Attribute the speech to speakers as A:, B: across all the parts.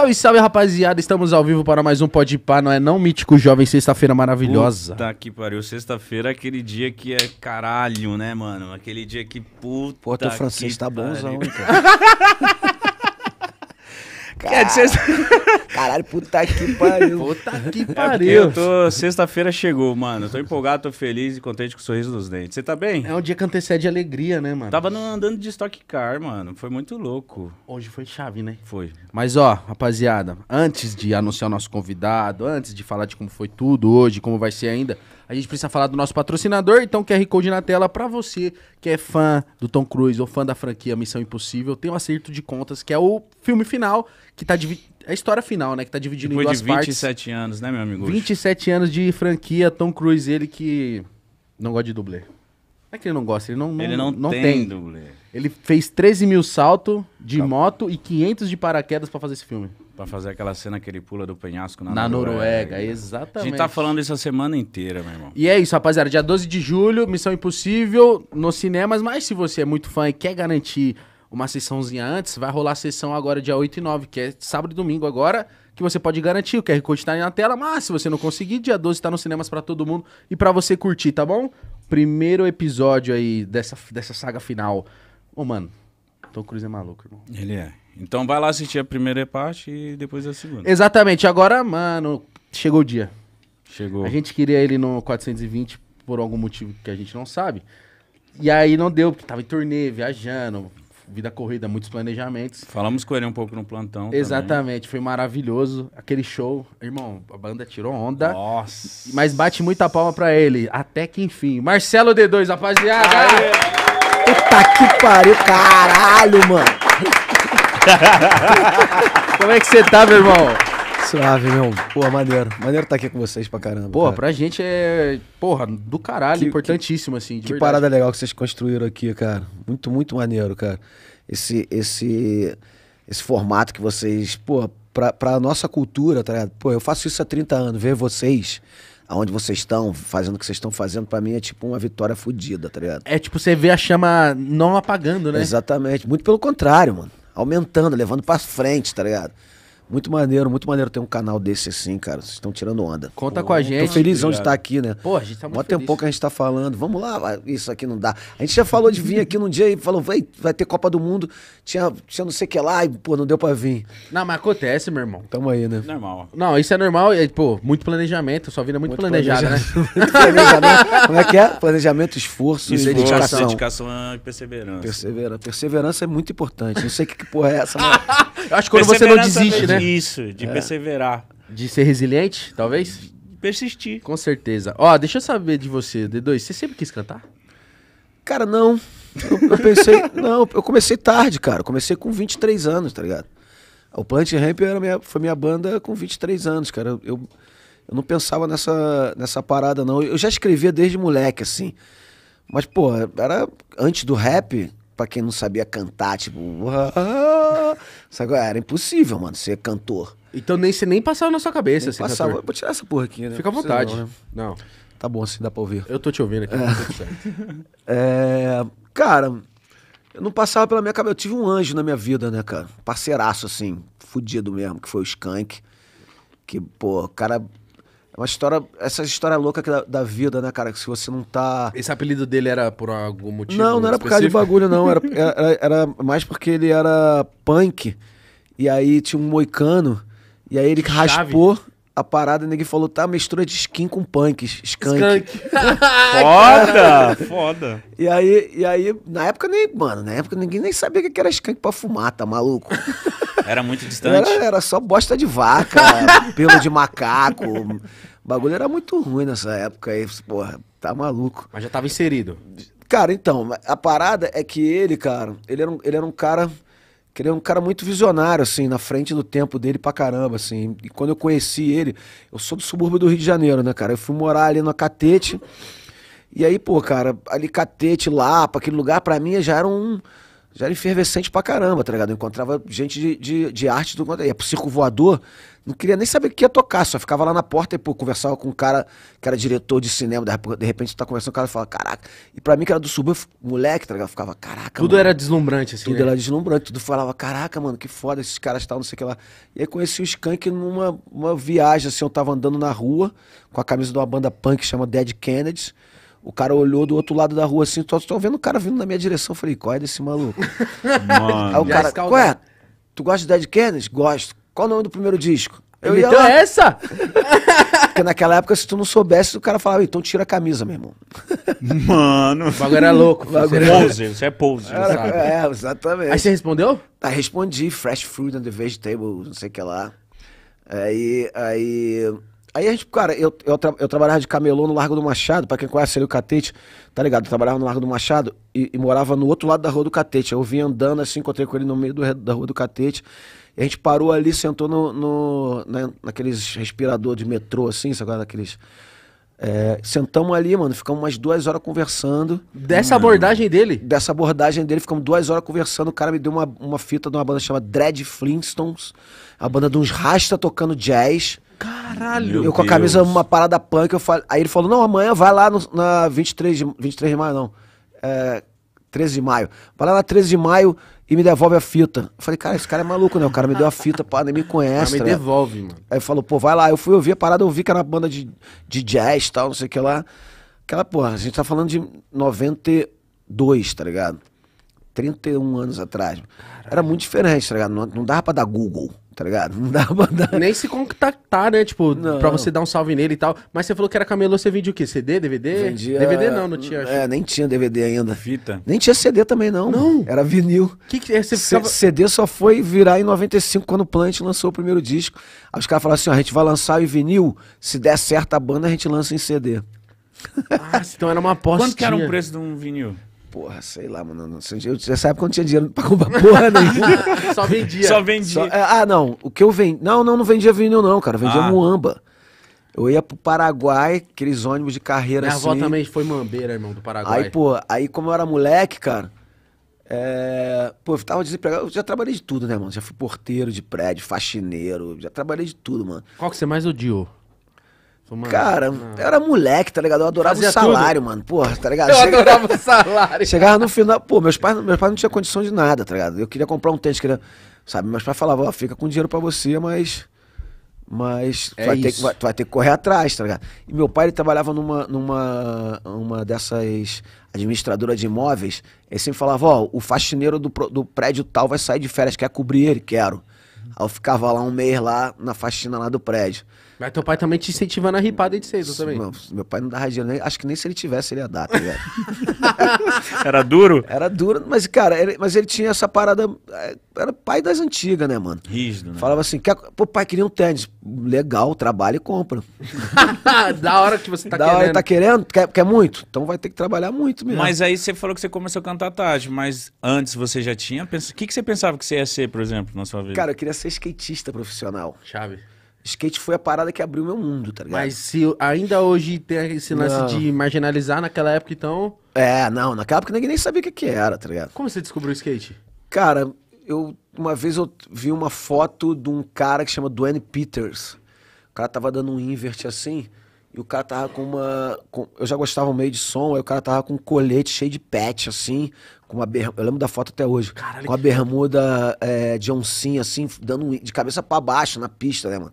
A: Salve, salve, rapaziada. Estamos ao vivo para mais um Pode par não é não mítico jovem, sexta-feira maravilhosa.
B: Puta que pariu, sexta-feira é aquele dia que é caralho, né, mano? Aquele dia que puta. Pô, teu francês que tá bonzão, cara.
C: Cara... Caralho, puta que pariu. Puta que é pariu.
B: É eu tô. Sexta-feira chegou, mano. tô empolgado, tô feliz e contente com o sorriso nos dentes. Você tá
A: bem? É um dia que antecede alegria, né, mano? Tava
B: andando de stock
A: car, mano. Foi muito louco. Hoje foi chave, né? Foi. Mas ó, rapaziada, antes de anunciar o nosso convidado, antes de falar de como foi tudo hoje, como vai ser ainda a gente precisa falar do nosso patrocinador, então QR Code na tela para você que é fã do Tom Cruise ou fã da franquia Missão Impossível, tem o um acerto de contas, que é o filme final, que tá dividido é a história final, né? Que tá dividido Depois em duas partes. Depois
B: de 27 partes. anos, né, meu amigo?
A: 27 anos de franquia, Tom Cruise, ele que não gosta de dublê. Não é que ele não gosta, ele não, ele não, não tem, tem dublê. Ele fez 13 mil saltos de moto e 500 de paraquedas para fazer esse filme.
B: Pra fazer aquela cena que ele pula do penhasco na, na Noruega. Noruega.
A: Exatamente. A gente tá falando isso a semana inteira, meu irmão. E é isso, rapaziada. Dia 12 de julho, Missão Impossível nos cinemas. Mas se você é muito fã e quer garantir uma sessãozinha antes, vai rolar a sessão agora dia 8 e 9, que é sábado e domingo agora, que você pode garantir. O QR Code tá aí na tela, mas se você não conseguir, dia 12 tá nos cinemas para todo mundo e para você curtir, tá bom? Primeiro episódio aí dessa, dessa saga final. Ô, oh, mano, Tom Cruise é maluco, irmão. Ele é.
B: Então vai lá assistir a primeira parte e depois a segunda.
A: Exatamente. Agora, mano, chegou o dia. Chegou. A gente queria ele no 420 por algum motivo que a gente não sabe. E aí não deu, porque tava em turnê, viajando, vida corrida, muitos planejamentos. Falamos
B: com ele um pouco no plantão.
A: Exatamente, também. foi maravilhoso. Aquele show, irmão, a banda tirou onda. Nossa. Mas bate muita palma pra ele, até que enfim. Marcelo D2, rapaziada.
C: Aê. Puta que pariu, caralho, mano. Como é que você tá, meu irmão? Suave, meu. Pô, maneiro. Maneiro tá aqui com vocês pra caramba. Pô, cara. pra
A: gente é, porra, do caralho, que, importantíssimo, que, assim. que verdade. parada legal
C: que vocês construíram aqui, cara. Muito, muito maneiro, cara. Esse, esse, esse formato que vocês, pô, pra, pra nossa cultura, tá ligado? Pô, eu faço isso há 30 anos, ver vocês aonde vocês estão, fazendo o que vocês estão fazendo, para mim é tipo uma vitória fodida, tá ligado? É tipo você vê a chama não apagando, né? Exatamente. Muito pelo contrário, mano aumentando, levando para frente, tá ligado? Muito maneiro, muito maneiro ter um canal desse assim, cara. Vocês estão tirando onda. Conta Pô, com a gente. Tô felizão de estar tá aqui, né? Pô, a gente tá muito Mó feliz. tempo que a gente tá falando. Vamos lá, isso aqui não dá. A gente já falou de vir aqui num dia e falou, vai, vai ter Copa do Mundo. Tinha, tinha não sei o que lá e, pô, não deu pra vir.
A: Não, mas acontece, meu irmão. Tamo aí, né? Normal. Não, isso é normal. E, é, pô, muito planejamento. Sua vida é muito, muito planejada, né? planejamento. né? planejamento. Como é que é? Planejamento, esforço, isso, e é dedicação. Dedicação e é perseverança.
C: Perseverança é muito importante. Não sei que, que porra é essa, mas... Eu acho que quando você não desiste, né? É. Isso, de é. perseverar. De ser resiliente, talvez?
A: De persistir. Com certeza. Ó, deixa eu saber de você, D2, você sempre quis cantar?
C: Cara, não. Eu, eu pensei, não, eu comecei tarde, cara. Eu comecei com 23 anos, tá ligado? O Plant Ramp era minha, foi minha banda com 23 anos, cara. Eu, eu não pensava nessa, nessa parada, não. Eu já escrevia desde moleque, assim. Mas, pô, era antes do rap, pra quem não sabia cantar, tipo. Ah, ah, ah, Sabe? É? Era impossível, mano, ser cantor.
A: Então nem, você nem passava na sua cabeça. assim, passava. Cantor. Vou tirar essa porra aqui, né? Fica à vontade. Não, né?
C: não, Tá bom, assim dá pra ouvir. Eu tô te ouvindo aqui. É. Tá é... Cara, eu não passava pela minha cabeça. Eu tive um anjo na minha vida, né, cara? Parceiraço, assim, fudido mesmo, que foi o Skank. Que, pô, cara é uma história. Essa história louca da, da, vida, né, cara? Que se você não tá. Esse apelido dele era por algum motivo? Não, não era específico? por causa de bagulho, não. Era, era, era, mais porque ele era punk. E aí tinha um moicano. E aí ele Chave. raspou a parada e ninguém falou, tá, mistura de skin com punk, skunk. skunk. foda! foda! E aí, e aí, na época nem, mano, na época ninguém nem sabia que era skunk pra fumar, tá maluco?
B: Era muito distante? Era,
C: era só bosta de vaca, pelo de macaco. O bagulho era muito ruim nessa época aí, porra, tá maluco. Mas já tava inserido. Cara, então, a parada é que ele, cara, ele era um, ele era um cara. Ele era é um cara muito visionário, assim, na frente do tempo dele pra caramba, assim. E quando eu conheci ele, eu sou do subúrbio do Rio de Janeiro, né, cara? Eu fui morar ali no Catete. E aí, pô, cara, ali Catete, Lapa, aquele lugar pra mim já era um já era efervescente pra caramba, tá ligado? Eu encontrava gente de, de, de arte, do quanto ia é, pro circo voador, não queria nem saber o que ia tocar, só ficava lá na porta e, pô, conversava com um cara que era diretor de cinema, de repente tu tá conversando com o cara e fala, caraca. E pra mim que era do subúrbio, moleque, tá ligado? ficava, caraca, Tudo mano. era deslumbrante, assim, Tudo né? era deslumbrante, tudo falava, caraca, mano, que foda, esses caras tal, não sei o que lá. E aí conheci o Skank numa uma viagem, assim, eu tava andando na rua com a camisa de uma banda punk que chama Dead Kennedys, o cara olhou do outro lado da rua assim, tô, tô vendo o cara vindo na minha direção. Falei, qual é desse maluco?
A: Mano. Aí o cara, qual é?
C: Tu gosta de Dead Kennedys? Gosto. Qual o nome do primeiro disco? Eu ia então ia é essa? Porque naquela época, se tu não soubesse, o cara falava, então tira a camisa, meu irmão. Mano. O bagulho era louco. Bagulho você é pose, você é pose. Era, sabe? É, exatamente. Aí você respondeu? Aí tá, respondi, fresh fruit and the vegetable, não sei o que lá. Aí, aí Aí a gente, cara, eu, eu, tra eu, trabalhava de camelô no Largo do Machado, para quem conhece ali o Catete, tá ligado? Eu trabalhava no Largo do Machado e, e, morava no outro lado da Rua do Catete. Eu vim andando assim, encontrei com ele no meio do, da Rua do Catete. E a gente parou ali, sentou no, no naqueles respirador de metrô, assim, sabe? É aqueles? É, sentamos ali, mano, ficamos umas duas horas conversando. Dessa mano. abordagem dele? Dessa abordagem dele, ficamos duas horas conversando. O cara me deu uma, uma fita de uma banda chamada Dread Flintstones, a banda de uns rasta tocando jazz. Caralho. eu com a camisa, Deus. uma parada punk, eu falei. Aí ele falou: não, amanhã vai lá no, na 23 de, 23 de maio, não. É, 13 de maio. Vai lá na 13 de maio e me devolve a fita. Eu falei, cara, esse cara é maluco, né? O cara me deu a fita, pá, nem me conhece. Cara, me né? devolve, mano. Aí falou, pô, vai lá. Eu fui ouvir a parada, eu vi que era uma banda de, de jazz e tal, não sei o que lá. Aquela, porra, a gente tá falando de 92, tá ligado? 31 anos atrás. Caralho. Era muito diferente, tá ligado? Não, não dava pra dar Google tá ligado? Não dá pra dar. Nem se contactar, né? Tipo, não. pra você dar um salve
A: nele e tal. Mas você falou que era camelô, você vendia o quê? CD, DVD? Vendia... DVD não, não
C: tinha. Acho. É, nem tinha DVD ainda. Fita. Nem tinha CD também, não. Não. Era vinil. Que que é? você ficava... CD só foi virar em 95, quando o Plant lançou o primeiro disco. Aí os caras falaram assim, ó, a gente vai lançar em vinil, se der certo a banda, a gente lança em CD.
B: Ah, então era uma aposta. Quanto que era o preço de um vinil?
C: Porra, sei lá, mano. Não, eu, você sabe quando tinha dinheiro pra comprar porra né? Só vendia. Só vendia. Só, é, ah, não. O que eu vendi. Não, não, não vendia vinil, não, cara. Vendia ah. muamba. Eu ia pro Paraguai, aqueles ônibus de carreira Minha assim. Minha avó também
A: foi mambeira, irmão, do Paraguai. Aí,
C: pô, aí como eu era moleque, cara, é... pô, eu tava desempregado. Eu já trabalhei de tudo, né, mano? Já fui porteiro de prédio, faxineiro, já trabalhei de tudo, mano. Qual que você mais odiou? Mano, cara, não. eu era moleque, tá ligado? Eu adorava Fazia o salário, tudo. mano. Porra, tá ligado? Eu Chega... adorava o salário. Chegava no final. Pô, meus pais, meus pais não tinham condição de nada, tá ligado? Eu queria comprar um tênis, queria. Sabe, meus pais falavam, ó, oh, fica com dinheiro para você, mas. Mas é tu, vai ter, vai, tu, vai ter, que correr atrás, tá ligado? E meu pai ele trabalhava numa, numa uma dessas administradoras de imóveis. Ele sempre falava, ó, oh, o faxineiro do, do prédio tal vai sair de férias, quer cobrir ele? Quero. Aí eu ficava lá um mês lá na faxina lá do prédio. Mas teu pai também te incentivando a ripar desde cedo também. Meu, meu pai não dava dinheiro nem. Acho que nem se ele tivesse, ele ia dar, tá ligado? era duro? Era duro, mas, cara, ele, mas ele tinha essa parada. É, era pai das antigas, né, mano? Rígido, né? Falava assim, quer, pô, pai, queria um tênis. Legal, trabalha e compra.
A: da hora que você tá da querendo. Da hora tá
C: querendo, quer, quer muito? Então vai ter que trabalhar muito mesmo. Mas
B: aí você falou que você começou a cantar tarde, mas antes você já tinha. O pens... que, que você pensava que você ia ser, por exemplo, na sua
A: vida? Cara,
C: eu queria ser skatista profissional. Chave. Skate foi a parada que abriu meu mundo, tá ligado? Mas se ainda
A: hoje tem esse lance não. de marginalizar naquela época, então.
C: É, não, naquela época ninguém nem sabia o que, que era, tá ligado? Como você descobriu o skate? Cara, eu uma vez eu vi uma foto de um cara que chama Dwayne Peters. O cara tava dando um invert assim, e o cara tava com uma. Com, eu já gostava meio de som, aí o cara tava com um colete cheio de patch, assim, com uma Eu lembro da foto até hoje. Caralho, com a bermuda é, de oncinha, assim, dando um... de cabeça para baixo na pista, né, mano?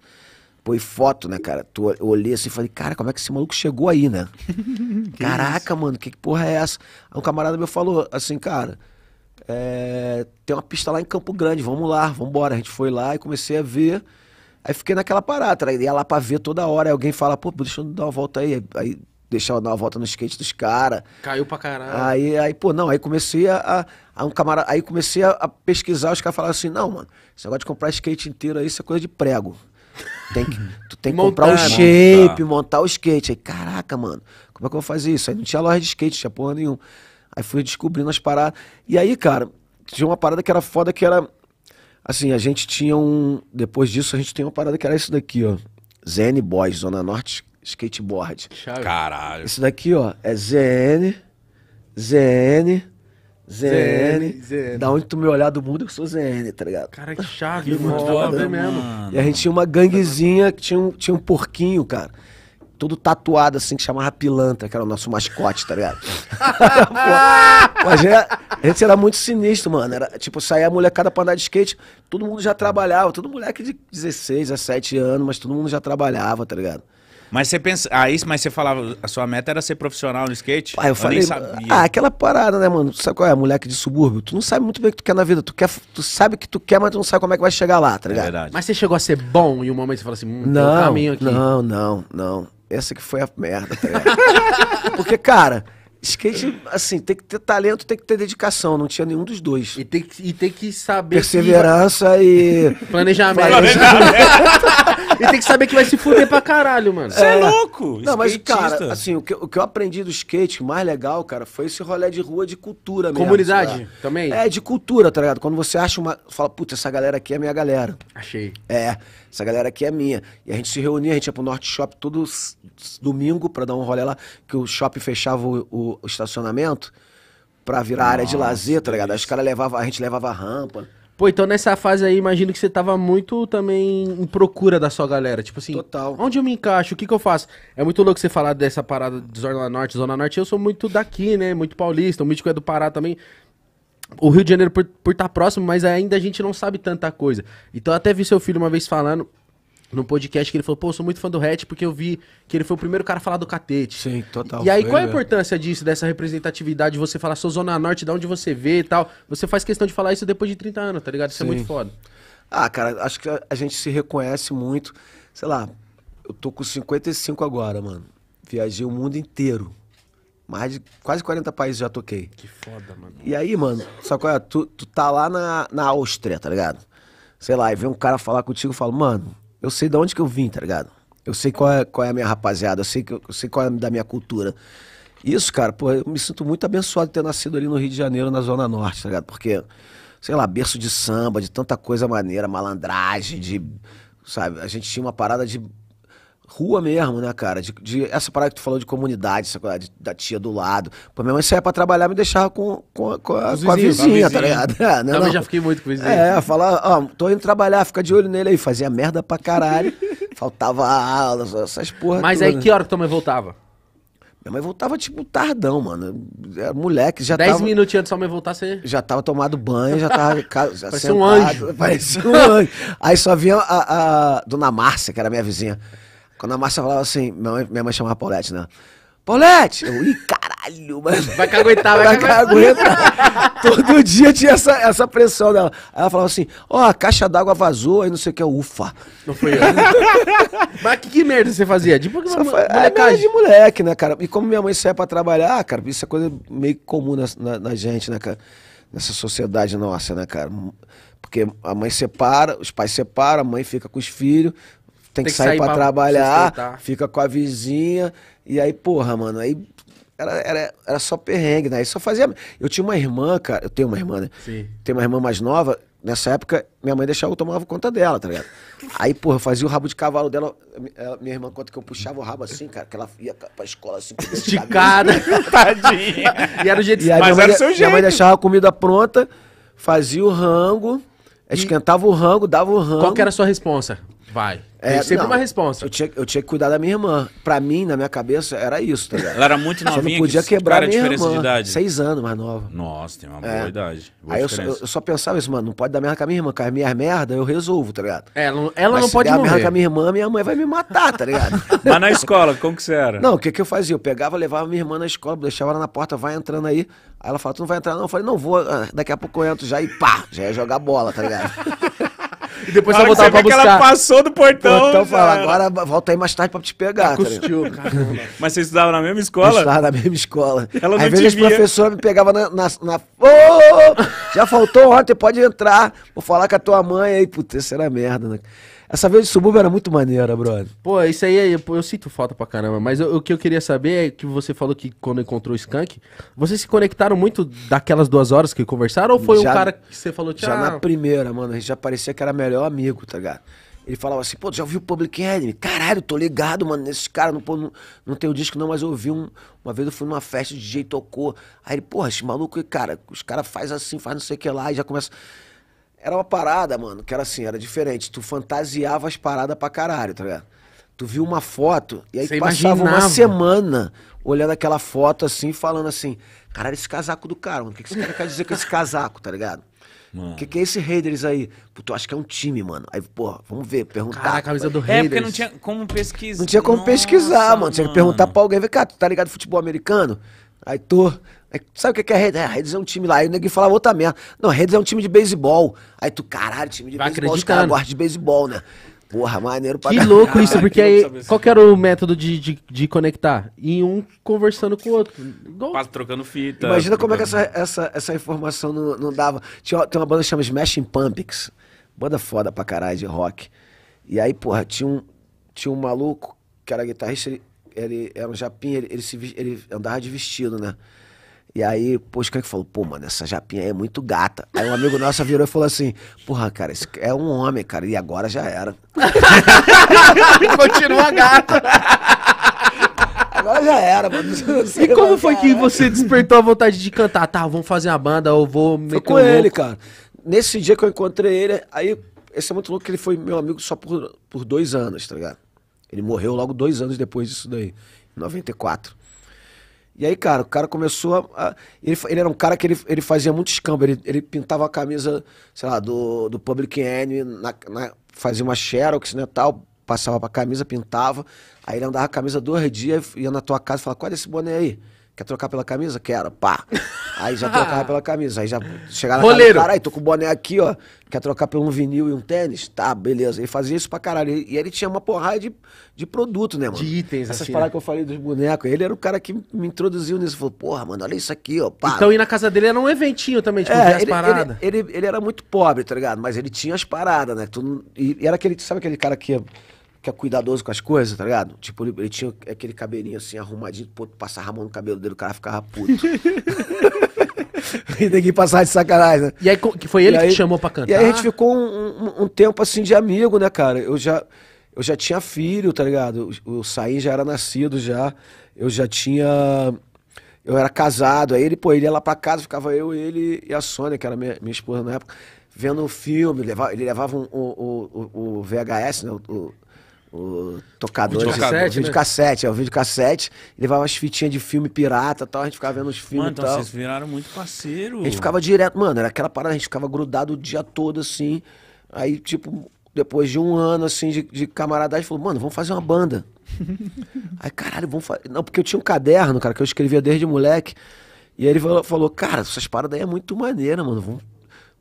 C: Pô, foto, né, cara? eu olhei assim e falei, cara, como é que esse maluco chegou aí, né? Caraca, isso? mano, que, que porra é essa? Aí um camarada meu falou assim, cara, é... tem uma pista lá em Campo Grande, vamos lá, vamos embora. A gente foi lá e comecei a ver. Aí fiquei naquela parada, tá ia lá pra ver toda hora. Aí alguém fala, pô, deixa eu dar uma volta aí. Aí deixar eu dar uma volta no skate dos caras.
A: Caiu pra caralho.
C: Aí, aí, pô, não, aí comecei a. a um camarada, aí comecei a, a pesquisar, os caras falaram assim, não, mano, esse negócio de comprar skate inteiro aí, isso é coisa de prego. Tem que, tu tem que comprar o né? shape, montar. montar o skate. Aí, caraca, mano, como é que eu vou fazer isso? Aí não tinha loja de skate, tinha porra nenhuma. Aí fui descobrindo as paradas. E aí, cara, tinha uma parada que era foda, que era. Assim, a gente tinha um. Depois disso, a gente tem uma parada que era isso daqui, ó. Zen Boys, Zona Norte, skateboard. Chave. Caralho. Isso daqui, ó, é ZN, ZN,
A: ZN. ZN, Da
C: onde tu me olhar do mundo, eu sou ZN, tá ligado? Cara, que
A: chave, que mano. Foda, mano. E a
C: gente tinha uma ganguezinha que tinha um, tinha um porquinho, cara. Todo tatuado assim, que chamava Pilantra, que era o nosso mascote, tá ligado? a gente era muito sinistro, mano. Era, tipo, saía a molecada pra andar de skate, todo mundo já trabalhava, todo moleque de 16, 17 anos, mas todo mundo já trabalhava, tá ligado? Mas
B: você pensa. Aí, ah, mas você falava, a sua meta era ser profissional no skate? Ah, eu, eu falei. Ah, aquela parada,
C: né, mano? Tu sabe qual é? Moleque de subúrbio. Tu não sabe muito bem o que tu quer na vida. Tu, quer, tu sabe o que tu quer, mas tu não sabe como é que vai chegar lá, tá é ligado? É verdade. Mas você chegou a ser bom e um momento você falou assim, hum, não, caminho aqui. Não, não, não. Essa que foi a merda, tá ligado? Porque, cara. Skate, assim, tem que ter talento, tem que ter dedicação. Não tinha nenhum dos dois. E tem que, e tem que saber. Perseverança que... e. Planejamento. Planejamento. e tem que saber que vai se fuder pra caralho, mano. Você é, é louco! Não, skatista. mas, cara, assim, o que, o que eu aprendi do skate mais legal, cara, foi esse rolé de rua de cultura mesmo. Comunidade também? É, de cultura, tá ligado? Quando você acha uma. Fala, puta, essa galera aqui é minha galera. Achei. É. Essa galera aqui é minha. E a gente se reunia, a gente ia pro Norte Shop todo domingo para dar um rolê lá, que o shopping fechava o, o, o estacionamento para virar Nossa, área de lazer, tá ligado? Aí os caras levavam, a gente levava rampa.
A: Pô, então nessa fase aí, imagino que você tava muito também em procura da sua galera. Tipo assim, Total. onde eu me encaixo? O que, que eu faço? É muito louco você falar dessa parada de Zona Norte. Zona Norte, eu sou muito daqui, né? Muito paulista. O Mítico é do Pará também o Rio de Janeiro por estar tá próximo, mas ainda a gente não sabe tanta coisa. Então eu até vi seu filho uma vez falando num podcast que ele falou, pô, sou muito fã do Hatch porque eu vi que ele foi o primeiro cara a falar do catete. Sim, total. E aí, foi, qual a importância disso, dessa representatividade, você falar sua zona norte, da onde você vê e tal? Você faz questão de falar isso depois de 30 anos, tá ligado? Isso Sim. é muito foda.
C: Ah, cara, acho que a gente se reconhece muito. Sei lá, eu tô com 55 agora, mano. Viajei o mundo inteiro mais de quase 40 países já toquei. Que foda, mano. E aí, mano, só que é? tu, tu tá lá na, na Áustria, tá ligado? Sei lá, e vem um cara falar contigo e fala, mano, eu sei de onde que eu vim, tá ligado? Eu sei qual é, qual é a minha rapaziada, eu sei, que, eu sei qual é da minha cultura. Isso, cara, pô, eu me sinto muito abençoado de ter nascido ali no Rio de Janeiro, na Zona Norte, tá ligado? Porque, sei lá, berço de samba, de tanta coisa maneira, malandragem, de. Sabe, a gente tinha uma parada de rua mesmo, né, cara? De, de, essa parada que tu falou de comunidade, essa coisa de, da tia do lado. Pô, minha mãe saia pra trabalhar me deixava com, com, com, a, vizinho, com a, vizinha, tá ligado? É, não, não, já fiquei
A: muito com o vizinho. É,
C: falar, ó, tô indo trabalhar, fica de olho nele aí. Fazia merda pra caralho. faltava aula, essas porra. Mas aí que
A: hora que tua mãe voltava?
C: Minha mãe voltava, tipo, tardão, mano. Era moleque, já Dez tava... Dez minutinhos antes da mãe voltar, você... Já tava tomado banho, já tava... Parecia um anjo. Parecia um anjo. Aí só vinha a, a dona Márcia, que era minha vizinha. Quando a Márcia falava assim, minha mãe, minha mãe chamava Paulette, né? Paulette! Eu, ih,
A: caralho, mano. Vai caguetar, vai, vai caguetar.
C: Todo dia tinha essa, essa pressão dela. Aí ela falava assim, ó, oh, a caixa d'água vazou, aí não sei o que, ufa. Não foi eu. Mas que, que, merda você fazia? Tipo, que foi, fazia É de moleque, né, cara? E como minha mãe sai pra trabalhar, cara, isso é coisa meio comum na, na, na gente, né, cara? Nessa sociedade nossa, né, cara? Porque a mãe separa, os pais separam, a mãe fica com os filhos, tem, que, que sair, sair para trabalhar, fica com a vizinha. E aí, porra, mano, aí era, era, era só perrengue, né? Aí só fazia. Eu tinha uma irmã, cara. Eu tenho uma irmã, né? Sim. Tenho uma irmã mais nova. Nessa época, minha mãe deixava eu tomava conta dela, tá ligado? Aí, porra, eu fazia o rabo de cavalo dela. Ela, minha irmã conta que eu puxava o rabo assim, cara, que ela ia pra escola assim, esticada. Tadinha. e era o jeito de Mas mãe, era o seu jeito. Minha mãe deixava a comida pronta, fazia o rango, e... esquentava o rango, dava o rango. Qual que era a sua resposta Vai. É, sempre não, uma resposta. Eu tinha, eu tinha que cuidar da minha irmã. Pra mim, na minha cabeça, era isso, tá ligado? Ela era muito novinha. Você não podia que quebrar a minha irmã. De idade. Seis anos mais nova.
B: Nossa, tem uma é. boa é. idade. Boa Aí eu só, eu
C: só, pensava isso, mano, não pode dar merda com a minha irmã, com as minhas merda eu resolvo, tá ligado? É, ela, ela não se pode dar merda com a minha irmã, minha mãe vai me matar, tá ligado? Mas na escola, como que você era? Não, o que que eu fazia? Eu pegava, levava minha irmã na escola, deixava ela na porta, vai entrando aí. Aí ela fala, tu não vai entrar não? Eu falei, não vou, ah, daqui a pouco eu entro já e pá, já ia jogar bola, tá ligado? E depois você voltava pra buscar. que ela passou do portão. Então fala, agora volta aí mais tarde pra te pegar. Tá custiu, Mas você estudava na mesma escola? Eu estudava na mesma escola. Ela Às vezes a professora me pegava na... na, na... Oh, já faltou ontem, pode entrar. Vou falar com a tua mãe aí. Putz, isso era merda, né? Essa vez de subúrbio era muito maneira, brother.
A: Pô, isso aí, eu, é, eu sinto falta pra caramba. Mas eu, o que eu queria saber é que você falou que quando encontrou o Skank, vocês se conectaram muito daquelas duas horas que conversaram? Ou foi já, um cara que
C: você falou, tchau? Já na primeira, mano, a gente já parecia que era melhor amigo, tá ligado? Ele falava assim, pô, já ouviu o Public Enemy? Caralho, tô ligado, mano, nesses caras, não, não, não tem o disco não, mas eu ouvi um... Uma vez eu fui numa festa, o DJ tocou. Aí ele, porra, esse maluco, cara, os caras faz assim, faz não sei o que lá, e já começa... Era uma parada, mano, que era assim, era diferente. Tu fantasiava as paradas pra caralho, tá ligado? Tu viu uma foto e aí Você passava imaginava. uma semana olhando aquela foto assim, falando assim: caralho, esse casaco do cara, mano, o que, que esse cara quer dizer com esse casaco, tá ligado? O que, que é esse Raiders aí? Puto, eu acho que é um time, mano. Aí, pô vamos ver, perguntar. Cara, a camisa do Raiders. É, porque não tinha
B: como pesquisar. Não tinha como Nossa, pesquisar, mano. mano. Tinha que perguntar
C: pra alguém. Vem cá, tu tá ligado futebol americano? Aí tô. É, sabe o que, é Redes? É, redes é um time lá. Aí o neguinho falava outra merda. Não, redes é um time de beisebol. Aí tu, caralho, time de beisebol, os caras gostam de beisebol, né? Porra, maneiro pra Que louco isso, porque aí.
A: Qual que era o método de, de,
C: de conectar? Em um conversando com o outro. Quase trocando fita. Imagina trocando. como é que essa, essa, essa informação não, não dava. Tinha, tem uma banda que chama Smashing Pumpkins. Banda foda pra caralho de rock. E aí, porra, tinha um, tinha um maluco que era guitarrista, ele, ele era um japinha, ele, ele, se, ele andava de vestido, né? E aí, poxa, o que é que falou? Pô, mano, essa japinha aí é muito gata. Aí um amigo nosso virou e falou assim: Porra, cara, esse é um homem, cara. E agora já era. Continua gata. Agora já era, mano. E como foi que você despertou a vontade de cantar? Tá, vamos fazer a banda, ou vou me com ele, louco. cara. Nesse dia que eu encontrei ele, aí, esse é muito louco que ele foi meu amigo só por, por dois anos, tá ligado? Ele morreu logo dois anos depois disso daí, em 94. E aí, cara, o cara começou a. ele, ele era um cara que ele, ele fazia muito escambo. Ele, ele pintava a camisa, sei lá, do, do Public Enemy, na, na, fazia uma Xerox, né, tal, passava pra camisa, pintava. Aí ele andava a camisa dois dias, ia na tua casa e falava, qual é esse boné aí? Quer trocar pela camisa? Quero, pá. Aí já trocava pela camisa. Aí já chegava na Roleiro. casa, caralho, tô com o boné aqui, ó. Quer trocar pelo um vinil e um tênis? Tá, beleza. Ele fazia isso pra caralho. E ele tinha uma porrada de, de produto, né, mano? De itens, Essas assim, paradas né? que eu falei dos bonecos. Ele era o cara que me introduziu nisso. Falou, porra, mano, olha isso aqui, ó, pá. Então, e na casa
A: dele era um eventinho também, tipo, é, as ele, paradas.
C: Ele, ele, ele, era muito pobre, tá ligado? Mas ele tinha as paradas, né? Tu, e era aquele, sabe aquele cara que que é cuidadoso com as coisas, tá ligado? Tipo, ele, ele tinha aquele cabelinho assim, arrumadinho, pô, passava a mão no cabelo dele, o cara ficava puto. e ninguém passava de sacanagem, né? E aí que foi ele que te chamou pra cantar? E aí a gente ficou um, um, um, tempo assim de amigo, né, cara? Eu já, eu já tinha filho, tá ligado? O, o já era nascido já. Eu já tinha. Eu era casado. Aí ele, pô, ele ia lá pra casa, ficava eu, ele e a Sônia, que era minha, minha esposa na época, vendo um filme. Levava, ele levava um, o, o VHS, né? O, o tocador, de cassete, né? vídeo cassete, é o vídeo cassete, levava as fitinhas de filme pirata e tal, a gente ficava vendo os filmes mano, então e tal. vocês viraram muito parceiro. A gente ficava direto, mano, era aquela parada, a gente ficava grudado o dia todo assim. Aí, tipo, depois de um ano assim de, de camaradagem, falou, mano, vamos fazer uma banda. aí, caralho, vamos fazer. Não, porque eu tinha um caderno, cara, que eu escrevia desde moleque. E aí ele falou, falou cara, essas paradas aí é muito maneira, mano. Vamos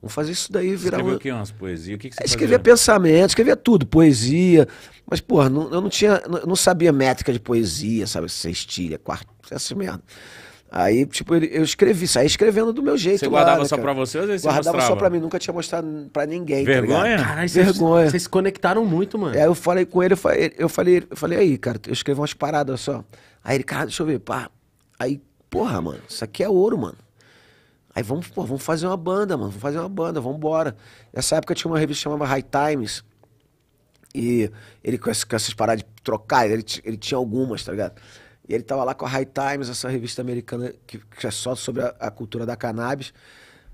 C: Vamos fazer isso daí virar Escreveu uma... o
B: que? Umas poesias? O que, que você Escrevia
C: pensamento, escrevia tudo, poesia. Mas, porra, não, eu não tinha. não sabia métrica de poesia, sabe? Sextilha, é quarto, essa merda. Aí, tipo, eu escrevi, saí escrevendo do meu jeito. Você guardava lá, né, só cara? pra você ou você Guardava mostrava? só pra mim, nunca tinha mostrado pra ninguém. Tá Vergonha? Tá Caralho, Vergonha. Vocês se conectaram muito, mano. Aí é, eu falei com ele, eu falei, eu falei, eu falei aí, cara, eu escrevi umas paradas só. Aí ele, cara, deixa eu ver, pá. Aí, porra, mano, isso aqui é ouro, mano. Aí vamos, pô, vamos fazer uma banda, mano. Vamos fazer uma banda, vamos embora. Nessa época tinha uma revista chamada High Times. E ele com essas, paradas de trocar, ele, ele tinha algumas, tá ligado? E ele tava lá com a High Times, essa revista americana que, que é só sobre a, a, cultura da cannabis.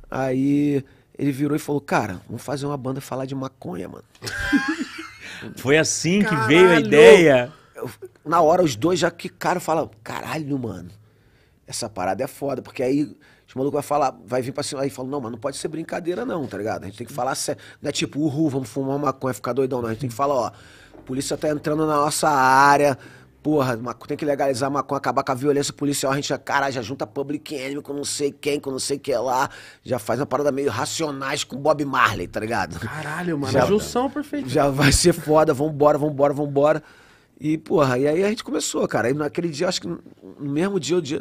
C: Aí ele virou e falou, cara, vamos fazer uma banda falar de maconha, mano.
B: Foi assim caralho. que veio a ideia.
C: Eu, na hora, os dois já que cara fala, caralho, mano, essa parada é foda, porque aí os malucos vai falar, vai vir pra cima aí e fala, não, mas não pode ser brincadeira, não, tá ligado? A gente tem que falar sério. Não é tipo, uhul, vamos fumar maconha, ficar doidão, não. A gente tem que falar, ó, polícia tá entrando na nossa área. Porra, tem que legalizar a maconha, acabar com a violência policial. A gente já, cara, já junta public enemy com não sei quem, com não sei o que lá. Já faz uma parada meio racionais com Bob Marley, tá ligado? Caralho, mano, já, a junção perfeita. Já vai ser foda, vambora, vambora, vambora. E, porra, e aí a gente começou, cara. E naquele dia, acho que no mesmo dia, o dia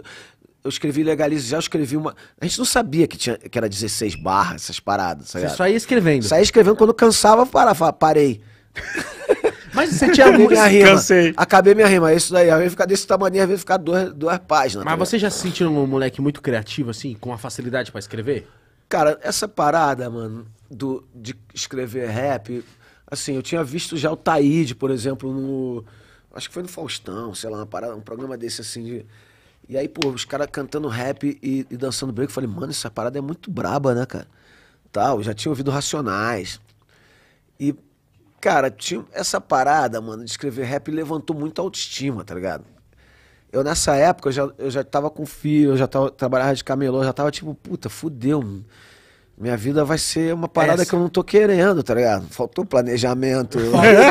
C: eu escrevi Legalize já, escrevi uma. A gente não sabia que, tinha, que era 16 barras, essas paradas. Tá você ligado? só ia escrevendo. Saía escrevendo quando cansava, para, parei. Mas você tinha acabei minha rima. Cansei. Acabei minha rima, é isso daí. Às vezes ficar desse tamanho, às vezes ficar duas, duas páginas. Tá Mas tá você já se
A: sentiu um moleque muito criativo, assim, com uma facilidade para escrever?
C: Cara, essa parada, mano, do, de escrever rap, assim, eu tinha visto já o Taíde, por exemplo, no. Acho que foi no Faustão, sei lá, uma parada, um programa desse assim de e aí, pô, os caras cantando rap e, e, dançando break. Eu falei, mano, essa parada é muito braba, né, cara? Tal, já tinha ouvido Racionais. E, cara, tinha essa parada, mano, de escrever rap levantou muito a autoestima, tá ligado? Eu, nessa época, eu já, eu já tava com filho, eu já tava, trabalhava de camelô, eu já tava tipo, puta, fudeu, mano. Minha vida vai ser uma parada essa. que eu não tô querendo, tá ligado? Faltou planejamento.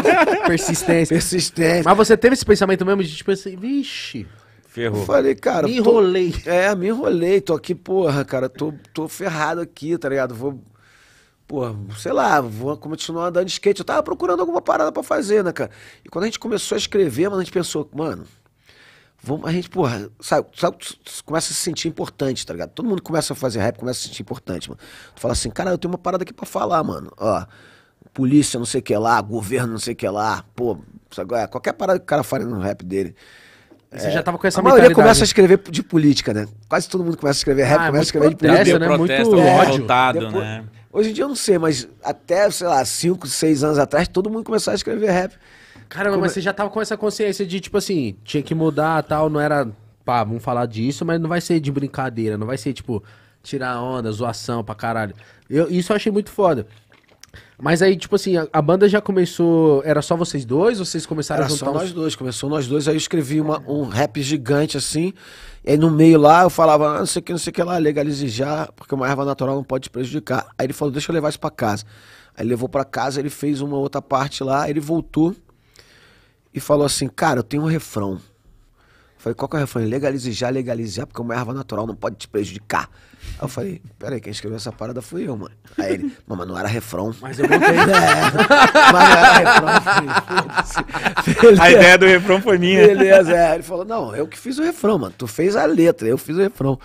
C: Persistência. Persistência. Mas você teve esse pensamento mesmo de tipo assim, vixe, Ferrou. Falei, cara. Me enrolei. Tô... É, me enrolei. Tô aqui, porra, cara. Tô, tô ferrado aqui, tá ligado? Vou. Porra, sei lá, vou continuar andando de skate. Eu tava procurando alguma parada para fazer, né, cara? E quando a gente começou a escrever, mano, a gente pensou, mano. Vamos, a gente, porra, sabe, sabe, começa a se sentir importante, tá ligado? Todo mundo começa a fazer rap, começa a se sentir importante, mano. Tu fala assim, cara, eu tenho uma parada aqui pra falar, mano. Ó, polícia não sei o que lá, governo não sei o que lá, pô, agora, é, qualquer parada que o cara fale no rap dele. Você é, já tava com essa A maioria começa a escrever de política, né? Quase todo mundo começa a escrever rap, ah, é começa a escrever protesto, de política. Né? muito é, revoltado, né? Hoje em dia eu não sei, mas até, sei lá, 5, 6 anos atrás, todo mundo começou a escrever rap. Caramba, mas você já tava com essa consciência de, tipo assim, tinha que
A: mudar tal, não era, pá, vamos falar disso, mas não vai ser de brincadeira, não vai ser, tipo, tirar onda, zoação pra caralho. Eu, isso eu achei muito foda. Mas aí, tipo assim, a, a, banda já começou. Era só vocês dois? Ou vocês começaram era a juntar? Só os... nós
C: dois, começou nós dois. Aí eu escrevi uma, um rap gigante assim. E aí no meio lá eu falava, ah, não sei o que, não sei o que lá, legalize já, porque uma erva natural não pode te prejudicar. Aí ele falou, deixa eu levar isso pra casa. Aí levou pra casa, ele fez uma outra parte lá, ele voltou e falou assim, cara, eu tenho um refrão. Falei, qual que é o refrão? Legalize já, legalize já, porque é uma erva natural, não pode te prejudicar. Aí eu falei, peraí, quem escreveu essa parada fui eu, mano. Aí ele, mas não era refrão. Mas eu botei. ideia. É, mas não era refrão, A ideia do refrão foi minha. Beleza, é. Ele falou, não, eu que fiz o refrão, mano. Tu fez a letra, eu fiz o refrão.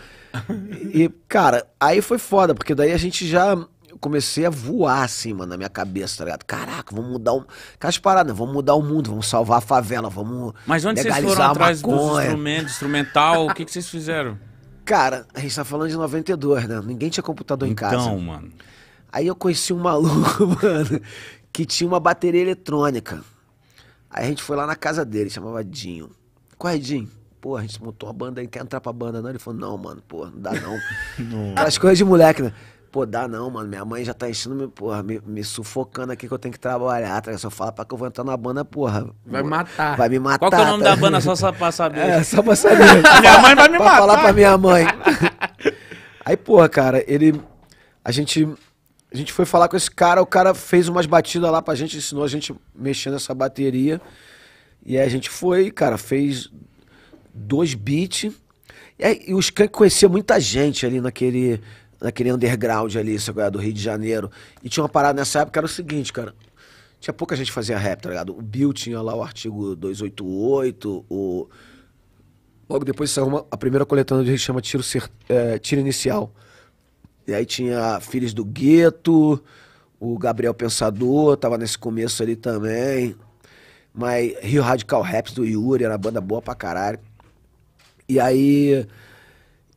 C: E, cara, aí foi foda, porque daí a gente já comecei a voar assim, mano, na minha cabeça, tá ligado? Caraca, vamos mudar um. Aquelas paradas, vamos mudar o mundo, vamos salvar a favela, vamos. Mas onde vocês foram atrás dos
B: instrumentos, instrumental? o que, que vocês fizeram?
C: Cara, a gente tá falando de 92, né? Ninguém tinha computador então, em casa. Então, mano. Aí eu conheci um maluco, mano, que tinha uma bateria eletrônica. Aí a gente foi lá na casa dele, chamava Dinho. Qual é Dinho? Pô, a gente montou a banda aí, quer entrar pra banda, não? Ele falou, não, mano, pô, não dá não. não. As coisas de moleque, né? Pô, dá não, mano. Minha mãe já tá enchendo, me, porra, me, me sufocando aqui que eu tenho que trabalhar. Tá? Se eu falar pra que eu vou entrar na banda, porra. Vai matar. Vai me matar. Qual que é o nome tá? da banda só, só pra saber? É, só pra saber. minha mãe vai me pra matar. falar pra minha mãe. Aí, porra, cara, ele. A gente. A gente foi falar com esse cara, o cara fez umas batidas lá pra gente, ensinou a gente mexendo essa bateria. E aí a gente foi, cara, fez dois beats. E, aí, e os conhecia muita gente ali naquele naquele underground ali, sabe, do Rio de Janeiro. E tinha uma parada nessa época que era o seguinte, cara. Tinha pouca gente fazia rap, tá ligado? O Bill tinha lá o artigo 288, o. Logo depois saiu uma, a primeira coletânea de chama Tiro, é, Tiro Inicial. E aí tinha Filhos do Gueto, o Gabriel Pensador, tava nesse começo ali também. Mas Rio Radical Raps do Yuri, era banda boa pra caralho. E aí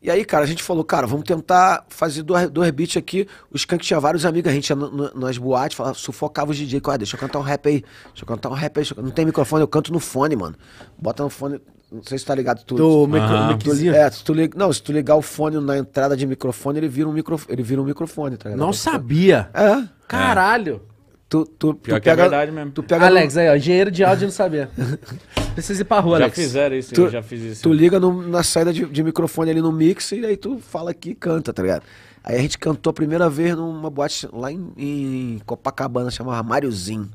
C: e aí, cara, a gente falou, cara, vamos tentar fazer dois, dois beats aqui. Os Skank tinha vários amigos, a gente ia nas boates, falava, sufocava os DJ, ah, deixa eu cantar um rap aí, deixa eu cantar um rap aí. Eu... Não tem microfone, eu canto no fone, mano. Bota no fone, não sei se tá ligado tudo. Do microfone. É, se tu lig... Não, se tu ligar o fone na entrada de microfone, ele vira um, micro... ele vira um microfone, tá ligado? Não sabia. É. Caralho. É. Tu, tu, Pior tu que é pega, é verdade mesmo. Tu pega Alex, no... aí, ó, engenheiro de áudio não sabia. Precisa ir pra rua, já Alex. Já fizeram isso, tu, eu já fiz isso. Tu liga no, na saída de, de, microfone ali no mix e aí tu fala aqui e canta, tá ligado? Aí a gente cantou a primeira vez numa boate lá em, em Copacabana, chamava Máriozinho.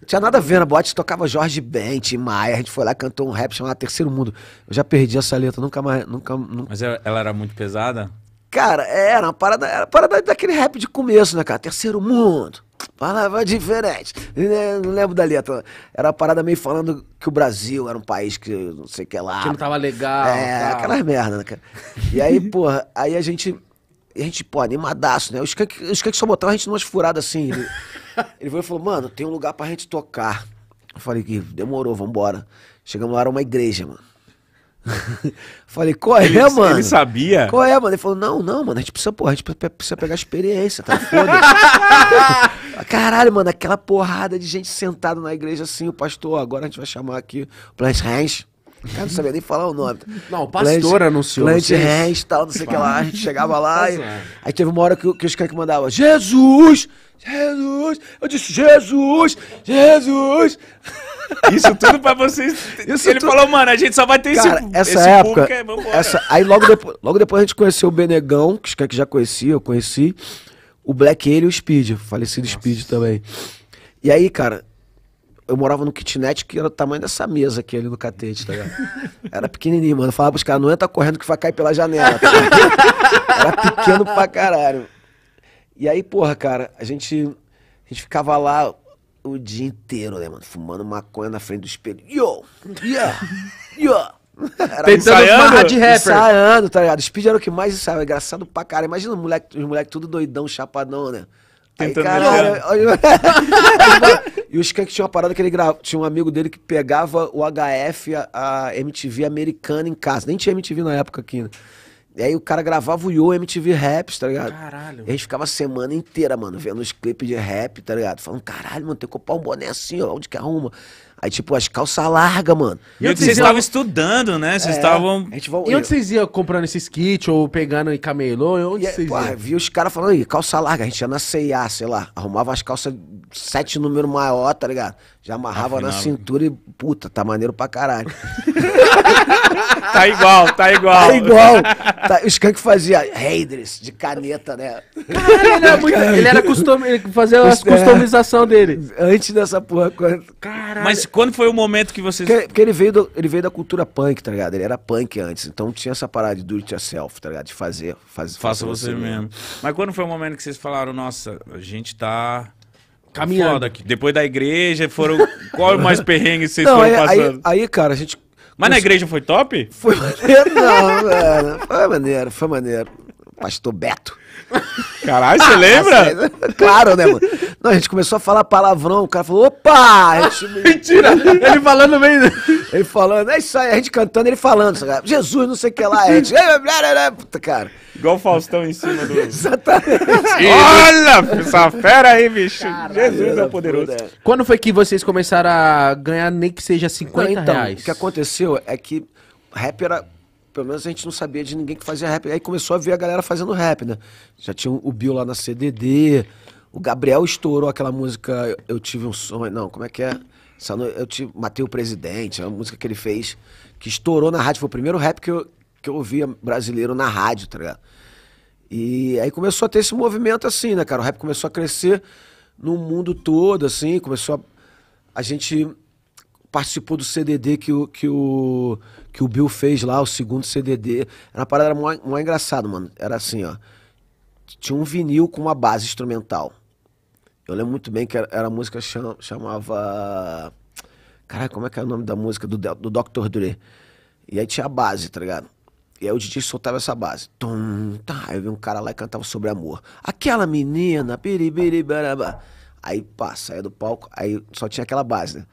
C: Não tinha nada a ver na boate, tocava Jorge Ben, Tim Maia, a gente foi lá cantou um rap chamado Terceiro Mundo. Eu já perdi essa letra, nunca mais. Nunca, nunca...
B: Mas ela era muito pesada?
C: Cara, era uma parada, era uma parada daquele rap de começo, né, cara? Terceiro Mundo. Falava diferente. Né, não lembro da letra. Era uma parada meio falando que o Brasil era um país que não sei o que lá. Que não
A: tava legal. É, tal.
C: aquelas merda, né, cara? E aí, porra, aí a gente. A gente, pô, animadaço, né? Os que, os que só botavam a gente numas furadas assim. Ele, ele foi e falou, mano, tem um lugar pra gente tocar. Eu falei que demorou, vambora. Chegamos lá, era uma igreja, mano. Falei, qual é, ele, mano? Ele sabia? Qual é, mano? Ele falou, não, não, mano, a gente precisa, porra, a gente precisa pegar experiência, tá foda. Caralho, mano, aquela porrada de gente sentada na igreja assim, o pastor, agora a gente vai chamar aqui o Plans Cara, não sabia nem falar o nome. Não, o pastor Plant, anunciou. Plant Hands, tal, não sei o que lá. A gente chegava lá e... É. Aí teve uma hora que, que os caras que mandavam, Jesus! Jesus! Eu disse, Jesus! Jesus! Isso tudo pra vocês. Isso Ele falou,
B: mano, a gente só vai ter cara, esse, essa esse
C: época, é, essa... Aí logo depois, logo depois a gente conheceu o Benegão, que os caras que já conhecia, eu conheci. O Black Ele e o Speed, falecido Nossa. Speed também. E aí, cara, eu morava no kitnet que era o tamanho dessa mesa aqui ali no catete, tá ligado? Era pequenininho, mano. Eu falava pros caras, não entra correndo que vai cair pela janela. Tá era pequeno pra caralho. E aí, porra, cara, a gente, a gente ficava lá o dia inteiro, né, mano? Fumando maconha na frente do espelho. Yo! Yeah! Yo! Era Tentando ensaiando, de rapper. ensaiando, tá ligado? Speed era o que mais ensaiava, engraçado pra caralho. Imagina os moleques moleque tudo doidão, chapadão, né? Tentando Aí, caralho, olha, olha, E o Skank tinha uma parada que ele tinha um amigo dele que pegava o HF, a, a MTV americana em casa. Nem tinha MTV na época aqui, né? E aí o cara gravava o Yo MTV Raps, tá ligado? Caralho. E a gente ficava a semana inteira, mano, vendo os clipes de rap, tá ligado? Falando, caralho, mano, tem que comprar um boné assim, ó, onde que arruma? Aí, tipo, as calças larga, mano. E onde vocês estavam iam... estudando,
A: né? Vocês é, estavam. É, e onde vocês
C: iam comprando esses kits ou pegando em camelô? Onde vocês iam? Vi os caras falando, calça larga, a gente ia na CIA, sei lá. Arrumava as calças sete número maior, tá ligado? Já amarrava Afinal, na cintura e, puta, tá maneiro pra caralho. tá igual, tá igual. Tá igual. Tá, o Skank fazia Heidris de caneta, né? Caralho, ele era, muito, ele era custom, ele fazia as é. customização dele. Antes dessa porra. Caralho. Mas quando foi o momento que vocês. Porque, porque ele, veio do, ele veio da cultura punk, tá ligado? Ele era punk antes. Então tinha essa parada de do it yourself, tá ligado? De fazer. Faz, Faça você, você mesmo. mesmo.
B: Mas quando foi o momento que vocês falaram, nossa, a gente tá caminhando. Foda aqui. Depois da igreja, foram. Qual é mais perrengue vocês Não, foram aí, passando?
C: Aí, aí, cara, a gente mas na igreja foi top? Foi maneiro, não, velho. Foi maneiro, foi maneiro. Pastor Beto. Caralho, você lembra? claro, né, mano? Não, a gente começou a falar palavrão, o cara falou, opa! Gente... Mentira! Ele falando mesmo. Ele falando, é isso aí, a gente cantando, ele falando, cara. Jesus, não sei o que lá, a gente. Puta, cara. Igual o Faustão em cima do. Exatamente.
A: Olha, essa fera aí, bicho.
C: Caralho, Jesus é poderoso. Puta.
B: É.
A: Quando foi que vocês começaram a ganhar nem que seja 50 então, reais? O
C: que aconteceu é que rap era pelo menos a gente não sabia de ninguém que fazia rap. Aí começou a ver a galera fazendo rap, né? Já tinha o Bill lá na CDD, o Gabriel estourou aquela música Eu Tive um Sonho. Não, como é que é? Eu te matei o presidente, a é uma música que ele fez, que estourou na rádio. Foi o primeiro rap que eu, que eu ouvia brasileiro na rádio, tá ligado? E aí começou a ter esse movimento assim, né, cara? O rap começou a crescer no mundo todo, assim, começou a. A gente participou do CDD que o, que o, que o Bill fez lá, o segundo CDD. Era uma parada mó, engraçada, mano. Era assim, ó. Tinha um vinil com uma base instrumental. Eu lembro muito bem que era, era a música cham, chamava. Caralho, como é que é o nome da música? Do, do Dr. Dre. E aí tinha a base, tá ligado? E aí o DJ soltava essa base. Tum, tá. Aí eu vi um cara lá e cantava sobre amor. Aquela menina, piribiri, Aí passa, saia do palco, aí só tinha aquela base, né?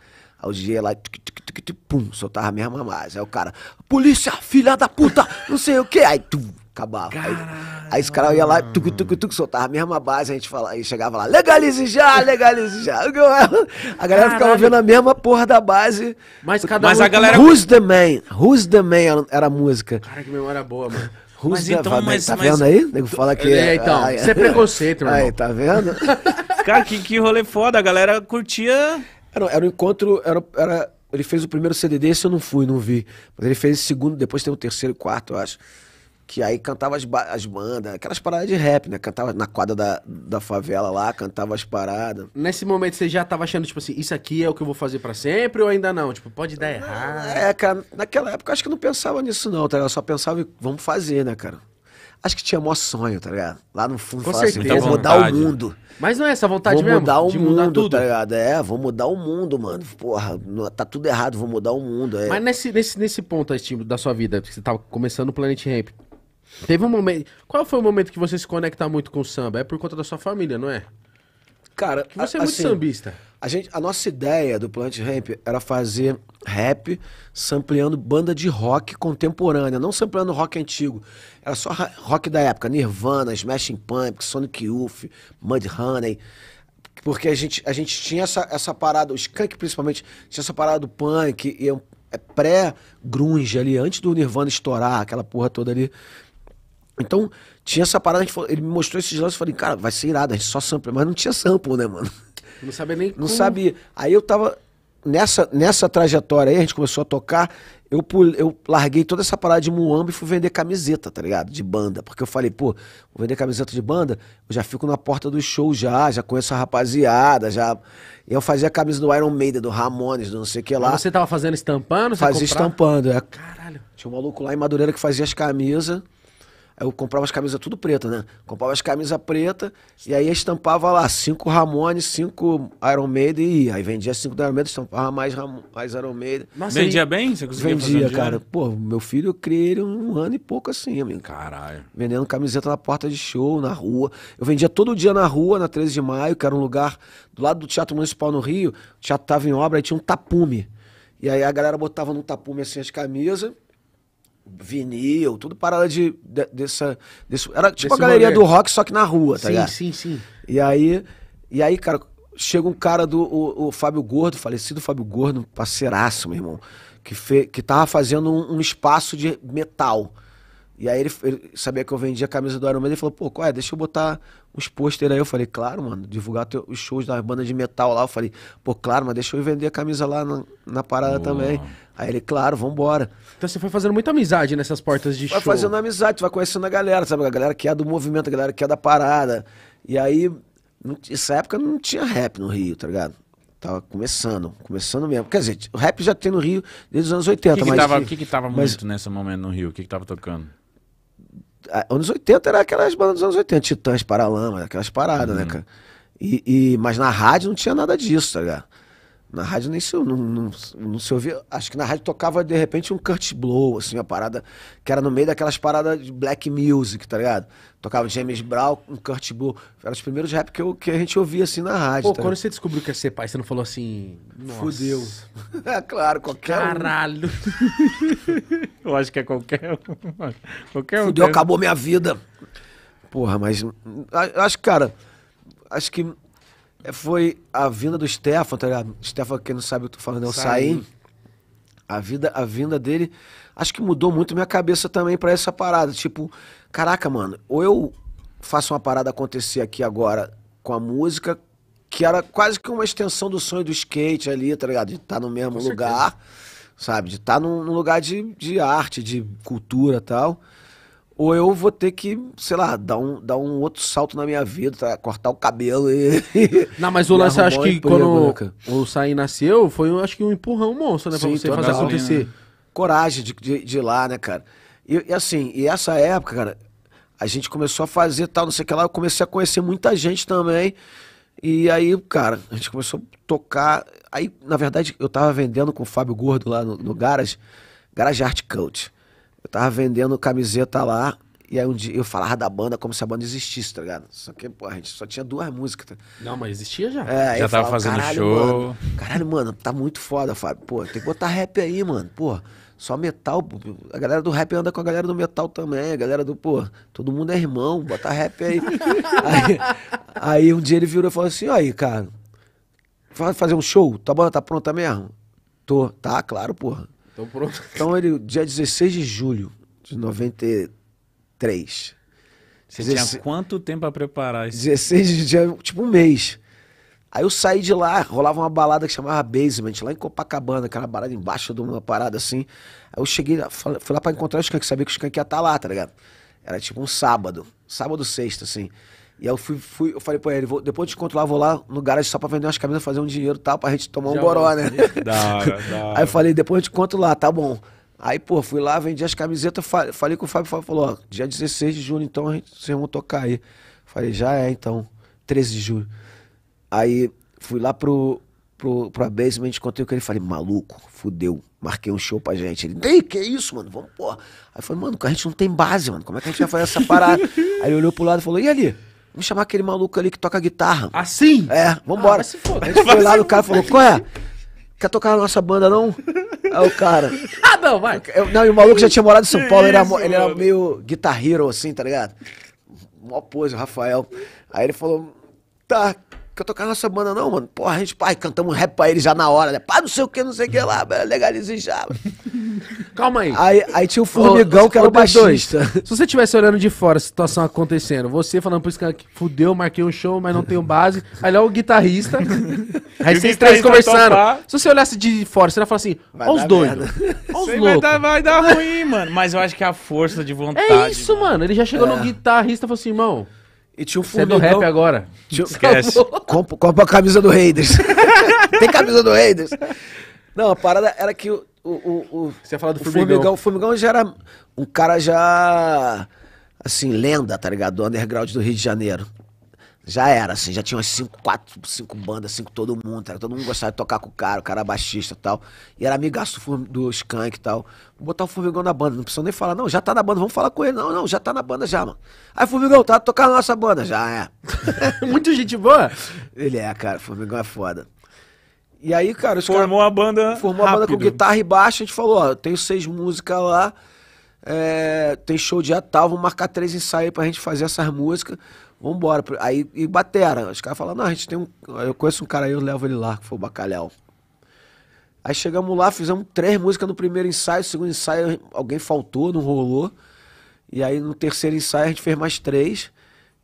C: Aí o DJ lá, tuc, tuc, tuc, tuc, pum, soltava a mesma base Aí o cara, polícia, filha da puta, não sei o que. Aí, tu acabava. Aí, aí os caras iam lá, tuc, tuc, tuc, soltava a mesma base, a gente fala, aí chegava lá, legalize já, legalize já. A galera Caralho. ficava vendo a mesma porra da base. Mas cada Mas um, a galera... Who's the man? Who's the man era a música.
A: Cara, que memória boa, mano. Who's mas então, man? mas, tá mas... vendo aí?
C: O nego fala que é. é- então, é- isso é preconceito, mano Aí, tá vendo? cara, que, que rolê foda, a galera curtia. Era, era um encontro, era, era, ele fez o primeiro CD desse, eu não fui, não vi. Mas ele fez o segundo, depois tem o terceiro e quarto, eu acho. Que aí cantava as, as bandas, aquelas paradas de rap, né? Cantava na quadra da, da favela lá, cantava as paradas.
A: Nesse momento você já tava achando, tipo assim, isso aqui é o que eu vou fazer para sempre ou ainda não? Tipo, pode dar errado.
C: É, cara, naquela época eu acho que não pensava nisso não, tá? Eu só pensava, vamos fazer, né, cara? acho que tinha maior sonho, tá ligado? Lá no fundo, Com falar assim, certeza. assim, vou mudar vontade. o mundo. Mas não é essa vontade vou mesmo? Mudar o de mundo, mudar tudo. tá ligado? É, vou mudar o mundo, mano. Porra, tá tudo errado, vou mudar o mundo. É. Mas
A: nesse, nesse, nesse ponto, estímulo da sua vida, que você tava começando o Planet Ramp, teve um momento... Qual foi o momento que você se conecta muito com o samba? É por conta da sua família, não é? Cara, que você é a, é muito assim, sambista.
C: A, gente, a nossa ideia do Plant Ramp era fazer rap sampleando banda de rock contemporânea, não sampleando rock antigo. Era só rock da época, Nirvana, Smashing Pumpkins, Sonic Youth, Mudhoney. Porque a gente, a gente tinha essa, essa parada, o Skank principalmente, tinha essa parada do punk, e é, é pré-grunge ali, antes do Nirvana estourar, aquela porra toda ali. Então, tinha essa parada, falou, ele me mostrou esses lances, e falei, cara, vai ser irado, a gente só sample, mas não tinha sample, né, mano?
A: Não sabia nem Não como... sabia.
C: Aí eu tava. Nessa, nessa trajetória aí, a gente começou a tocar. Eu, eu larguei toda essa parada de muamba e fui vender camiseta, tá ligado? De banda. Porque eu falei, pô, vou vender camiseta de banda, eu já fico na porta do show já, já conheço a rapaziada, já. Eu fazia a camisa do Iron Maiden, do Ramones, do não sei o que lá. Mas você
A: tava fazendo estampando? Você fazia estampando,
C: é. Caralho. Tinha um maluco lá em Madureira que fazia as camisas eu comprava as camisas tudo preta, né? Comprava as camisas preta e aí estampava lá cinco Ramones, cinco Iron Maiden e Aí vendia cinco da Iron Maiden, estampava mais, Ram mais Iron Maiden. Nossa, vendia aí... bem? Você conseguia Vendia, um cara. Pô, meu filho eu criei ele um ano e pouco assim, amigo. Caralho. Vendendo camiseta na porta de show, na rua. Eu vendia todo dia na rua, na 13 de maio, que era um lugar do lado do Teatro Municipal no Rio. O teatro tava em obra e tinha um tapume. E aí a galera botava no tapume assim as camisas vinil, tudo parada de, de dessa. Desse, era tipo desse a galeria do rock, só que na rua, tá sim, ligado? Sim, sim, sim. E aí, e aí, cara, chega um cara do o, o Fábio Gordo, falecido Fábio Gordo, parceiraço, meu irmão, que, fe, que tava fazendo um, um espaço de metal. E aí ele, ele, sabia que eu vendia a camisa do Iron Man, ele falou, pô, qual é? Deixa eu botar uns pôster aí. Eu falei, claro, mano, divulgar teu, os shows da banda de metal lá. Eu falei, pô, claro, mas deixa eu vender a camisa lá na, na parada também. Aí ele, claro, vambora. Então você foi fazendo muita amizade nessas portas de vai show. Vai fazendo amizade, tu vai conhecendo a galera, sabe? A galera que é do movimento, a galera que é da parada. E aí, nessa época não tinha rap no Rio, tá ligado? Tava começando, começando mesmo. Quer dizer, o rap já tem no Rio desde os anos 80. O que, que, mas, o que, que, que tava mas... muito
B: nesse momento no Rio? O que, que tava tocando?
C: Anos 80 era aquelas bandas dos anos 80, Titãs, Paralama, aquelas paradas, né, uhum. né, cara? E, e, mas na rádio não tinha nada disso, tá ligado? Na rádio nem se, não, não, não, se ouvia. Acho que na rádio tocava, de repente, um Curtis Blow, assim, uma parada que era no meio daquelas paradas de black music, tá ligado? Tocava James Brown, um Curtis Blow. Eram os primeiros rap que, eu, que a gente ouvia, assim, na rádio. Pô, tá quando você descobriu que ia ser pai, você não falou assim... Nossa. Fudeu. é claro, qualquer Caralho. Um. eu acho que é qualquer um. Qualquer um. Fudeu, acabou minha vida. Porra, mas... eu Acho que, cara... Acho que é, foi a vinda do Stefan, tá ligado? Stefan, quem não sabe, eu tô falando, eu é saí. saí. A, vida, a vinda dele, acho que mudou muito minha cabeça também para essa parada. Tipo, caraca, mano, ou eu faço uma parada acontecer aqui agora com a música, que era quase que uma extensão do sonho do skate ali, tá ligado? De estar tá no mesmo com lugar, certeza. sabe? De estar tá num, num, lugar de, de arte, de cultura tal ou eu vou ter que, sei lá, dar um, dar um outro salto na minha vida, tá? cortar o cabelo e. Não, mas o lance, acho que quando né, o Saí nasceu, foi acho que um empurrão monstro, né? Sim, pra você fazer acontecer. Né? Coragem de, de, de, ir lá, né, cara? E, e, assim, e essa época, cara, a gente começou a fazer tal, não sei o que lá, eu comecei a conhecer muita gente também. E aí, cara, a gente começou a tocar. Aí, na verdade, eu tava vendendo com o Fábio Gordo lá no, no Garage, Garage Art coach tava vendendo camiseta lá. E aí um dia eu falava da banda como se a banda existisse, tá ligado? Só que, pô, a gente só tinha duas músicas. Tá? Não, mas existia já. É, já tava falava, fazendo caralho, show. Mano, caralho, mano, tá muito foda, Fábio. Pô, tem que botar rap aí, mano. Pô, só metal. A galera do rap anda com a galera do metal também. A galera do, pô, todo mundo é irmão, bota rap aí. aí, aí, um dia ele virou e falou assim: aí, cara, vai fazer um show? Tua tá banda tá pronta mesmo? Tô, tá, claro, porra. Então pronto. Então ele, dia 16 de julho de 93. Você 16... tinha
A: quanto
B: tempo para preparar isso? 16 de
C: dia, tipo um mês. Aí eu saí de lá, rolava uma balada que chamava Basement, lá em Copacabana, aquela balada embaixo de uma parada assim. Aí eu cheguei, fui lá pra encontrar o Skank, sabia que o Skank ia estar tá lá, tá ligado? Era tipo um sábado, sábado, sexta, assim. E eu fui, fui eu falei pra ele, vou, depois te conto lá, vou lá no garagem só pra vender umas camisas, fazer um dinheiro e tal, pra gente tomar um Já boró, né? Da hora, Aí eu falei, depois eu te conto lá, tá bom. Aí, pô, fui lá, vendi as camisetas, falei com o Fábio, Fábio falou, ó, dia 16 de junho, então a gente, vocês vão tocar aí. Falei, já é, então, 13 de julho. Aí, fui lá pro, pro, pra basement, contei o que ele, falei, maluco, fudeu, marquei um show pra gente. Ele, Dei, que isso, mano, vamos, pô. Aí, falei, mano, a gente não tem base, mano, como é que a gente vai fazer essa parada? aí, ele olhou pro lado e falou, e ali? Me chamar aquele maluco ali que toca guitarra. Assim? É, vambora. Ah, A gente foi lá no cara e falou, qual é? Quer tocar na nossa banda, não? Aí o cara. ah, não, vai. Eu, não, e o maluco já tinha morado em São Paulo, ele, era, ele era meio guitarreiro, assim, tá ligado? Mó pose, o Rafael. Aí ele falou, tá, quer tocar nossa banda, não, mano. Porra, a gente, pai, cantamos rap pra eles já na hora, né? Pá, não sei o que, não sei o que lá, uhum. legalizei já. Calma aí. aí. aí. tinha o formigão ô, que era o baixista. se
A: você estivesse olhando de fora a situação acontecendo, você falando pro isso que fudeu, marquei um show, mas não tenho base. Aí lá o guitarrista. aí vocês três conversando. Se você olhasse de fora, você ia falar assim: ó os dois os vai dar, vai dar ruim, mano. Mas eu acho que é a força de é vontade. É isso, mano. Ele já chegou é. no guitarrista e falou assim, irmão.
C: E tinha um Você Você é do rap agora. Tinha... Esquece. Compra, compra a camisa do Raiders. Tem camisa do Raiders? Não, a parada era que o, o, o, Você fala do o formigão. formigão. O formigão já era um cara já. Assim, lenda, tá ligado? Do underground do Rio de Janeiro já era, assim, já tinha umas cinco, quatro, cinco bandas, cinco todo mundo, tá? todo mundo gostava de tocar com o cara, o cara é baixista e tal. E era amigaço do Skank e tal. Vou botar o Formigão na banda, não precisa nem falar, não, já tá na banda, vamos falar com ele. Não, não, já tá na banda já, mano. Aí, Formigão, tá tocando na nossa banda, já é. Muita gente boa. Ele é, cara, Formigão é foda. E aí, cara, os Formou cara, a banda Formou rápido. a banda com guitarra e baixo, a gente falou, ó, tenho seis músicas lá, é, tem show de tal, vamos marcar três ensaios pra gente fazer essas músicas vamos embora. Aí, e batera. Os caras falaram, não, a gente tem um. Eu conheço um cara aí, eu levo ele lá, que foi o Bacalhau. Aí chegamos lá, fizemos três músicas no primeiro ensaio, segundo ensaio alguém faltou, não rolou. E aí no terceiro ensaio a gente fez mais três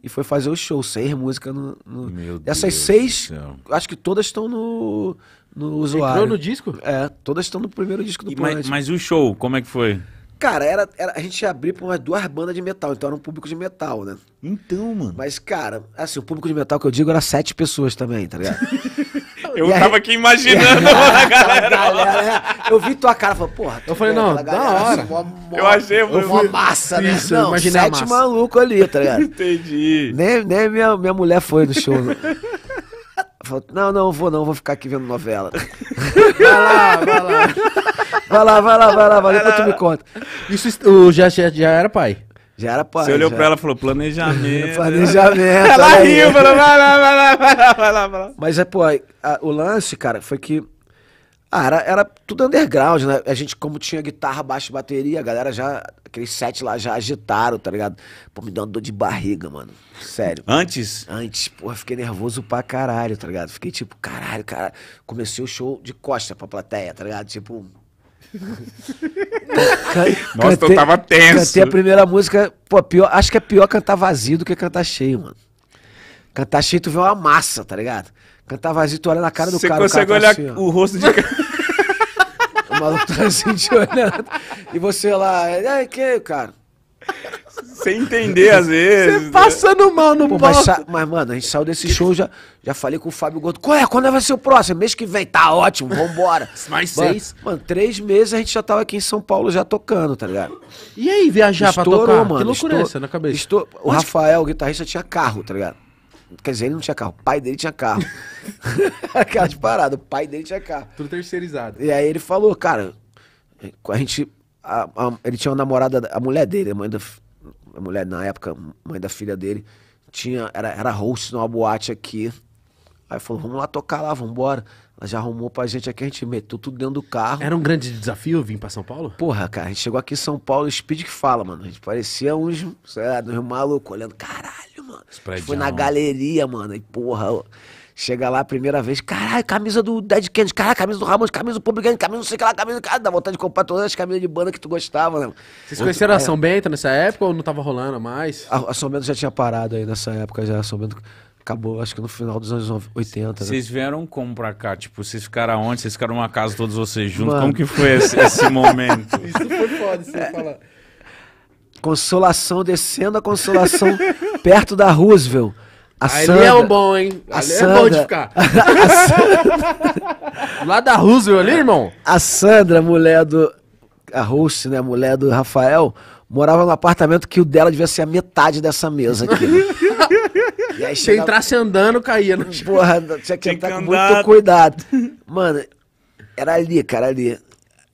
C: e foi fazer o show. Seis músicas no. no... Meu Essas Deus seis, acho que todas estão no, no usuário. Entrou no disco? É, todas estão no primeiro disco do e, Planet. Mas, mas o
B: show, como é que foi?
C: Cara, era, era, a gente abria pra umas duas bandas de metal, então era um público de metal, né? Então, mano. Mas, cara, assim, o público de metal que eu digo era sete pessoas também, tá ligado? eu e tava aqui imaginando a galera. galera né? eu vi tua cara e falei, porra. Eu falei, não, da hora. mó, eu achei, mó, mó massa, né? Isso, não, sete maluco ali, tá ligado? Entendi. Nem, nem minha, minha mulher foi no show. Né? Falou, não, não, vou não, vou ficar aqui vendo novela. vai lá, vai lá. Vai lá, vai lá, vai lá, vai lá, depois tu me conta.
A: Isso o, já, já, era pai?
B: Já era pai. Você olhou já. pra ela e falou, planejamento. planejamento. Ela riu, falou, vai
C: lá, vai lá, vai
A: lá, vai lá, vai lá.
C: Mas é, pô, a, o lance, cara, foi que ah, era, era tudo underground, né? A gente, como tinha guitarra, baixo e bateria, a galera já. Aqueles sete lá já agitaram, tá ligado? Pô, me deu uma dor de barriga, mano. Sério. Antes? Antes, porra, fiquei nervoso pra caralho, tá ligado? Fiquei tipo, caralho, cara. Comecei o show de costa pra plateia, tá ligado? Tipo. Nossa, cantei, eu tava tenso. Cantei a primeira música, pô, pior, acho que é pior cantar vazio do que cantar cheio, mano. Cantar cheio, tu vê uma massa, tá ligado? Cantava as vitórias na cara do Cê cara. Você consegue tá olhar assim, o rosto de. o maluco tá assim te olhando. E você lá, ai, é, é que, cara? Sem entender, às vezes. Você passando né? mal no Pô, mas, mas, mano, a gente saiu desse show, já, já falei com o Fábio Gordo. Qual é? Quando é vai ser o próximo? Mês que vem, tá ótimo, vambora. Mais mano, seis. Mano, três meses a gente já tava aqui em São Paulo já tocando, tá ligado? E aí, viajar estourou, pra tocar? Mano, que loucura estourou, essa na cabeça? Estourou, o Onde? Rafael, o guitarrista, tinha carro, tá ligado? Quer dizer, ele não tinha carro. O pai dele tinha carro. Aquelas paradas. O pai dele tinha carro. Tudo terceirizado. E aí ele falou, cara, a gente. A, a, ele tinha uma namorada, a mulher dele, a mãe da. A mulher, na época, mãe da filha dele, tinha, era, era host numa boate aqui. Aí falou, vamos lá tocar lá, vamos embora. Ela já arrumou pra gente aqui, a gente meteu tudo dentro do carro. Era um grande desafio vir pra São Paulo? Porra, cara, a gente chegou aqui em São Paulo, speed que fala, mano. A gente parecia uns, sei lá, uns malucos olhando, caralho, mano. Foi na galeria, mano. E porra, chega lá a primeira vez, caralho, camisa do Dead Kennedy, caralho, camisa do Ramos camisa do Publican, camisa não sei o que lá, camisa do cara. Dá vontade de comprar todas as camisas de banda que tu gostava, né? Mano? Vocês conheceram a São
A: Bento nessa época ou não tava rolando mais?
C: A, a São Bento já tinha parado aí nessa época, já. A São Bento acabou, acho que no final dos anos 80. Né? Vocês
B: né? vieram como pra cá? Tipo, vocês ficaram onde? Vocês ficaram numa casa todos vocês juntos? Mano. Como que foi esse, esse momento?
C: Isso foi foda, você é. falar. Consolação descendo a consolação perto da Roosevelt. A Ali Sandra, é um
A: bom, hein? A ali Sandra, é bom de ficar.
C: Lá da Roosevelt ali, irmão? A Sandra, mulher do. A Rose, né? Mulher do Rafael, morava num apartamento que o dela devia ser a metade dessa mesa aqui. Né? E aí, se entrasse andando, caía no chão. Porra, tinha que entrar com muito cuidado. Mano, era ali, cara, ali.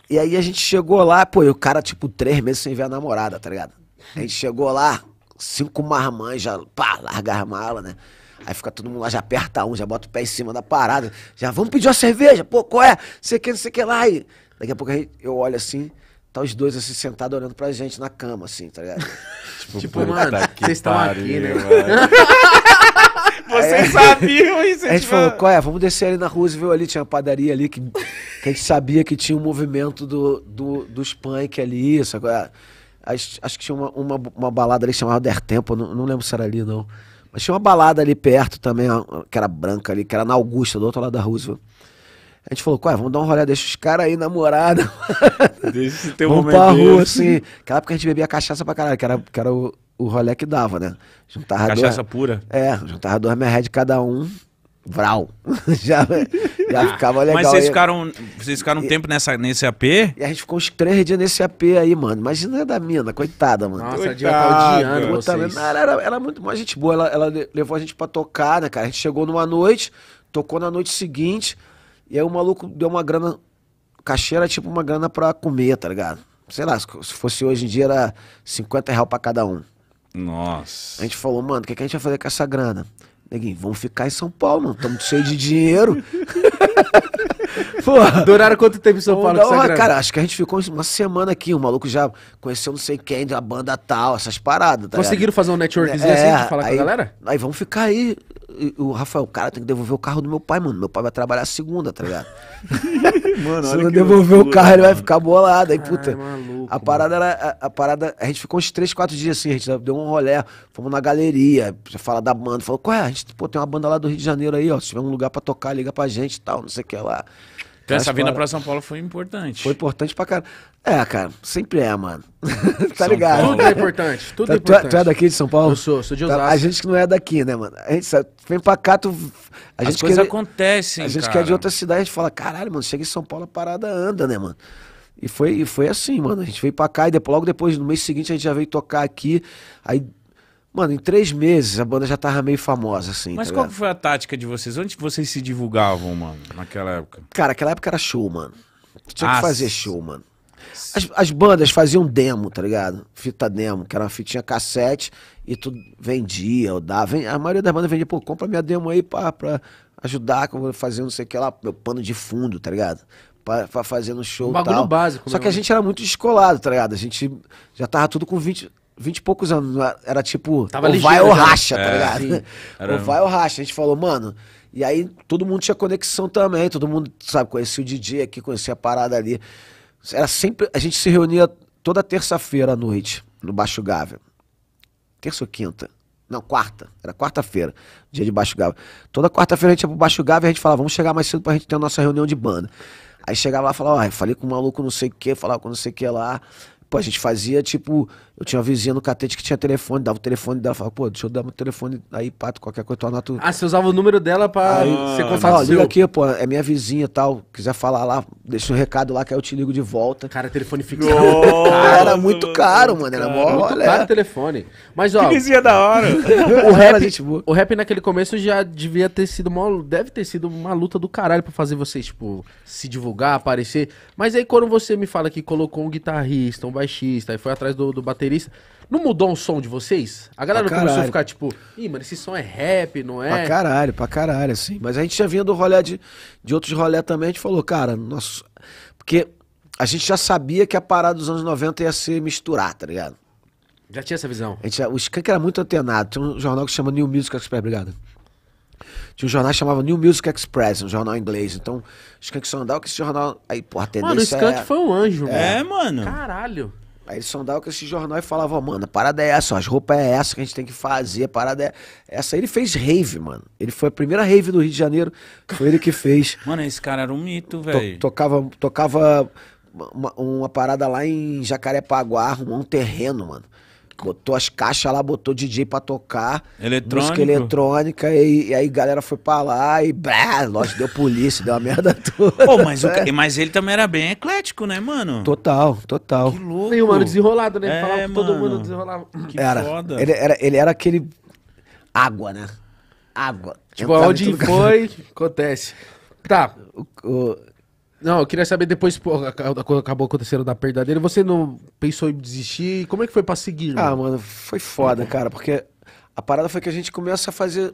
C: E aí a gente chegou lá, pô, e o cara, tipo, três meses sem ver a namorada, tá ligado? A gente chegou lá, cinco marmães já, pá, larga as mala, né? Aí fica todo mundo lá, já aperta um, já bota o pé em cima da parada. Já vamos pedir uma cerveja, pô, qual é? Você que, não sei que lá. E daqui a pouco eu olho assim, tá os dois assim sentados olhando pra gente na cama, assim, tá ligado? tipo, tipo mano, vocês estão aqui, né? Vocês sabiam isso, A gente falou, qual é? Vamos descer ali na Roosevelt ali, tinha uma padaria ali que, que a gente sabia que tinha um movimento do, do, dos punk ali, isso é? Acho, acho que tinha uma, uma, uma balada ali chamada Der Tempo, não, não lembro se era ali, não. Mas tinha uma balada ali perto também, que era branca ali, que era na Augusta, do outro lado da Roosevelt. A gente falou, ué, vamos dar um rolê, deixa os caras aí, namorados
A: Deixa esse teu vamos momento. Vamos pra rua, assim.
C: Aquela época a gente bebia cachaça pra caralho, que era, que era o, o rolê que dava, né? Juntava cachaça pura? É, juntava duas merredes de cada um, vral. já, já ficava legal. Mas vocês ficaram,
B: vocês ficaram um tempo nessa, nesse AP? E
C: a gente ficou uns três dias nesse AP aí, mano. Imagina a da mina, coitada, mano. Nossa, coitada, dia tá odiando Ela era, era muito mais gente boa. Ela, ela levou a gente pra tocar, né, cara? A gente chegou numa noite, tocou na noite seguinte... E aí o maluco deu uma grana. Cachê era tipo uma grana pra comer, tá ligado? Sei lá, se fosse hoje em dia era 50 reais pra cada um. Nossa. A gente falou, mano, o que, que a gente vai fazer com essa grana? Neguinho, vamos ficar em São Paulo, mano. Estamos cheios de dinheiro. Porra. Duraram quanto tempo em São Paulo? Não, cara, grana? acho que a gente ficou uma semana aqui. O maluco já conheceu não sei quem, a banda tal, essas paradas. Tá Conseguiram fazer um networkzinho assim é, assim de falar aí, com a galera? Aí vamos ficar aí o Rafael, cara, tem que devolver o carro do meu pai, mano. Meu pai vai trabalhar segunda, tá ligado? mano, Se não devolver loucura, o carro, mano. ele vai ficar bolado. Aí, puta. Ai, é maluco, a parada mano. era. A, a, parada. A gente ficou uns 3, 4 dias assim, a gente deu um rolé, fomos na galeria, fala da banda, falou, qual é? A gente, pô, tem uma banda lá do Rio de Janeiro aí, ó. Se tiver um lugar pra tocar, liga pra gente e tal, não sei o que lá. Então, essa vinda para
B: São Paulo foi importante.
C: Foi importante pra caralho. É, cara, sempre é, mano. tá São ligado? Paulo. Tudo é importante, tudo tá, é importante. Tu, tu, é daqui de São Paulo? Eu sou, sou de Osasco. Tá, a gente que não é daqui, né, mano? A gente sabe, vem pra cá, tu... A As coisas quer, acontecem, A gente cara. quer de outra cidade, a gente fala, caralho, mano, chega em São Paulo, a parada anda, né, mano? E foi, e foi assim, mano. A gente veio pra cá e depois, logo depois, no mês seguinte, a gente já veio tocar aqui. Aí Mano, em três meses a banda já tava meio famosa, assim. Mas tá qual foi
B: a tática de vocês? Onde vocês se divulgavam, mano, naquela época?
C: Cara, aquela época era show, mano. Tinha que ah, fazer show, mano. As, as bandas faziam demo, tá ligado? Fita demo, que era uma fitinha cassete e tu vendia ou dava. A maioria das bandas vendia, pô, compra minha demo aí pra, pra ajudar, fazer não sei o que lá, meu pano de fundo, tá ligado? Pra, pra fazer no show um bagulho tal. básico. Só né, que a gente era muito descolado, tá ligado? A gente já tava tudo com 20 vinte e poucos anos, era tipo, Tava ou ligeiro, vai ou racha, tá é, tá ligado? Era... Ou vai ou racha. A gente falou, mano, e aí todo mundo tinha conexão também, todo mundo, sabe, conhecia o DJ aqui, conhecia a parada ali. Era sempre. A gente se reunia toda terça-feira à noite no Baixo Gávea. Terça ou quinta? Não, quarta. Era quarta-feira, dia de Baixo Gávea. Toda quarta-feira a gente ia pro Baixo Gávea e a gente falava, vamos chegar mais cedo pra gente ter a nossa reunião de banda. Aí chegava lá e falava, ó, falei com um maluco não sei o que, falava com não sei o que lá. Pô, a gente fazia tipo eu tinha uma vizinha no catete que tinha telefone, dava o telefone dela, falava, pô, deixa eu dar meu telefone aí, pato, qualquer coisa, tu anota. Ah,
A: você usava o número dela pra aí, ser contato liga aqui,
C: pô, é minha vizinha e tal, quiser falar lá, deixa um recado lá que aí eu te ligo de volta. Cara, telefone fixo. era muito caro, mano, era mó Muito caro o telefone. Mas, ó... Que vizinha da hora. o, rap, gente,
A: o rap naquele começo já devia ter sido, uma, deve ter sido uma luta do caralho pra fazer vocês, tipo, se divulgar, aparecer. Mas aí quando você me fala que colocou um guitarrista, um baixista, e foi atrás do, do baterista, baterista. Não mudou o som de vocês? A galera começou a ficar tipo, ih, mano, esse som é rap, não é? Pra
C: caralho, pra caralho, assim. Mas a gente já vinha do rolé de, de outros rolé também, a gente falou, cara, nosso. Porque a gente já sabia que a parada dos anos 90 ia se misturar, tá ligado?
A: Já tinha essa visão.
C: A gente, o Skank era muito antenado. Tinha um jornal que chama New Music Express, obrigado. Tinha um jornal que chamava New Music Express, um jornal inglês. Então, Skank só andava com esse jornal. Aí, porra, a tendência Mano, o Skank é... foi um anjo, mano. É, mano. Caralho. Aí eles sondavam com esse jornal e falavam, mano, a parada é essa, as roupas é essa que a gente tem que fazer, a parada é essa. Aí ele fez rave, mano. Ele foi a primeira rave do Rio de Janeiro, foi ele que fez. Mano, esse cara era um mito, velho. Tocava, tocava uma, uma, parada lá em Jacarepaguá, arrumou um terreno, mano botou as caixas lá, botou DJ pra tocar.
B: Eletrônico. Música
C: eletrônica, e, e aí galera foi pra lá e brá, deu polícia, deu uma merda toda. Pô, mas, o,
B: mas ele também era bem eclético, né, mano?
C: Total, total. Que
B: louco. E o mano desenrolado,
A: né? É, Falava que todo mundo desenrolava. Que era. foda. Ele era,
C: ele era aquele água, né? Água. Tipo, onde foi,
A: acontece. Tá. O, o, não, eu queria saber depois pô, acabou acontecendo da perda dele. Você não pensou em
C: desistir? Como é que foi pra seguir? Ah, mano? Ah, mano, foi foda, cara, porque a parada foi que a gente começa a fazer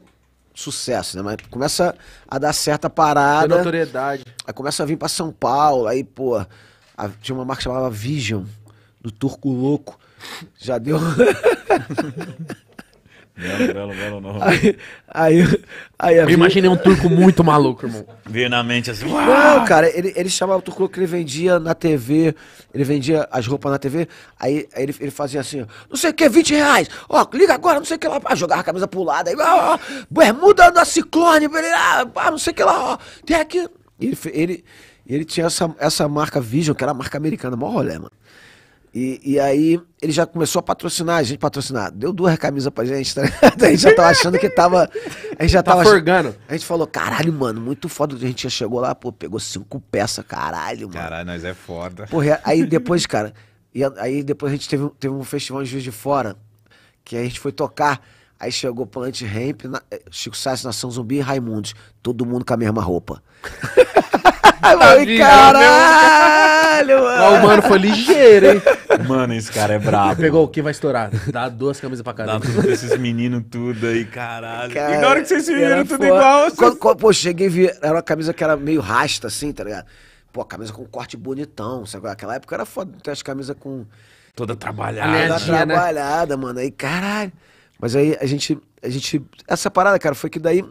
C: sucesso, né? Mas começa a dar certa parada. Foi notoriedade. Aí começa a vir pra São Paulo, aí, pô, a, tinha uma marca chamada Vision, do Turco Louco. Já deu. Belo, belo, belo nome. Aí, aí, aí Eu imaginei um turco muito maluco, irmão. Veio na mente assim. Uau! Não, cara, ele, ele chamava o turco que ele vendia na TV, ele vendia as roupas na TV, aí, aí ele, ele fazia assim, não sei o que, 20 reais, ó, liga agora, não sei o que lá, ah, jogava a camisa pro lado, aí, ó, ó bermuda na ciclone, ah, não sei o que lá, ó, tem aqui. Ele, ele, ele tinha essa, essa marca Vision, que era a marca americana, mó rolê, mano. E, e, aí ele já começou a patrocinar, a gente patrocinar. Deu duas camisas pra gente, tá ligado? A gente já tava achando que tava. A gente já tá tava. Forgando. A gente falou, caralho, mano, muito foda. A gente já chegou lá, pô, pegou cinco peças, caralho, mano. Caralho, nós é foda. Porra, aí depois, cara. E aí depois a gente teve, teve um festival em Juiz de Fora, que a gente foi tocar. Aí chegou Plant Ramp, na... Eh, Chico Sainz, Nação Zumbi e Raimundos. Todo mundo com a mesma roupa. Ai, tá caralho, mano. O mano foi ligeiro, hein? Mano,
A: esse cara é brabo. Pegou o que vai estourar? Dá duas camisas pra cada. Dá tudo esses meninos tudo aí, caralho. Cara, e na hora que vocês se viram tudo foda. igual...
C: Vocês... Quando, quando, pô, cheguei e vi... Era uma camisa que era meio rasta, assim, tá ligado? Pô, camisa com corte bonitão, sabe? É? Aquela época era foda ter as camisas com... Toda trabalhada. Né? Toda trabalhada, né? mano. Aí, caralho... Mas aí a gente, a gente. Essa parada, cara, foi que daí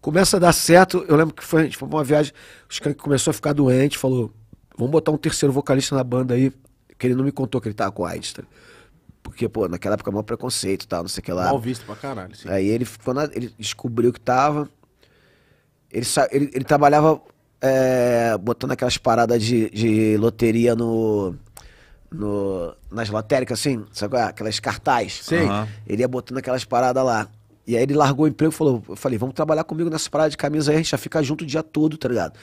C: começa a dar certo. Eu lembro que foi, a gente foi pra uma viagem, o Skank começou a ficar doente, falou: vamos botar um terceiro vocalista na banda aí. Que ele não me contou que ele tava com Einstein. Porque, pô, naquela época é maior preconceito e tal, não sei o que lá. Mal
A: visto pra caralho, sim.
C: Aí ele ficou ele descobriu que tava. Ele, ele, ele trabalhava é, botando aquelas paradas de, de loteria no, no, nas lotéricas, assim, sabe qual é? Aquelas cartaz. Sim. Uhum. Ele ia botando aquelas paradas lá. E aí ele largou o emprego e falou, eu falei, vamos trabalhar comigo nessa parada de camisa aí, a gente já fica junto o dia todo, tá ligado?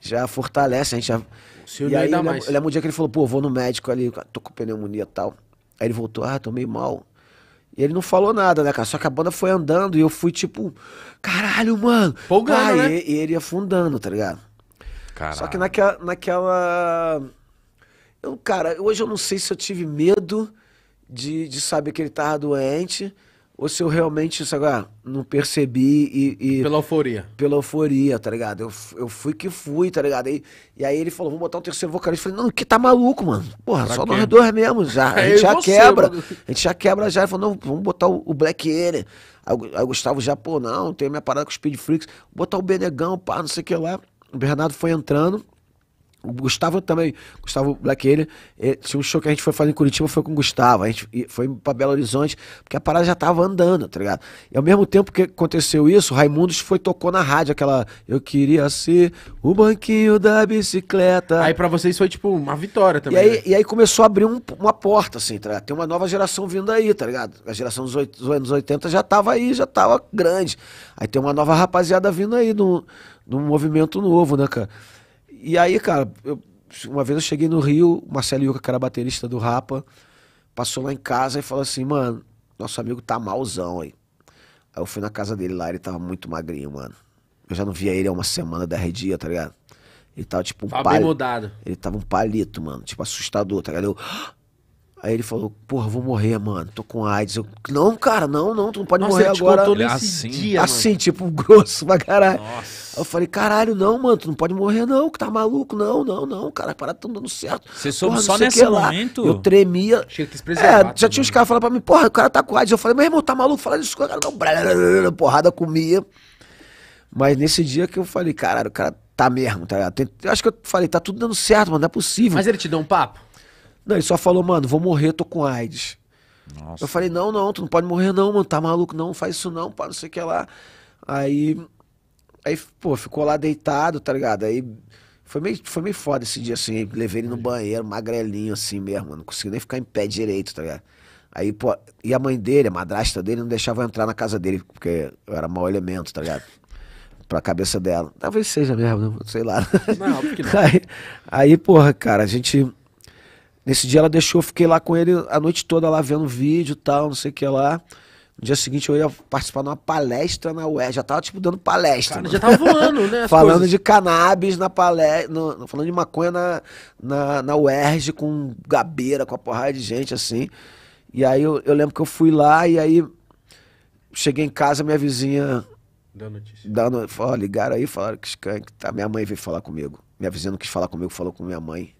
C: Já fortalece, a gente já... Se e é aí ele mais. um dia que ele falou, pô, vou no médico ali, tô com pneumonia e tal. Aí ele voltou, ah, tô meio mal. E ele não falou nada, né, cara? Só que a banda foi andando e eu fui tipo, caralho, mano. Polgando, ah, né? e, e ele afundando, tá ligado? Caralho. Só que naquela, naquela eu, cara, hoje eu não sei se eu tive medo de, de saber que ele tava doente ou se eu realmente, ah, não percebi e, e, Pela euforia. Pela euforia, tá ligado? Eu, eu fui que fui, tá ligado? E, e aí ele falou, vamos botar um terceiro vocalista. Eu falei, não, que tá maluco, mano. Porra, pra só nós dois mesmo, já. A é gente já você, quebra. Mano. A gente já quebra já. Ele falou, não, vamos botar o, o Black N. Aí, o Gustavo já, pô, não, tem minha parada com o Speed Freaks. Vou botar o Benegão, pá, não sei o que lá. O Bernardo foi entrando. O Gustavo também, Gustavo Black, ele, ele, tinha um show que a gente foi fazer em Curitiba, foi com o Gustavo. A gente foi pra Belo Horizonte, porque a parada já tava andando, tá ligado? E ao mesmo tempo que aconteceu isso, Raimundos foi, tocou na rádio aquela. Eu queria ser o banquinho da bicicleta. Aí pra vocês foi tipo uma vitória também. E aí, né? e aí começou a abrir um, uma porta, assim, tá ligado? Tem uma nova geração vindo aí, tá ligado? A geração dos, dos anos 80 já tava aí, já tava grande. Aí tem uma nova rapaziada vindo aí num, num movimento novo, né, cara? E aí, cara, eu, uma vez eu cheguei no Rio, Marcelo Yuca, que era baterista do Rapa, passou lá em casa e falou assim, mano, nosso amigo tá malzão aí. Aí eu fui na casa dele lá, ele tava muito magrinho, mano. Eu já não via ele há uma semana, dez dias, tá ligado? Ele tava tipo um palito. mudado. Ele tava um palito, mano. Tipo, assustador, tá ligado? Eu... Aí ele falou, porra, vou morrer, mano. Tô com AIDS. Eu, não, cara, não, não, tu não pode Nossa, morrer agora. Contou é assim, dia, assim mano. tipo, grosso pra caralho. Nossa. Eu falei, caralho, não, mano, tu não pode morrer, não, que tá maluco, não, não, não, cara, para tá dando certo. Você soube porra, só nesse momento? Lá. Eu tremia. que é, já tinha uns né? caras falando pra mim, porra, o cara tá com aids Eu falei, meu irmão, tá maluco? Fala disso, cara, não, blá, blá, blá, porrada comia. Mas nesse dia que eu falei, caralho, o cara tá mesmo, tá ligado? eu acho que eu falei, tá tudo dando certo, mano, não é possível. Mas ele te deu um papo? Não, ele só falou, mano, vou morrer, tô com AIDS. Nossa. Eu falei, não, não, tu não pode morrer não, mano, tá maluco, não, faz isso não, para não sei o que lá. Aí Aí, pô, ficou lá deitado, tá ligado? Aí foi meio, foi meio foda esse dia, assim. Levei ele no banheiro, magrelinho, assim mesmo. Não consegui nem ficar em pé direito, tá ligado? Aí, pô, e a mãe dele, a madrasta dele, não deixava eu entrar na casa dele, porque eu era mau elemento, tá ligado? Pra cabeça dela. Talvez seja mesmo, né? sei lá. Não, porque é não. Aí, aí, porra, cara, a gente. Nesse dia ela deixou, eu fiquei lá com ele a noite toda, lá vendo vídeo e tal, não sei o que lá. No dia seguinte eu ia participar de uma palestra na UER. Já tava, tipo, dando palestra. Cara, já tava voando,
A: né? falando coisas. de
C: cannabis na palestra. falando de maconha na, na, na UERJ com gabeira, com a porrada de gente, assim. E aí eu, eu lembro que eu fui lá e aí cheguei em casa, minha vizinha. Dá notícia. Dá no... ligaram aí, falaram que Skank tá. Minha mãe veio falar comigo. Minha vizinha não quis falar comigo, falou com minha mãe.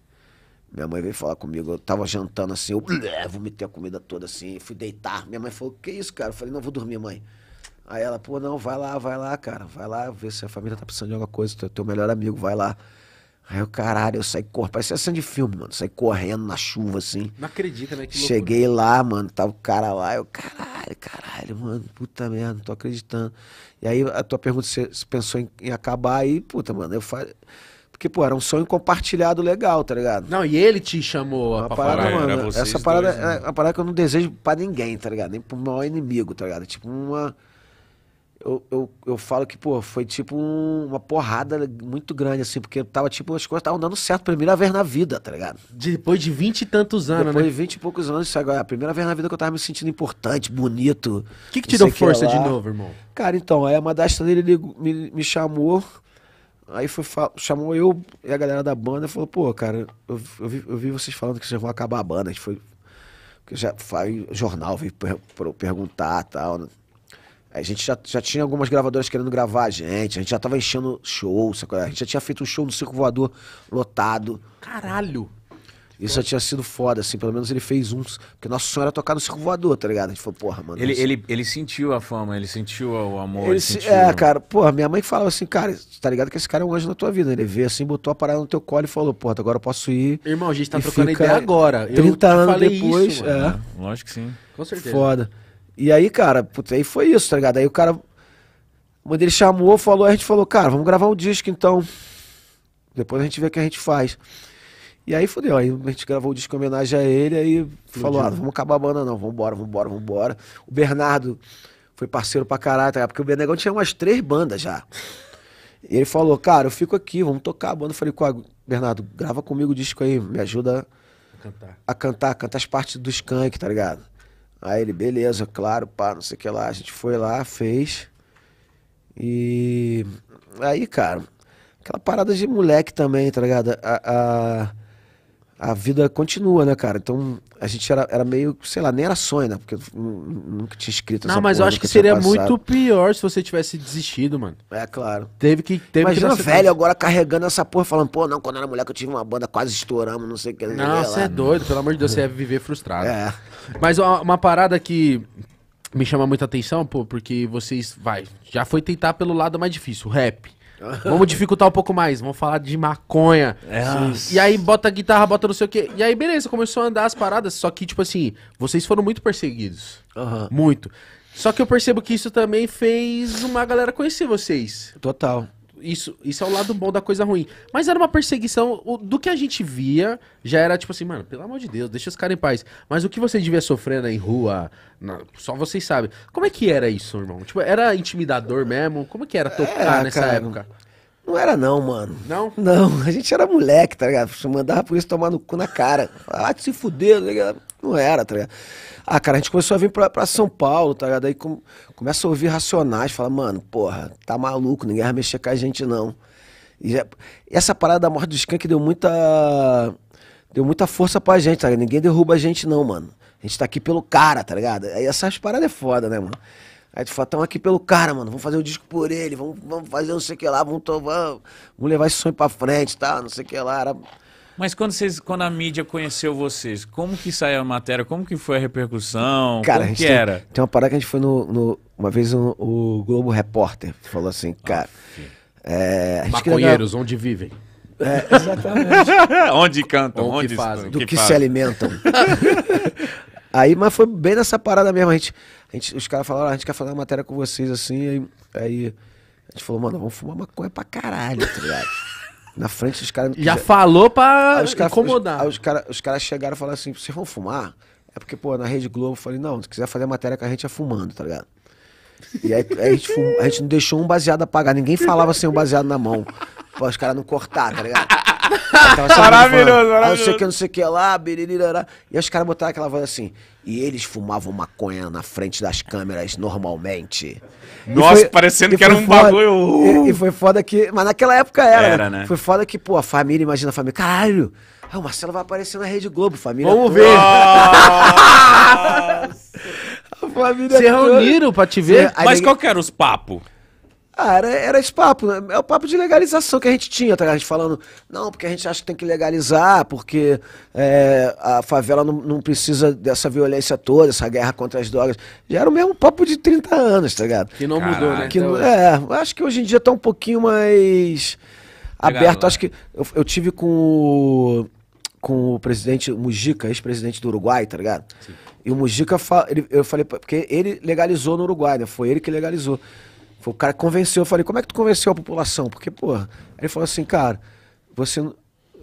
C: Minha mãe veio falar comigo, eu tava jantando assim, eu vomitei a comida toda assim, fui deitar. Minha mãe falou, que isso, cara? Eu falei, não, vou dormir, mãe. Aí ela, pô, não, vai lá, vai lá, cara, vai lá, ver se a família tá precisando de alguma coisa, tu é teu melhor amigo, vai lá. Aí eu, caralho, eu saí correndo, parecia cena de filme, mano, saí correndo na chuva, assim. Não
A: acredita, né? Que Cheguei
C: lá, mano, tava o cara lá, eu, caralho, caralho, mano, puta merda, não tô acreditando. E aí a tua pergunta, você pensou em, em acabar aí, puta, mano, eu falei... Porque, pô, era um sonho compartilhado legal, tá ligado? Não, e ele te chamou a parada, falar, mano. Essa parada dois, né? é uma parada que eu não desejo pra ninguém, tá ligado? Nem pro maior inimigo, tá ligado? Tipo, uma. Eu, eu, eu falo que, pô, foi tipo um, uma porrada muito grande, assim, porque tava, tipo, as coisas estavam dando certo, primeira vez na vida, tá ligado? Depois de vinte e tantos anos, Depois né? Depois de vinte e poucos anos, isso agora, a primeira vez na vida que eu tava me sentindo importante, bonito. O que, que te deu força de novo, irmão? Cara, então, aí a madrasta dele me, me chamou. Aí foi, chamou eu e a galera da banda e falou, pô, cara, eu, eu, vi, eu vi vocês falando que vocês vão acabar a banda. A gente foi. Já, foi jornal veio per, per, perguntar tal. Né? A gente já, já tinha algumas gravadoras querendo gravar a gente, a gente já tava enchendo show, sacou? É? A gente já tinha feito um show no Circo Voador lotado. Caralho! Isso já tinha sido foda, assim, pelo menos ele fez uns. Porque Nossa Senhora tocar no circo voador, tá ligado? A gente falou, porra, mano. Ele, ele,
B: ele sentiu a fama, ele sentiu o amor. Ele, ele se... sentiu... É,
C: cara, porra, minha mãe falava assim, cara, tá ligado que esse cara é um anjo na tua vida. Né? Ele veio assim, botou a parada no teu colo e falou, porra, agora eu posso ir. Irmão, a gente tá trocando ideia agora. 30 anos depois. Isso, é. Lógico que sim.
B: Com certeza. Foda.
C: E aí, cara, putz, aí foi isso, tá ligado? Aí o cara. Quando ele chamou, falou, a gente falou, cara, vamos gravar um disco então. Depois a gente vê o que a gente faz. E aí fodeu aí a gente gravou o disco em homenagem a ele, aí falou, ah, vamos acabar a banda não, vambora, vambora, vambora. O Bernardo foi parceiro pra caralho, tá? porque o Benegão tinha umas três bandas já. E ele falou, cara, eu fico aqui, vamos tocar a banda. Eu falei, Bernardo, grava comigo o disco aí, me ajuda a cantar, a cantar, cantar as partes do skunk, tá ligado? Aí ele, beleza, claro, pá, não sei o que lá. A gente foi lá, fez. E aí, cara, aquela parada de moleque também, tá ligado? A, a a vida continua, né, cara? Então, a gente era, era meio, sei lá, nem era sonho, né? Porque eu nunca tinha escrito Não, essa mas porra, eu acho que seria muito
A: pior se você tivesse desistido, mano. É, claro.
C: Teve que... Teve Imagina que velho agora carregando essa porra, falando, pô, não, quando era mulher que eu tive uma banda, quase estouramos, não sei o que. Não, você é doido, pelo amor de Deus, você
A: é viver frustrado. É. Mas uma, uma parada que me chama muita atenção, pô, porque vocês, vai, já foi tentar pelo lado mais difícil, o rap. Vamos dificultar um pouco mais, vamos falar de maconha. Yes. É. E aí bota guitarra, bota não sei o quê. E aí, beleza, começou a andar as paradas. Só que, tipo assim, vocês foram muito perseguidos. Uhum. Muito. Só que eu percebo que isso também fez uma galera conhecer vocês. Total isso, isso é o lado bom da coisa ruim. Mas era uma perseguição, o, do que a gente via, já era tipo assim, mano, pelo amor de Deus, deixa os caras em paz. Mas o que você devia sofrer na, em rua, na, só vocês sabem. Como é que era isso, irmão? Tipo, era intimidador mesmo? Como é que era tocar é, nessa cara, época?
C: Não era não, mano. Não? Não, a gente era moleque, tá ligado? Mandava por isso tomar no cu na cara. Ah, de se fuder, tá ligado? Não era, tá ligado? Ah, cara, a gente começou a vir pra, pra São Paulo, tá ligado? Aí com, começa a ouvir racionais, fala, mano, porra, tá maluco, ninguém vai mexer com a gente, não. E, já, e essa parada da morte do skunk deu muita. Deu muita força pra gente, tá ligado? Ninguém derruba a gente, não, mano. A gente tá aqui pelo cara, tá ligado? Aí essas paradas é foda, né, mano? Aí tu fala, tamo aqui pelo cara, mano, vamos fazer o um disco por ele, vamos, vamos fazer não sei o que lá, vamos, vamos, vamos levar esse sonho pra frente, tá? Não sei o que lá. Era...
B: Mas quando, vocês, quando a mídia conheceu vocês, como que saiu a matéria? Como que foi a repercussão? Cara, como a que tem, era?
C: Tem uma parada que a gente foi no. no uma vez um, o Globo Repórter falou assim, cara. É, Maconheiros, onde vivem. É, exatamente. onde cantam, onde fazem. Do que, que se alimentam. Aí, mas foi bem nessa parada mesmo. A gente, a gente, os caras falaram, a gente quer fazer uma matéria com vocês assim. Aí, aí a gente falou, mano, vamos fumar maconha pra caralho, tá ligado? Na frente os caras. Já, já falou pra os cara, incomodar. Os, aí os caras cara chegaram e falaram assim: vocês vão fumar? É porque, pô, na Rede Globo eu falei: não, se quiser fazer matéria com a gente é fumando, tá ligado? E aí, aí a, gente a gente não deixou um baseado apagar. Ninguém falava sem assim, um baseado na mão. Pô, os caras não cortar, tá ligado? maravilhoso, maravilhoso. não sei o que, não sei o que lá, biririrará. Né? E os caras botaram aquela voz assim. E eles fumavam maconha na frente das câmeras normalmente. Nossa, foi, parecendo que era um foda, bagulho. Uh! E, e, foi foda que. Mas naquela época era. Né? era né? Foi foda que, pô, a família, imagina a família. Caralho! Ah, o Marcelo vai aparecer na Rede Globo, família. Vamos ver! Nossa. a família. Se reuniram pra te ver? Mas ninguém... qual que era os papos? Ah, era, era esse papo, né? é o papo de legalização que a gente tinha, tá? A gente falando, não, porque a gente acha que tem que legalizar, porque é, a favela não, não, precisa dessa violência toda, essa guerra contra as drogas. Já era o mesmo papo de 30 anos, tá ligado? Que não Caralho, mudou, né? Que, então... É, acho que hoje em dia tá um pouquinho mais Obrigado, aberto. Lá. Acho que eu, eu tive com o, com o presidente Mujica, ex-presidente do Uruguai, tá ligado? Sim. E o Mujica, ele, eu falei, porque ele legalizou no Uruguai, né? Foi ele que legalizou. Foi o cara que convenceu. Eu falei, como é que tu convenceu a população? Porque, porra. Ele falou assim, cara, você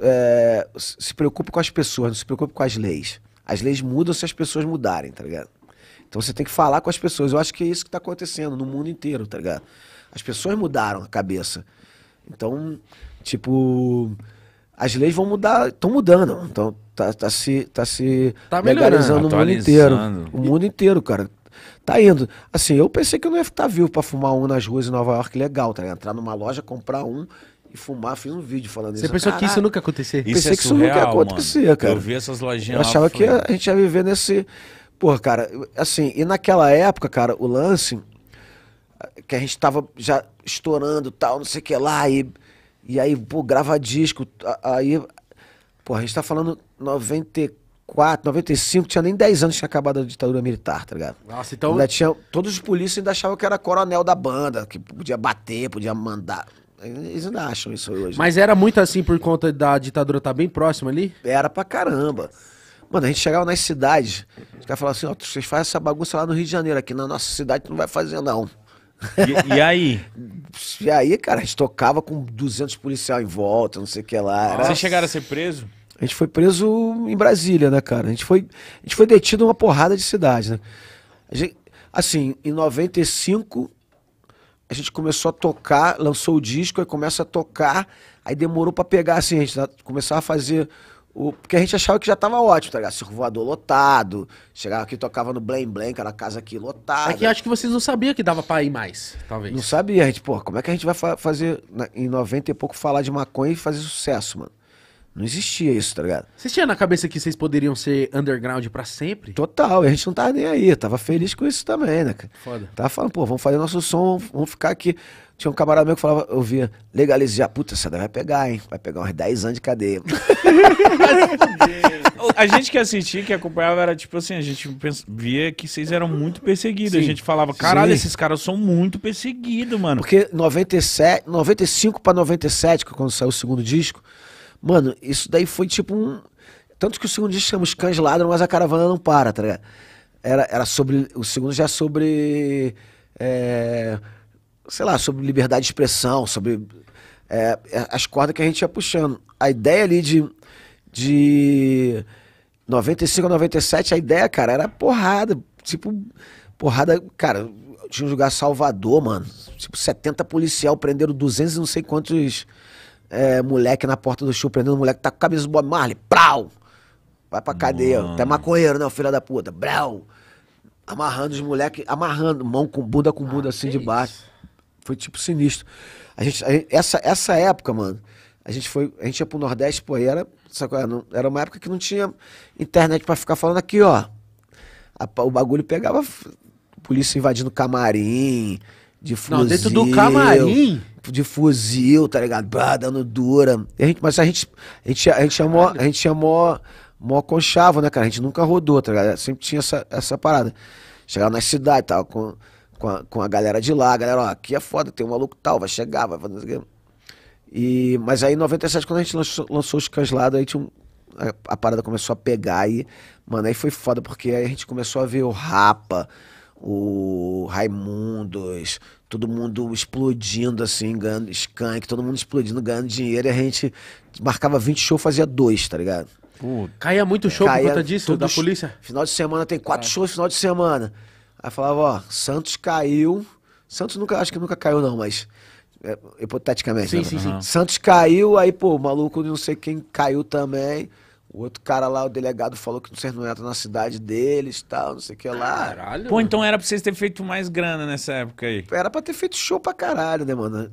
C: é, se preocupe com as pessoas, não se preocupe com as leis. As leis mudam se as pessoas mudarem, tá ligado? Então você tem que falar com as pessoas. Eu acho que é isso que tá acontecendo no mundo inteiro, tá ligado? As pessoas mudaram a cabeça. Então, tipo, as leis vão mudar, estão mudando. Então, tá, tá se, tá se tá legalizando o mundo inteiro. O mundo inteiro, cara tá indo. Assim, eu pensei que eu não ia estar vivo para fumar um nas ruas em Nova York legal, tá? Entrar numa loja, comprar um e fumar. Fiz um vídeo falando Você isso. Você pensou é que isso nunca ia acontecer? Isso pensei é que surreal, nunca ia acontecer, mano. cara. Eu vi essas lojinhas. Eu achava que foi... a gente ia viver nesse. Porra, cara, assim, e naquela época, cara, o lance. Que a gente tava já estourando tal, não sei o que lá, e, e aí, pô, grava disco. Aí, pô, a gente tá falando 94. 94, 95, tinha nem 10 anos, tinha acabado a ditadura militar, tá ligado? Nossa, então. Ainda tinha, todos os polícias ainda achavam que era coronel da banda, que podia bater, podia mandar. Eles ainda acham isso hoje. Mas era muito assim por conta da ditadura estar tá bem próxima ali? Era pra caramba. Mano, a gente chegava nas cidades, os caras falavam assim, ó, vocês fazem essa bagunça lá no Rio de Janeiro, aqui na nossa cidade tu não vai fazer não. E, e aí? e aí, cara, a gente tocava com 200 policiais em volta, não sei o que lá. Era... Vocês chegaram a ser presos? A gente foi preso em Brasília, né, cara? A gente foi, a gente foi detido em uma porrada de cidades, né? Gente, assim, em 95, a gente começou a tocar, lançou o disco, aí começa a tocar, aí demorou para pegar, assim, a gente tá, começava a fazer o... Porque a gente achava que já tava ótimo, tá ligado? Circo voador lotado, chegava aqui tocava no Blame Blame, que era a casa aqui lotada. É que acho que vocês não sabiam que dava pra ir mais, talvez. Não sabia, a gente, pô, como é que a gente vai fa fazer, né, em 90 e pouco, falar de maconha e fazer sucesso, mano? Não existia isso, tá ligado? Vocês tinham na cabeça que vocês poderiam ser underground para sempre? Total, a gente não tava nem aí, tava feliz com isso também, né, cara? Foda. Tava falando, pô, vamos fazer nosso som, vamos ficar aqui. Tinha um camarada meu que falava, eu via, legalizar, ah, puta, essa daí vai pegar, hein? Vai pegar uns 10 anos de cadeia.
B: a gente que assistia, que acompanhava, era tipo assim, a gente via que vocês eram muito perseguidos. Sim. A gente falava, caralho, Sim. esses
C: caras são muito perseguidos, mano. Porque 97, 95 para 97, quando saiu o segundo disco, Mano, isso daí foi tipo um. Tanto que o segundo dia chama Os Cães Ladram, mas a caravana não para, tá ligado? Era, era sobre. O segundo já é sobre. É, sei lá, sobre liberdade de expressão, sobre é, é as cordas que a gente ia puxando. A ideia ali de. de 95 a 97, a ideia, cara, era porrada. Tipo, porrada, cara, tinha um lugar Salvador, mano. Tipo, 70 policial prenderam 200 e não sei quantos é, moleque na porta do show prendendo o moleque tá com a camisa do Bob Marley. Prau! Vai pra cadeia. até Tá maconheiro, né, filha da puta? Brau! Amarrando os moleques, amarrando, mão com bunda com bunda ah, assim de baixo. Foi tipo sinistro. A gente, a gente, essa, essa época, mano, a gente foi, a gente ia pro Nordeste, pô, era, sabe, é? era uma época que não tinha internet para ficar falando aqui, ó. A, o bagulho pegava polícia invadindo camarim, de fuzil. Não, dentro do camarim? Tipo de fuzil, tá ligado? Bah, dando dura. A gente, mas a gente, a gente, a gente chamou, a gente chamou mó conchavo, né, cara? A gente nunca rodou, tá ligado? Sempre tinha essa, essa parada. Chegava na cidade, tal, com, com a, com, a, galera de lá, a galera, ó, aqui é foda, tem um maluco tal, vai chegar, vai fazer. E, mas aí em 97, quando a gente lançou, lançou os Canslados, aí tinha um, a, a, parada começou a pegar e, mano, aí foi foda, porque aí a gente começou a ver o Rapa, o Raimundos, todo mundo explodindo, assim, ganhando skunk, todo mundo explodindo, ganhando dinheiro, e a gente marcava 20 shows, fazia dois, tá ligado? Pô, caía muito show caía por conta disso, da polícia? Final de semana tem quatro é. shows final de semana. Aí falava, ó, Santos caiu. Santos nunca, acho que nunca caiu, não, mas. É, hipoteticamente. Sim, né? sim, sim. Santos caiu, aí, pô, o maluco não sei quem caiu também. O outro cara lá, o delegado, falou que vocês não entram na cidade deles, tal, não sei o que lá. Caralho. Pô, então era pra vocês terem feito mais grana nessa época aí. Era pra ter feito show pra caralho, né, mano?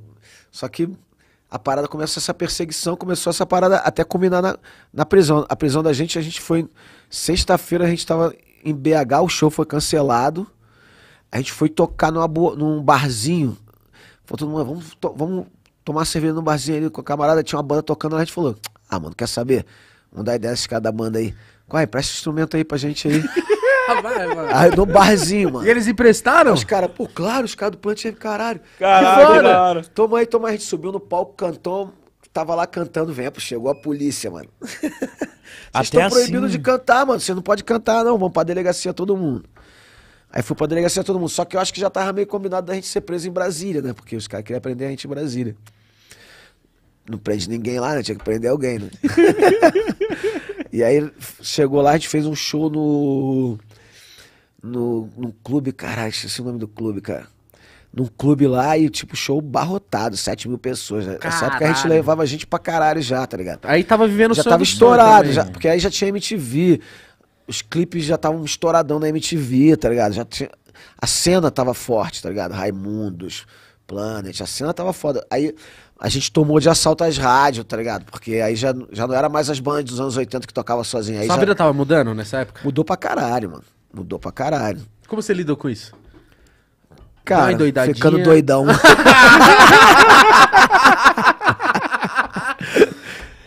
C: Só que a parada começou essa perseguição, começou essa parada até culminar na, na prisão. A prisão da gente, a gente foi. Sexta-feira a gente tava em BH, o show foi cancelado. A gente foi tocar numa, num barzinho. Falou todo mundo, vamos, to, vamos tomar cerveja num barzinho ali com a camarada. Tinha uma banda tocando lá, a gente falou: Ah, mano, quer saber? um das de cada banda aí. Uai, presta instrumento aí pra gente aí.
A: Vai, vai. Aí no barzinho,
C: mano. E eles emprestaram? Os caras, pô, claro, os caras do plant caralho. Caralho, claro. Toma aí, toma aí. A gente subiu no palco, cantou, tava lá cantando, vem, chegou a polícia, mano. Vocês estão assim... de cantar, mano. Você não pode cantar, não. Vamos pra delegacia todo mundo. Aí fui pra delegacia todo mundo. Só que eu acho que já tava meio combinado da gente ser preso em Brasília, né? Porque os caras queriam prender a gente em Brasília não prende ninguém lá, né? Tinha que prender alguém, né? e aí chegou lá, a gente fez um show no. No, no clube, caralho, esqueci o nome do clube, cara. Num clube lá e, tipo, show barrotado, 7 mil pessoas. Né? Nessa época a gente levava gente pra caralho já, tá ligado? Aí tava vivendo Já tava estourado, já, porque aí já tinha MTV. Os clipes já estavam estouradão na MTV, tá ligado? Já tinha, a cena tava forte, tá ligado? Raimundos, Planet, a cena tava foda. Aí a gente tomou de assalto às rádios, tá ligado? Porque aí já, já não era mais as bandas dos anos 80 que tocava sozinha. Aí Sua já... vida tava mudando nessa época? Mudou pra caralho, mano. Mudou pra caralho. Como você lidou com isso?
A: Cara, ficando doidão.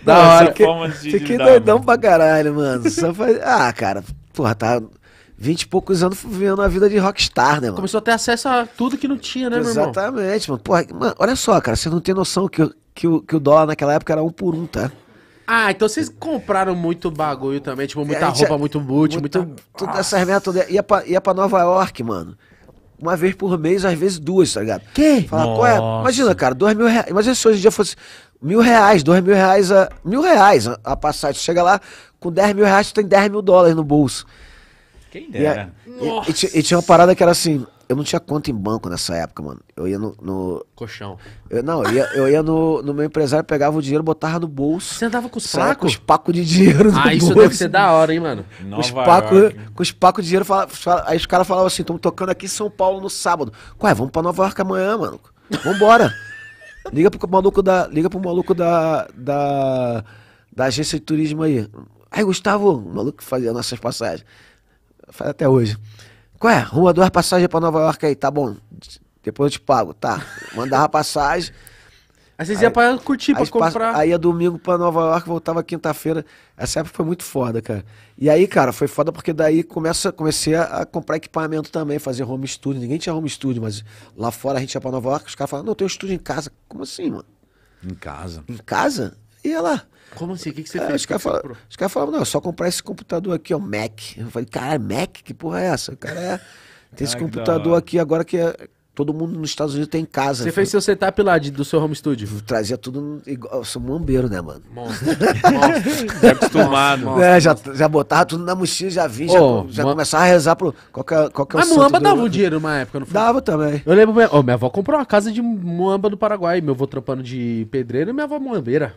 A: da hora. Fiquei, fiquei doidão pra
C: caralho, mano. Só faz... Ah, cara, porra, tá 20 e poucos anos vivendo a vida de rockstar, né, mano?
A: Começou a ter acesso a tudo que não tinha, né, Exatamente, meu irmão?
C: Exatamente, mano. Porra, mano, olha só, cara, você não tem noção que, que, o, que o dólar naquela época era um por um, tá?
A: Ah, então vocês compraram muito bagulho também, tipo, muita gente, roupa,
C: muito boot, muito, Tudo ah. essas merdas Ia pra, ia pra Nova York, mano. Uma vez por mês, às vezes duas, tá ligado? Que? qual é? Imagina, cara, dois mil reais. Imagina se hoje em dia fosse mil reais, dois mil reais a. Mil reais a, a passagem. Chega lá, com dez mil reais, tu tem dez mil dólares no bolso. Quem dera. E, e, e, tinha uma parada que era assim. Eu não tinha conta em banco nessa época, mano. Eu ia no. no... Colchão. Eu, não, eu ia, eu ia no, no, meu empresário, pegava o dinheiro, botava no bolso. Você andava com os pacos? Com os pacos de dinheiro. no Ah, isso bolso. deve ser da hora, hein, mano?
A: com os pacos
C: com os pacos de dinheiro. Fala, fala, aí os caras falavam assim: estamos tocando aqui em São Paulo no sábado. Ué, vamos pra Nova York amanhã, mano. Vambora. liga pro maluco da. Liga pro maluco da. Da, da agência de turismo aí. Aí, Gustavo, o maluco que fazia nossas passagens faz até hoje. Qual é? Rua, duas passagens pra Nova York aí, tá bom. Depois eu te pago, tá. Mandava passagem. Às vezes aí, ia pra
A: curtir, pra comprar. Aí
C: ia domingo pra Nova York, voltava quinta-feira. Essa época foi muito foda, cara. E aí, cara, foi foda porque daí começa, comecei a, a, comprar equipamento também, fazer home studio. Ninguém tinha home studio, mas lá fora a gente ia pra Nova York, os caras falavam, não, tem um estúdio em casa. Como assim, mano? Em casa? Em casa? Ia lá. Como assim? O que, que você é, fez? Os caras falavam, cara fala, não, é só comprar esse computador aqui, ó, Mac. Eu falei, cara, Mac? Que porra é essa? O cara é...
A: Tem esse Ai, computador
C: aqui agora que é, todo mundo nos Estados Unidos tem em casa. Você fez seu setup lá de, do seu home studio? Trazia tudo igual. Eu sou muambeiro, né, mano? Monstro. monstro. acostumado. Monstro. É, já, já botava tudo na mochila, já vi, oh, já, já começava a rezar pro. Qual qualquer é, qual que é Mas Muamba dava um
A: dinheiro numa época, não foi? Dava também.
C: Eu lembro, minha, oh, minha avó comprou uma
A: casa de Muamba do Paraguai. Meu avô trampando de pedreiro e minha avó Muambeira.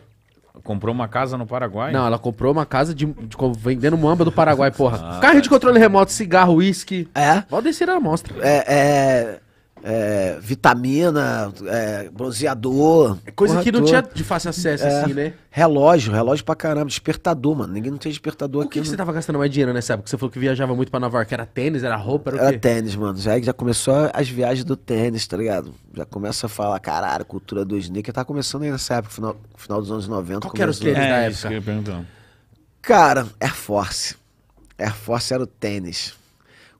A: Comprou uma casa no Paraguai? Não, ela comprou uma casa de, de, de vendendo muamba do Paraguai, porra. Ah, Carro de é. controle remoto,
C: cigarro, uísque. É? Pode descer a amostra. É, é é, vitamina, é, bronzeador. É coisa que não toda. tinha de fácil acesso, é, assim, né? Relógio, relógio pra caramba, despertador, mano. Ninguém não tinha despertador O aqui. Por que, você tava
A: gastando mais dinheiro nessa época? Você falou que viajava muito pra Nova York. Era tênis, era roupa, era, era
C: tênis, mano. Já, já começou as viagens do tênis, tá ligado? Já começa a falar, caralho, cultura do sneaker. tá começando aí nessa época, final, final dos anos 90. Qual que era o tênis da é, época? Isso que eu ia Cara, Air Force. Air Force era o tênis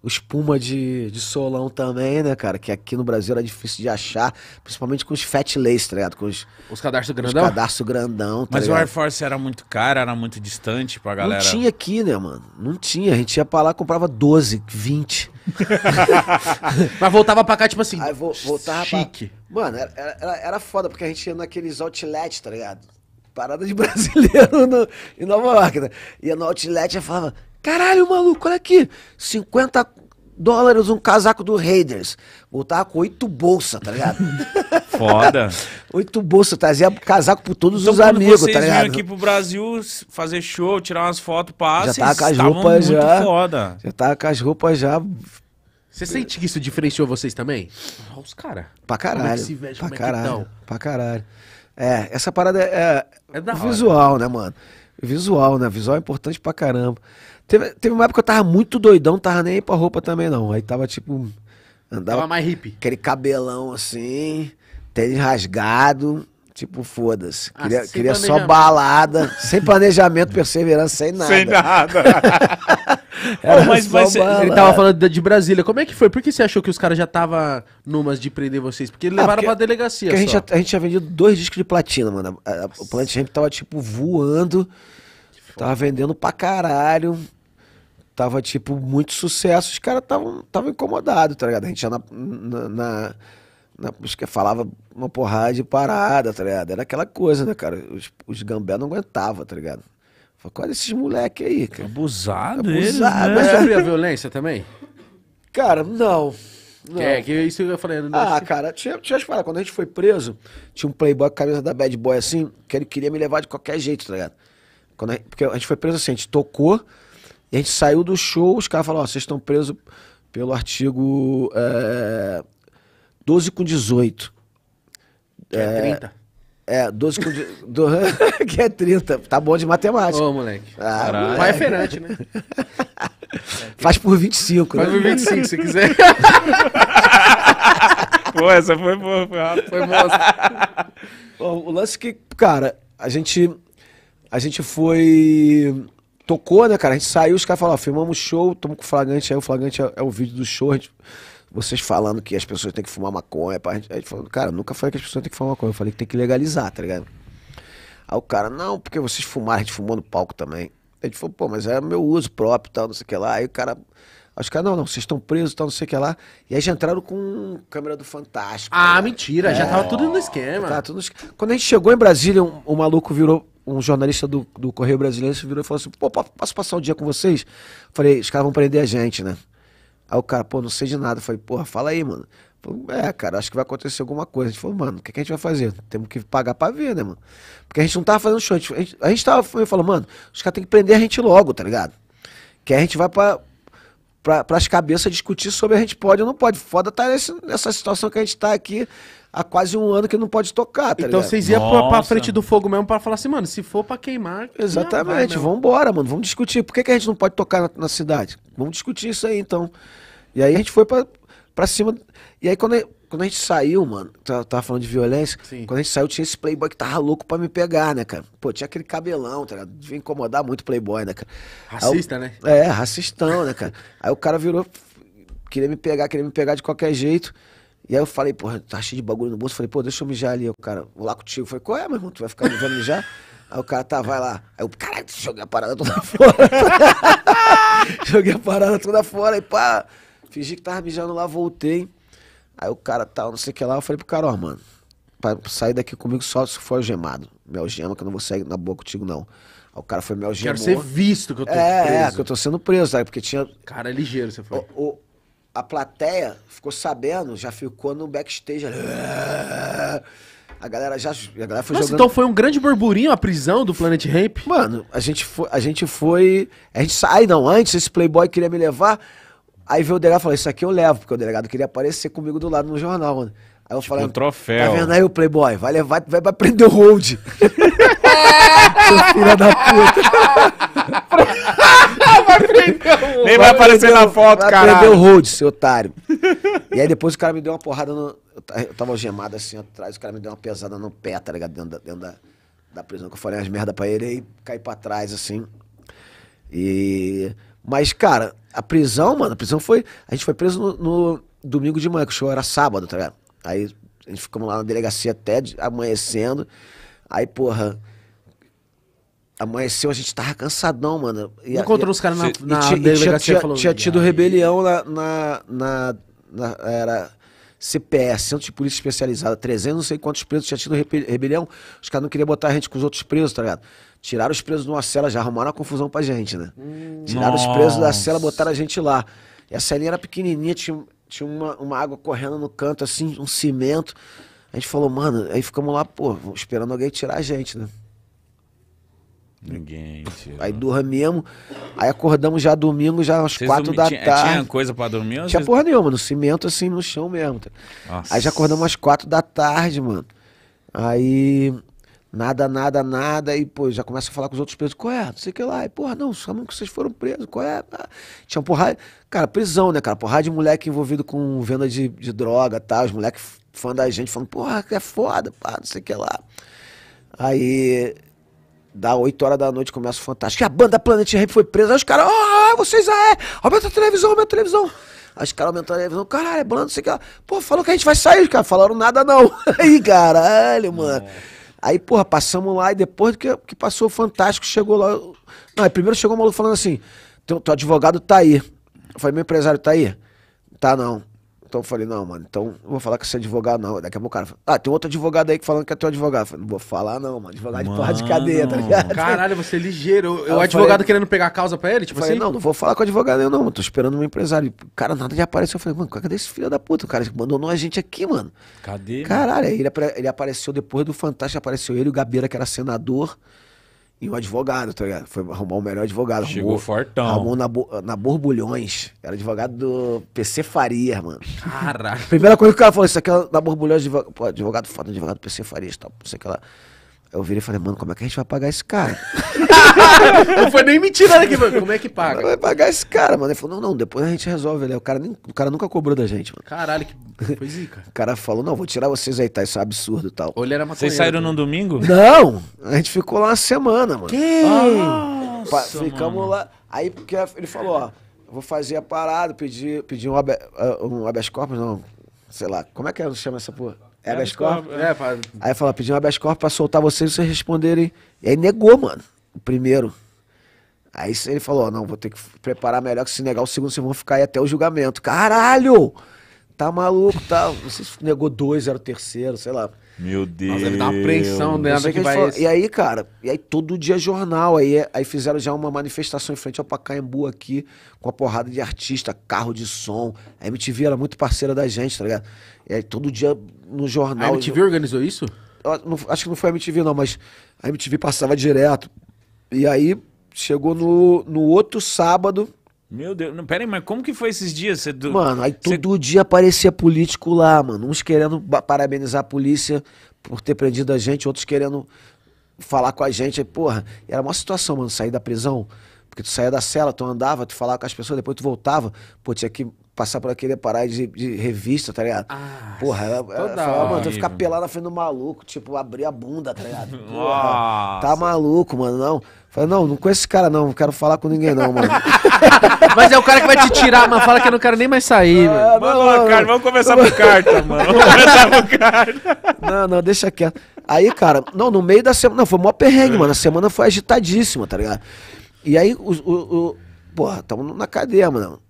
C: o espuma de, de solão também, né, cara? Que aqui no Brasil era difícil de achar, principalmente com os fat lace, tá ligado? Com os,
A: os cadarços grandão? Os
C: cadarços grandão, tá Mas ligado? o Air
A: Force era
B: muito caro, era muito distante pra galera. Não tinha
C: aqui, né, mano? Não tinha. A gente ia pra lá, comprava 12, 20. Mas voltava pra cá, tipo assim, Aí, voltava chique. Pra... Mano, era, era, era foda, porque a gente ia naqueles outlets, tá ligado? Parada de brasileiro no, em Nova York, né? Ia no outlet e falava... Caralho, maluco, olha aqui. 50 dólares um casaco do Raiders. Voltava tá com oito bolsas, tá ligado?
B: Foda.
C: oito bolsas, trazia casaco por todos então, os amigos, tá ligado? vocês aqui
B: pro Brasil fazer show, tirar umas fotos, pá, já tava tá com as roupas já. Foda.
C: Já tava tá com as roupas já. Você sente que isso diferenciou vocês também?
A: Olha ah, os caras. Pra caralho. Como é que se veste, pra, é caralho é
C: pra caralho. É, essa parada é, é visual, né, mano? Visual, né? Visual é importante pra caramba. Teve, teve uma época que eu tava muito doidão, tava nem pra roupa também não. Aí tava tipo. Andava tava mais hippie. Aquele cabelão assim, tênis rasgado. Tipo, foda-se. Ah, queria, queria só balada, sem planejamento, perseverança, sem nada. Sem nada. Era mas, ele tava falando
A: de Brasília. Como é que foi? Por que você achou que os caras já tava numas de prender vocês? Porque ah, levaram ah, porque, pra delegacia. Só. A, gente já, a gente
C: tinha vendido dois discos de platina, mano. A, a, o Planet Ramp tava, tipo, voando. Tava vendendo pra caralho tava, tipo, muito sucesso, os caras estavam tava incomodados, tá ligado? A gente já na, na, na, na falava uma porrada de parada, tá ligado? Era aquela coisa, né, cara? Os, os gambé não aguentavam, tá ligado? Falei, olha é esses moleque aí, cara. Abusado, Abusado eles, né? né? Mas sofria violência também? Cara, não. não. É, que é isso eu falei. Não ah, cara, tinha, tinha as paradas. Quando a gente foi preso, tinha um playboy com a camisa da Bad Boy assim, que ele queria me levar de qualquer jeito, tá ligado? Quando a, porque a gente foi preso assim, a gente tocou, e a gente saiu do show, os caras falaram, ó, vocês estão presos pelo artigo é, 12 com 18. Que é, é 30. É, 12 com... Do... que é 30. Tá bom de matemática. Ô, moleque. Ah, moleque. Vai é Ferante, né? Faz por 25, Faz né? Faz por 25, se quiser. Pô, essa foi boa, foi rápido. Foi boa. o lance que, cara, a gente... A gente foi tocou, né, cara? A gente saiu, os caras falaram, filmamos show, tamo com o flagrante, aí o flagrante é, é, o vídeo do show, gente, vocês falando que as pessoas têm que fumar maconha, Pra gente, a gente falou, cara, nunca falei que as pessoas têm que fumar maconha, eu falei que tem que legalizar, tá ligado? Aí o cara, não, porque vocês fumaram, a gente fumou no palco também. A gente falou, pô, mas é meu uso próprio, tal, não sei o que lá, aí o cara... acho os caras, não, não, vocês estão presos, tal, não sei o que lá. E aí já entraram com câmera do Fantástico. Ah, né? mentira, é, já tava tudo no esquema. Tava tudo no... Quando a gente chegou em Brasília, um, um maluco virou um jornalista do, do Correio Brasileiro virou e falou assim: pô, posso passar o um dia com vocês? Falei: os caras vão prender a gente, né? Aí o cara, pô, não sei de nada. Falei: porra, fala aí, mano. Falei, é, cara, acho que vai acontecer alguma coisa. A gente falou, mano, o que, que, a gente vai fazer? Temos que pagar pra ver, né, mano? Porque a gente não tava fazendo show. A gente, a gente tava falando, mano, os caras têm que prender a gente logo, tá ligado? Que a gente vai pra, pra, pras cabeças discutir sobre a gente pode ou não pode. Foda tá nesse, nessa situação que a gente tá aqui há quase um ano que não pode tocar, tá Então vocês iam pra, pra frente do fogo mesmo pra falar assim, mano, se for pra queimar. vai Exatamente, mesmo. embora, mano, vamos discutir. Por que, que a gente não pode tocar na, na cidade? Vamos discutir isso aí, então. E aí a gente foi pra, pra cima. E aí quando, a- quando a gente saiu, mano, tava, tá, tava falando de violência, Sim. quando a gente saiu tinha esse playboy que tava louco pra me pegar, né, cara? Pô, tinha aquele cabelão, tá ligado? Devia incomodar muito o playboy, né, cara? Aí Racista, né? é, racistão, né, cara? Aí o cara virou, queria me pegar, queria me pegar de qualquer jeito. E aí eu falei, porra, tá cheio de bagulho no bolso. Falei, pô, deixa eu mijar ali. O cara, vou lá contigo. Falei, qual é, meu irmão? Tu vai ficar mijando mijar? Aí o cara, tá, vai lá. Aí eu, caralho, joguei a parada toda fora. joguei a parada toda fora. E pá, fingi que tava mijando lá, voltei. Aí o cara, tá, não sei o que lá. Eu falei pro cara, ó, mano, pra sair daqui comigo só se for algemado. Me algema que eu não vou sair na boa contigo, não. Aí o cara foi me algemou. Quero ser visto que eu tô é, preso. É, que eu tô sendo preso, sabe? Porque tinha... Cara, é ligeiro, você falou a plateia ficou sabendo, já ficou no backstage. A galera já. A galera foi jogando... então foi um grande burburinho a prisão do Planet Ramp? Mano, a gente foi. A gente foi. A gente sai, não, antes esse Playboy queria me levar. Aí veio o delegado e falou: Isso aqui eu levo, porque o delegado queria aparecer comigo do lado no jornal, mano. Aí eu tipo falei: Um
B: troféu.
C: Tá vendo aí o Playboy? Vai levar, vai, vai prender o hold. Filha da puta.
A: vai prender
B: Nem
C: vai aparecer na foto, vai cara. Perdeu o Rhodes, seu otário. E aí depois o cara me deu uma porrada no. Eu tava algemado assim atrás, o cara me deu uma pesada no pé, tá ligado? Dentro da, dentro da, da prisão, que eu falei umas merda pra ele, aí caí pra trás, assim. E. Mas, cara, a prisão, mano, a prisão foi. A gente foi preso no, no domingo de manhã, que o show era sábado, tá ligado? Aí a gente ficamos lá na delegacia até de, amanhecendo. Aí, porra, Amanheceu, a gente tava cansadão, mano. E, Encontrou e, os caras na, na e delegacia tinha, falou... Tinha tido rebelião na, na, na, na Era CPS, Centro de Polícia Especializada. 300 não sei quantos presos tinha tido rebelião. Os caras não queriam botar a gente com os outros presos, tá ligado? Tiraram os presos de uma cela, já arrumaram a confusão pra gente, né? Hum, Tiraram nossa. os presos da cela, botaram a gente lá. E a celinha era pequenininha, tinha, tinha uma, uma água correndo no canto, assim, um cimento. A gente falou, mano, aí ficamos lá, pô, esperando alguém tirar a gente, né?
B: Ninguém. Tira.
C: Aí durra mesmo. Aí acordamos já domingo, já às quatro da tarde. Tinha
B: coisa pra dormir? Tinha porra
C: nenhuma, no cimento assim, no chão mesmo. Nossa. Tá? Aí já acordamos às quatro da tarde, mano. Aí nada, nada, nada. E, pô, já começa a falar com os outros presos. Qual é? Não sei o que lá. E, porra, não, sabemos que vocês foram presos. Qual é? Ah, tinha porrada. Cara, prisão, né, cara? Porrada de moleque envolvido com venda de, de droga, tá? Os moleques fã da gente falando, porra, que é foda, pá, não sei o que lá. Aí Dá 8 horas da noite, começa o Fantástico. E a banda Planet Ramp foi presa. Aí os caras, ah, oh, vocês aí, é, é. aumenta a televisão, aumenta a televisão. Aí os caras aumentaram a televisão, caralho, é banda, não sei o que. Pô, falou que a gente vai sair, os caras falaram nada não. Aí, caralho, mano. Aí, porra, passamos lá e depois que, que passou o Fantástico, chegou lá. Não, aí primeiro chegou o maluco falando assim: teu advogado tá aí. Eu falei: meu empresário tá aí? Tá não. Então eu falei, não, mano, então não vou falar que você é advogado, não. Daqui a pouco o cara fala, ah, tem outro advogado aí que falando que é teu advogado. Eu falei, não vou falar, não, mano. Advogado mano, de porra de cadeia, tá ligado? Caralho,
A: você é ligeiro. Eu, o advogado falei, querendo pegar a causa pra ele, tipo falei, assim? Não, não
C: vou falar com o advogado, eu não, mano. Tô esperando um empresário. Cara, nada de apareceu, Eu falei, mano, cadê esse filho da puta? O cara abandonou a gente aqui, mano. Cadê? Caralho, ele, ele apareceu depois do Fantástico, apareceu ele, o Gabeira, que era senador. E o advogado, tá ligado? Foi arrumar o melhor advogado. Chegou arrumou, fortão. Arrumou na, na Borbulhões. Era advogado do PC Farias, mano.
A: Caraca. Primeira
C: coisa que o cara falou, isso aqui é na Borbulhões, advogado, advogado foda, advogado PC Farias, tal, não sei o que lá. Eu virei e falei, mano, como é que a gente vai pagar esse cara?
A: não foi nem mentira aqui, né, mano. Como é que paga?
C: É vai pagar esse cara, mano. Ele falou, não, não, depois a gente resolve. Ele, né? o, cara nem, o cara nunca cobrou da gente, mano. Caralho, que foi cara O cara falou, não, vou tirar vocês aí, tá? Isso é um absurdo e tal. era Vocês saíram
B: num domingo? Não,
C: a gente ficou lá uma semana, mano. Que? Nossa, Ficamos mano. lá. Aí porque ele falou, ó, vou fazer a parada, pedir pedi um, ab, ah, um habeas corpus, não, sei lá. Como é que é, chama essa porra? É habeas corpus. É, pra... É, aí falou, pediu um habeas corpus pra soltar vocês e vocês responderem. E aí negou, mano, o primeiro. Aí ele falou, não, vou ter que preparar melhor que se negar o segundo, vocês vão ficar aí até o julgamento. Caralho! Tá maluco, tá? Não sei se negou dois, era o terceiro, sei lá.
B: Meu Deus. Nossa, deve dar uma apreensão né que vai... E
C: aí, cara, e aí todo dia jornal. Aí, é, aí fizeram já uma manifestação em frente ao Pacaembu aqui, com a porrada de artista, carro de som. A MTV era muito parceira da gente, tá ligado? E aí todo dia no jornal... A MTV eu... organizou isso? Não, acho que não foi a MTV não, mas a MTV passava direto. E aí chegou no, no outro sábado,
B: meu Deus, não, pera aí, mas como que foi esses dias? Cê, mano,
C: aí cê... todo dia aparecia político lá, mano. Uns querendo parabenizar a polícia por ter prendido a gente, outros querendo falar com a gente. Aí, porra, era uma situação, mano, sair da prisão. Porque tu saía da cela, tu andava, tu falava com as pessoas, depois tu voltava, pô, tinha que passar por aquele parar de, de, revista, tá ligado? Ah, porra, ela, é, é, ela falava, mano, tu ficar pelado na frente do maluco, tipo, abrir a bunda, tá ligado? Porra, tá maluco, mano, não. Falei, não, não conheço esse cara não, não quero falar com ninguém não, mano. Mas é o cara que vai te tirar, mano. Fala que eu não quero nem mais sair, ah,
B: mano. Mano, mano, cara, vamos conversar por carta, mano.
A: Vamos
C: começar por carta. Não, não, deixa quieto. Aí, cara, não, no meio da semana. Não, foi mó perrengue, mano. A semana foi agitadíssima, tá ligado? E aí, o. o, o porra, tamo na cadeia, mano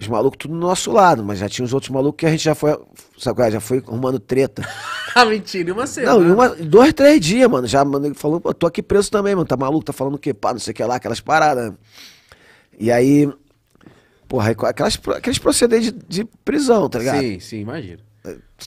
C: os malucos tudo do nosso lado, mas já tinha os outros malucos que a gente já foi, sabe, é? já foi arrumando treta.
A: ah, mentira, e uma semana? Não, né? uma,
C: dois, três dias, mano. Já mano, ele falou, pô, tô aqui preso também, mano. Tá maluco, tá falando o quê? Pá, não sei o que lá, aquelas paradas. E aí, porra, aquelas, aqueles procedentes de, de prisão, tá ligado? Sim,
A: sim, imagina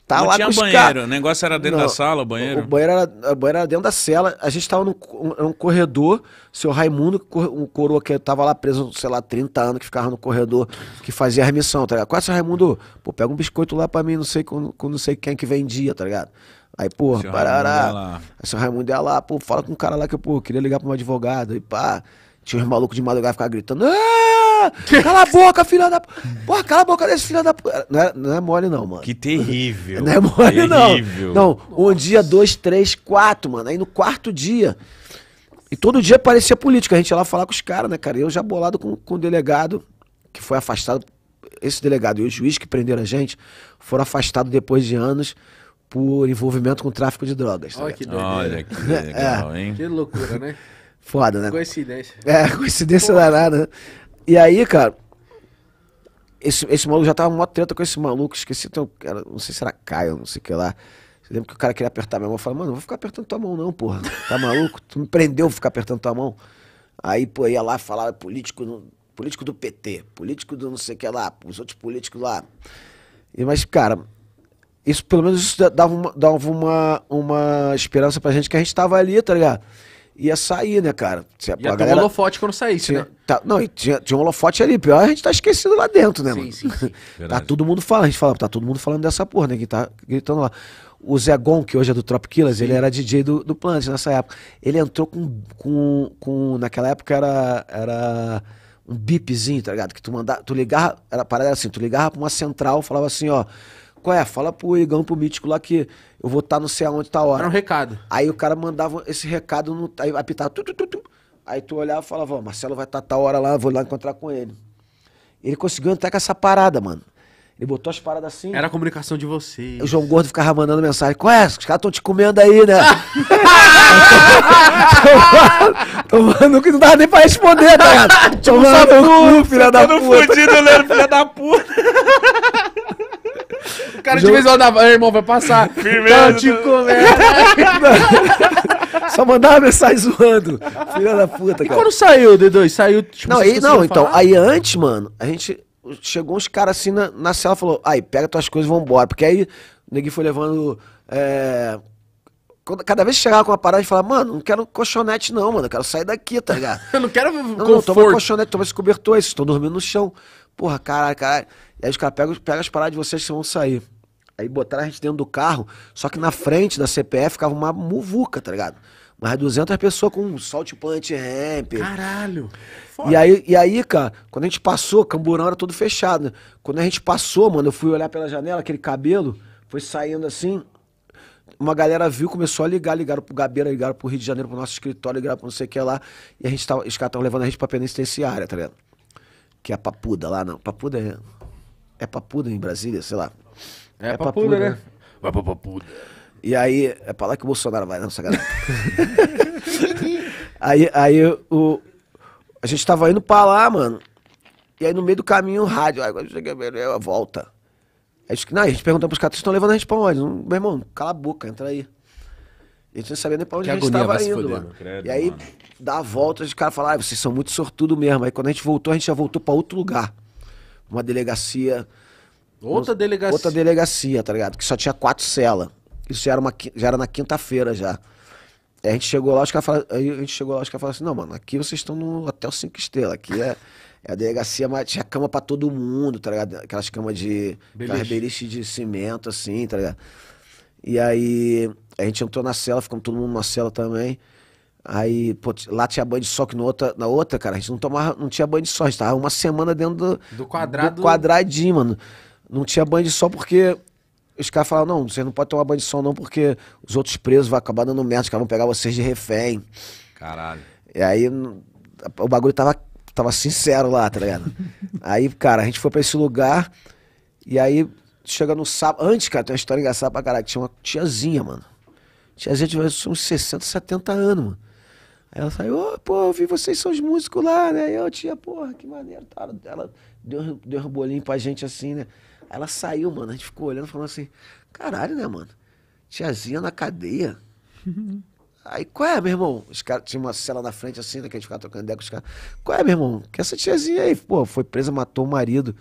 A: tá não lá tinha banheiro, o
B: negócio era dentro não, da sala, o banheiro. O
C: banheiro, era, o banheiro era dentro da cela. A gente tava num um, um corredor, seu Raimundo, um coroa que tava lá preso, sei lá, 30 anos, que ficava no corredor, que fazia a remissão, tá ligado? Quase seu Raimundo, pô, pega um biscoito lá pra mim, não sei com, com não sei quem que vendia, tá ligado? Aí, porra, parará. seu Raimundo ia lá, pô, fala com um cara lá que, pô, queria ligar pro meu advogado, e pá. Tinha uns malucos de madrugada ficar gritando. ah Cala a boca, filha da. Porra, cala a boca desse filha da. Não é, não é mole, não, mano. Que terrível. não é mole, terrível. não. Não, um Nossa. dia, dois, três, quatro, mano. Aí no quarto dia. E todo dia parecia política. A gente ia lá falar com os caras, né, cara? E eu já bolado com, com o delegado, que foi afastado. Esse delegado e o juiz que prenderam a gente foram afastados depois de anos por envolvimento com tráfico de drogas. Tá Olha que Olha que legal, é. hein? Que loucura, né? Foda, né? Coincidência. É, coincidência é Porra. danada. E aí, cara, esse, esse maluco já tava mó treta com esse maluco, esqueci, então, não sei se era Caio, não sei o que lá. Eu lembro que o cara queria apertar minha mão, eu falei, mano, não vou ficar apertando tua mão não, porra. Tá maluco? tu me prendeu ficar apertando tua mão. Aí, pô, ia lá falar político, político do PT, político do não sei o que lá, os outros políticos lá. E, mas, cara, isso pelo menos isso dava uma, dava uma, uma esperança pra gente que a gente tava ali, tá ligado? ia sair, né, cara? se ia a galera, um holofote quando saísse, tinha, né? Tá, não, e tinha, tinha um holofote ali. Pior é a gente tá esquecido lá dentro, né, sim, mano? Sim, sim. tá todo mundo falando, a gente fala, tá todo mundo falando dessa porra, né? Que tá gritando lá. O Zé Gon, que hoje é do Trop Killers, ele era DJ do, do Planet nessa época. Ele entrou com. com, com naquela época era. era um bipzinho, tá ligado? Que tu mandava, tu ligava, era parada assim, tu ligava pra uma central, falava assim, ó, qual é? Fala pro Igão, pro Mítico lá que eu vou estar tá não sei aonde, tá hora. Era um recado. Aí o cara mandava esse recado, no, aí apitava, tu, tu, tu, tu. aí tu olhava e falava, ó, Marcelo vai estar tá, tá hora lá, vou lá encontrar com ele. Ele conseguiu entrar com essa parada, mano. Ele botou as paradas assim.
A: Era a comunicação de vocês. O João
C: Gordo ficava mandando mensagem. Qual é? Os caras estão te comendo aí, né? Tomando que não dava nem pra responder, tá ligado? Tomando o cu, filha da tá puta. Fudido, né? Filha da puta
A: cara de vez em quando, irmão, vai passar. Firmeza. Não, tá te comendo.
C: Só mandava mensagem zoando. Filha da puta, cara. E quando saiu, D2? Saiu, tipo, Não, aí, não então, falar? aí antes, mano, a gente... Chegou uns caras assim na, na cela e falou, aí, pega tuas coisas e vambora. Porque aí o neguinho foi levando... É, Cada vez que chegava com uma parada, e falava, mano, não quero colchonete não, mano, eu quero sair daqui, tá ligado?
A: eu não quero não, Não, toma colchonete,
C: toma esse cobertor aí, vocês estão dormindo no chão. Porra, caralho, caralho. E aí os caras pegam, pega as paradas de vocês que vão sair. Aí botaram a gente dentro do carro, só que na frente da CPF ficava uma muvuca, tá ligado? Mais 200 pessoas com um saltipante ramp. Caralho! E aí, e aí, cara, quando a gente passou, camburão era todo fechado. Quando a gente passou, mano, eu fui olhar pela janela, aquele cabelo foi saindo assim. Uma galera viu, começou a ligar, ligaram pro Gabeira, ligaram pro Rio de Janeiro, pro nosso escritório, ligaram pro não sei o que lá. E a gente tava, os caras estavam levando a gente pra penitenciária, tá ligado? Que é a papuda lá, não. Papuda é. É papuda em Brasília, sei lá. É, é papuda, né? Vai pra papuda. E aí, é pra lá que o Bolsonaro vai, não, né, sacanagem. aí aí o, a gente tava indo pra lá, mano. E aí no meio do caminho, o rádio. Aí quando chega eu volta. Aí não, a gente perguntou pros caras, estão levando a gente pra onde? Meu irmão, cala a boca, entra aí. E a gente não sabia nem pra onde que a gente tava indo, mano. Credo, e aí mano. dá a volta, os caras falam, ah, vocês são muito sortudo mesmo. Aí quando a gente voltou, a gente já voltou pra outro lugar. Uma delegacia Outra delegacia. Outra delegacia, tá ligado? Que só tinha quatro celas. Isso já era, uma, já era na quinta-feira já. Aí a gente chegou lá, os caras falaram, a gente chegou lá, os caras falaram assim, não, mano, aqui vocês estão no hotel cinco estrelas, aqui é, é a delegacia, mas tinha cama pra todo mundo, tá ligado? Aquelas camas de. Beliche. de cimento, assim, tá ligado? E aí a gente entrou na cela, ficamos todo mundo numa cela também. Aí, pô, lá tinha banho de sol que no outra, na outra, cara, a gente não tomava, não tinha banho de sol, a gente tava uma semana dentro do, do quadrado. Do quadradinho, mano não tinha banho de som porque os caras falavam, não, você não pode tomar banho de som não porque os outros presos vão acabar dando merda, os caras vão pegar vocês de refém. Caralho. E aí o bagulho tava, tava sincero lá, tá ligado? aí, cara, a gente foi pra esse lugar e aí chega no sábado. Antes, cara, tem uma história engraçada pra caralho, tinha uma tiazinha, mano. Tiazinha tinha uns 60, 70 anos, mano. Aí ela saiu, oh, pô, eu vi vocês são os músicos lá, né? E eu, tia, porra, que maneiro. Ela deu, deu um bolinho pra gente assim, né? Ela saiu, mano. A gente ficou olhando, falando assim: caralho, né, mano? Tiazinha na cadeia. Aí, qual é, meu irmão? Os caras tinham uma cela na frente assim, né? Que a gente ficava tocando ideia com os caras. Qual é, meu irmão? Que essa tiazinha aí, pô, foi presa, matou o marido.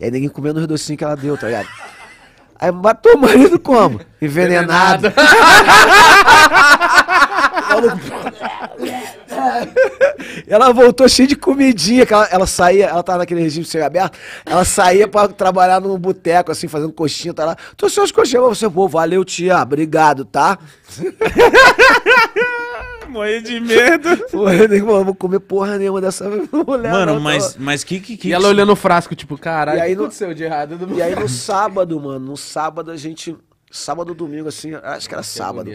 C: E aí ninguém comendo os docinhos que ela deu, tá ligado? Aí matou o marido como? Envenenado. Envenenado. ela voltou cheia de comidinha, ela, ela, saía, ela tava naquele regime sem aberto ela saía pra trabalhar num boteco, assim, fazendo coxinha, tá lá. Trouxe umas coxinhas pra você, pô, valeu, tia, obrigado, tá? Morrer de medo. Porra, nenhuma, vou comer porra nenhuma dessa mulher. Mano, não, tá mas, tô... mas que, que que. E ela olhando o frasco, tipo, caralho, e aí, que no... aconteceu de errado? Do... E aí no sábado, mano, no sábado a gente. Sábado, domingo, assim, acho que era sábado.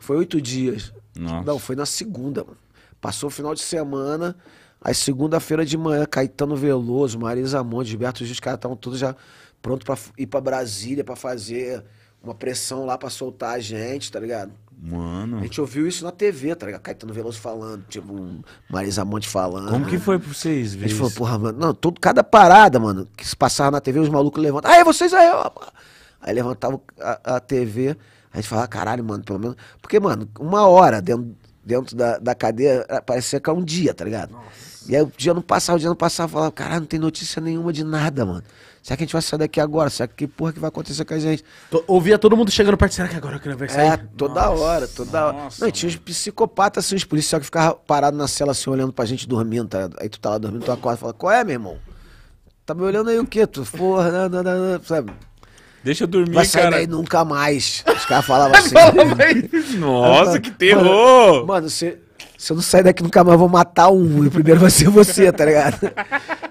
C: Foi oito dias. Nossa. Não, foi na segunda, mano. Passou o final de semana, aí segunda-feira de manhã, Caetano Veloso, Marisa Monte, Gilberto Gil, os caras estavam todos já pronto para ir para Brasília para fazer uma pressão lá para soltar a gente, tá ligado? Mano. A gente ouviu isso na TV, tá ligado? Caetano Veloso falando, tipo, Marisa Monte falando. Como que foi pra vocês, velho? A gente falou, porra, mano, não, todo, cada parada, mano, que se passava na TV, os malucos levantam. Aí vocês aí, ó. Aí levantavam a, a TV. A gente falava, caralho, mano, pelo menos. Porque, mano, uma hora dentro dentro da, da cadeia, ah, parecia que é um dia, tá ligado? Nossa. E aí o dia não passava, o dia não passava, falava, caralho, não tem notícia nenhuma de nada, mano. Será que a gente vai sair daqui agora? Será que porra que vai acontecer com a gente? Tô, ouvia todo mundo chegando perto, será que agora que vai sair? É, toda nossa, hora, toda nossa, hora. Não, tinha uns psicopatas, assim, uns policiais que ficavam parados na cela, assim, olhando pra gente dormindo, tá? Aí tu tá lá dormindo, tu acorda e fala, qual é, meu irmão? Tá me olhando aí o quê? Tu, porra, não, não, não, não, sabe? Deixa eu dormir, vai sair cara. daí nunca mais. Os caras falavam assim. Nossa, falava, que terror! Mano, você se eu não sair daqui nunca mais, eu vou matar um. E o primeiro vai ser você, tá ligado?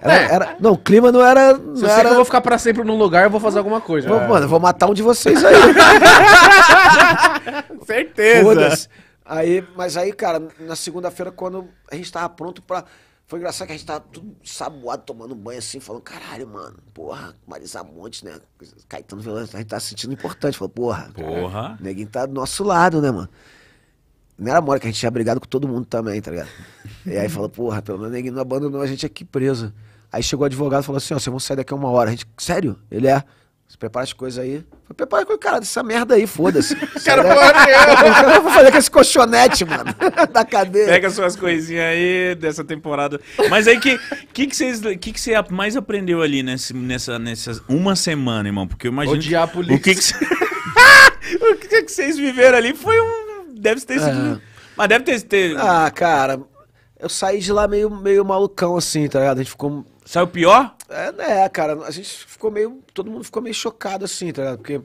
C: Era, é. era, não, o clima não era. Não se eu era... sei que eu vou
A: ficar pra sempre num lugar, eu vou fazer alguma coisa. Vou, é. Mano, eu vou matar um de vocês aí.
C: Certeza. Aí, mas aí, cara, na segunda-feira, quando a gente tava pronto pra. Foi engraçado que a gente tava tudo saboado, tomando banho assim, falando, caralho, mano, porra, Marisa Monte, né? Caetano Veloso, a gente tá sentindo importante. Falou, porra, porra. o neguinho tá do nosso lado, né, mano? Não era mole que a gente tinha brigado com todo mundo também, tá ligado? e aí falou, porra, pelo menos ninguém não abandonou a gente aqui preso. Aí chegou o advogado e falou assim, ó, vocês vão sair daqui a uma hora. A gente, sério? Ele é prepara as coisas aí. Falei, prepara com cara dessa merda aí, foda-se. cara, é porra, é. eu vou fazer com esse colchonete, mano,
B: da cadeira. Pega suas coisinhas aí dessa temporada. Mas aí, que que, que, que, que você mais aprendeu ali nesse, nessa, nessa uma semana, irmão? Porque eu imagino... Odiar a polícia. O que que, o que, que vocês viveram ali foi um... Deve ter sido... É.
C: Mas deve ter... Ah, cara... Eu saí de lá meio, meio malucão, assim, tá ligado? A gente ficou Saiu pior? É, né cara, a gente ficou meio. Todo mundo ficou meio chocado assim, tá ligado? Porque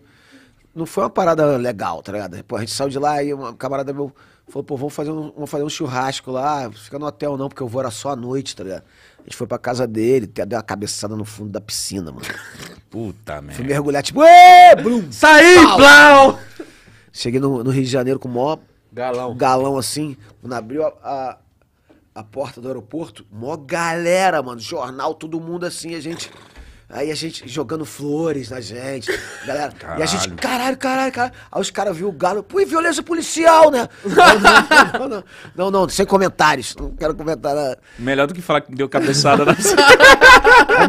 C: não foi uma parada legal, tá ligado? Pô, a gente saiu de lá e uma camarada meu falou, pô, vamos fazer um, vamos fazer um churrasco lá, fica no hotel não, porque eu vou era só à noite, tá ligado? A gente foi pra casa dele, deu uma cabeçada no fundo da piscina, mano. Puta merda. Fui mergulhar, tipo, ê, Brum! Saí, Blau! Cheguei no, no, Rio de Janeiro com o maior galão, galão assim, quando abriu a, a a porta do aeroporto, mó galera, mano, jornal, todo mundo assim, a gente Aí a gente jogando flores na gente, galera. Caralho. E a gente, caralho, caralho, caralho. Aí os caras viram o galo, pô, e violência policial, né? não, não, não, não, não, sem comentários. Não quero comentar nada.
B: Melhor do que falar que deu cabeçada na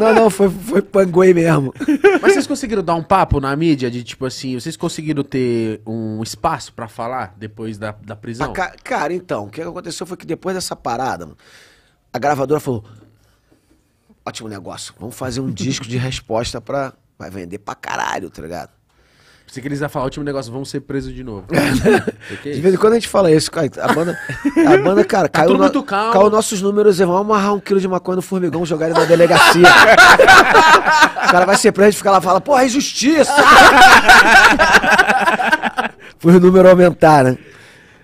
A: Não,
C: não, foi, foi panguei mesmo.
A: Mas vocês conseguiram dar um papo na mídia de tipo assim, vocês conseguiram ter um espaço pra falar depois da, da
C: prisão? ca cara, então, o que aconteceu foi que depois dessa parada, a gravadora falou ótimo negócio. Vamos fazer um disco de resposta pra. Vai vender pra caralho, tá ligado? Se que eles iam falar, ótimo negócio, vamos ser presos de novo. De vez em quando a gente fala isso, cara. A banda, a banda cara, tá caiu, no, caiu nossos números, vão amarrar um quilo de maconha no formigão, jogar ele na delegacia. o cara vai ser preso e fica lá e fala, porra, é injustiça! Foi o número aumentar, né?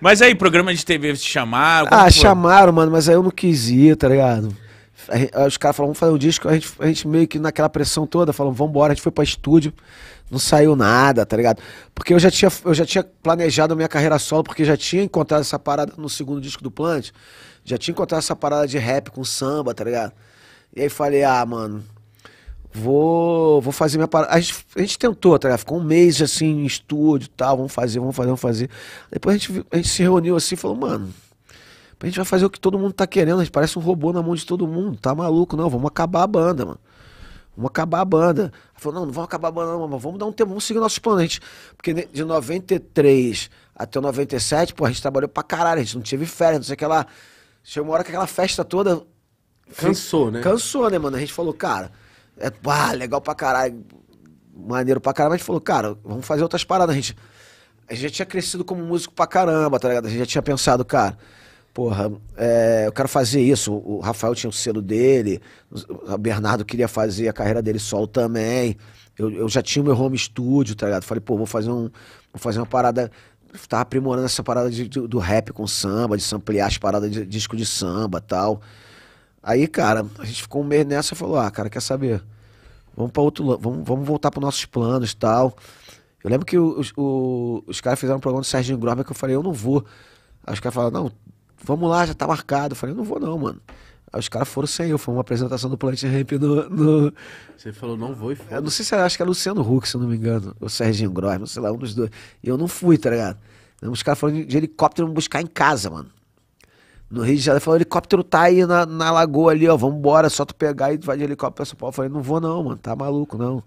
B: Mas aí, programa de TV te
C: chamaram? Ah, chamaram, mano, mas aí eu não quis ir, tá ligado? Aí os caras falaram, vamos fazer um disco, a gente, a gente meio que naquela pressão toda, falou, vamos embora, a gente foi pra estúdio, não saiu nada, tá ligado? Porque eu já tinha, eu já tinha planejado a minha carreira solo, porque já tinha encontrado essa parada no segundo disco do Plant, já tinha encontrado essa parada de rap com samba, tá ligado? E aí falei, ah, mano, vou, vou fazer minha parada. A gente, a gente tentou, tá ligado? Ficou um mês assim em estúdio e tal, vamos fazer, vamos fazer, vamos fazer. Depois a gente, a gente se reuniu assim e falou, mano a gente vai fazer o que todo mundo tá querendo, a gente parece um robô na mão de todo mundo, tá maluco? Não, vamos acabar a banda, mano. Vamos acabar a banda. Ela falou, não, não vamos acabar a banda, não, mano. vamos dar um tempo, vamos seguir nossos planos. porque de 93 até 97, pô, a gente trabalhou pra caralho, a gente não teve férias, não sei o que lá. Chegou uma hora que aquela festa toda. Cansou, né? Cansou, né, mano? A gente falou, cara, é pá, ah, legal pra caralho, maneiro pra caralho, mas a gente falou, cara, vamos fazer outras paradas. A gente, a gente já tinha crescido como músico pra caramba, tá ligado? A gente já tinha pensado, cara porra, é, eu quero fazer isso. O Rafael tinha o selo dele, o Bernardo queria fazer a carreira dele solo também. Eu, eu já tinha o meu home studio, tá ligado? Falei, pô, vou fazer, um, vou fazer uma parada. Tava aprimorando essa parada de, do, do, rap com samba, de samplear as paradas de, disco de samba tal. Aí, cara, a gente ficou um mês nessa e falou: ah, cara, quer saber? Vamos para outro vamos, vamos voltar para nossos planos tal. Eu lembro que os, os caras fizeram um programa do Serginho Grober que eu falei: eu não vou. Aí os caras falaram: não, vamos lá, já tá marcado. Eu falei, não vou não, mano. Aí os caras foram sem eu, foi uma apresentação do Plant Ramp no, no, Você falou, não vou e foi. Eu não sei se era, é, acho que era é Luciano Huck, se não me engano, ou Serginho Gross, não sei lá, um dos dois. E eu não fui, tá ligado? Aí os caras foram de helicóptero me buscar em casa, mano. No Rio de Janeiro, falou, helicóptero tá aí na, na lagoa ali, ó, vambora, só tu pegar e tu vai de helicóptero pra São Paulo. Eu falei, não vou não, mano, tá maluco, não.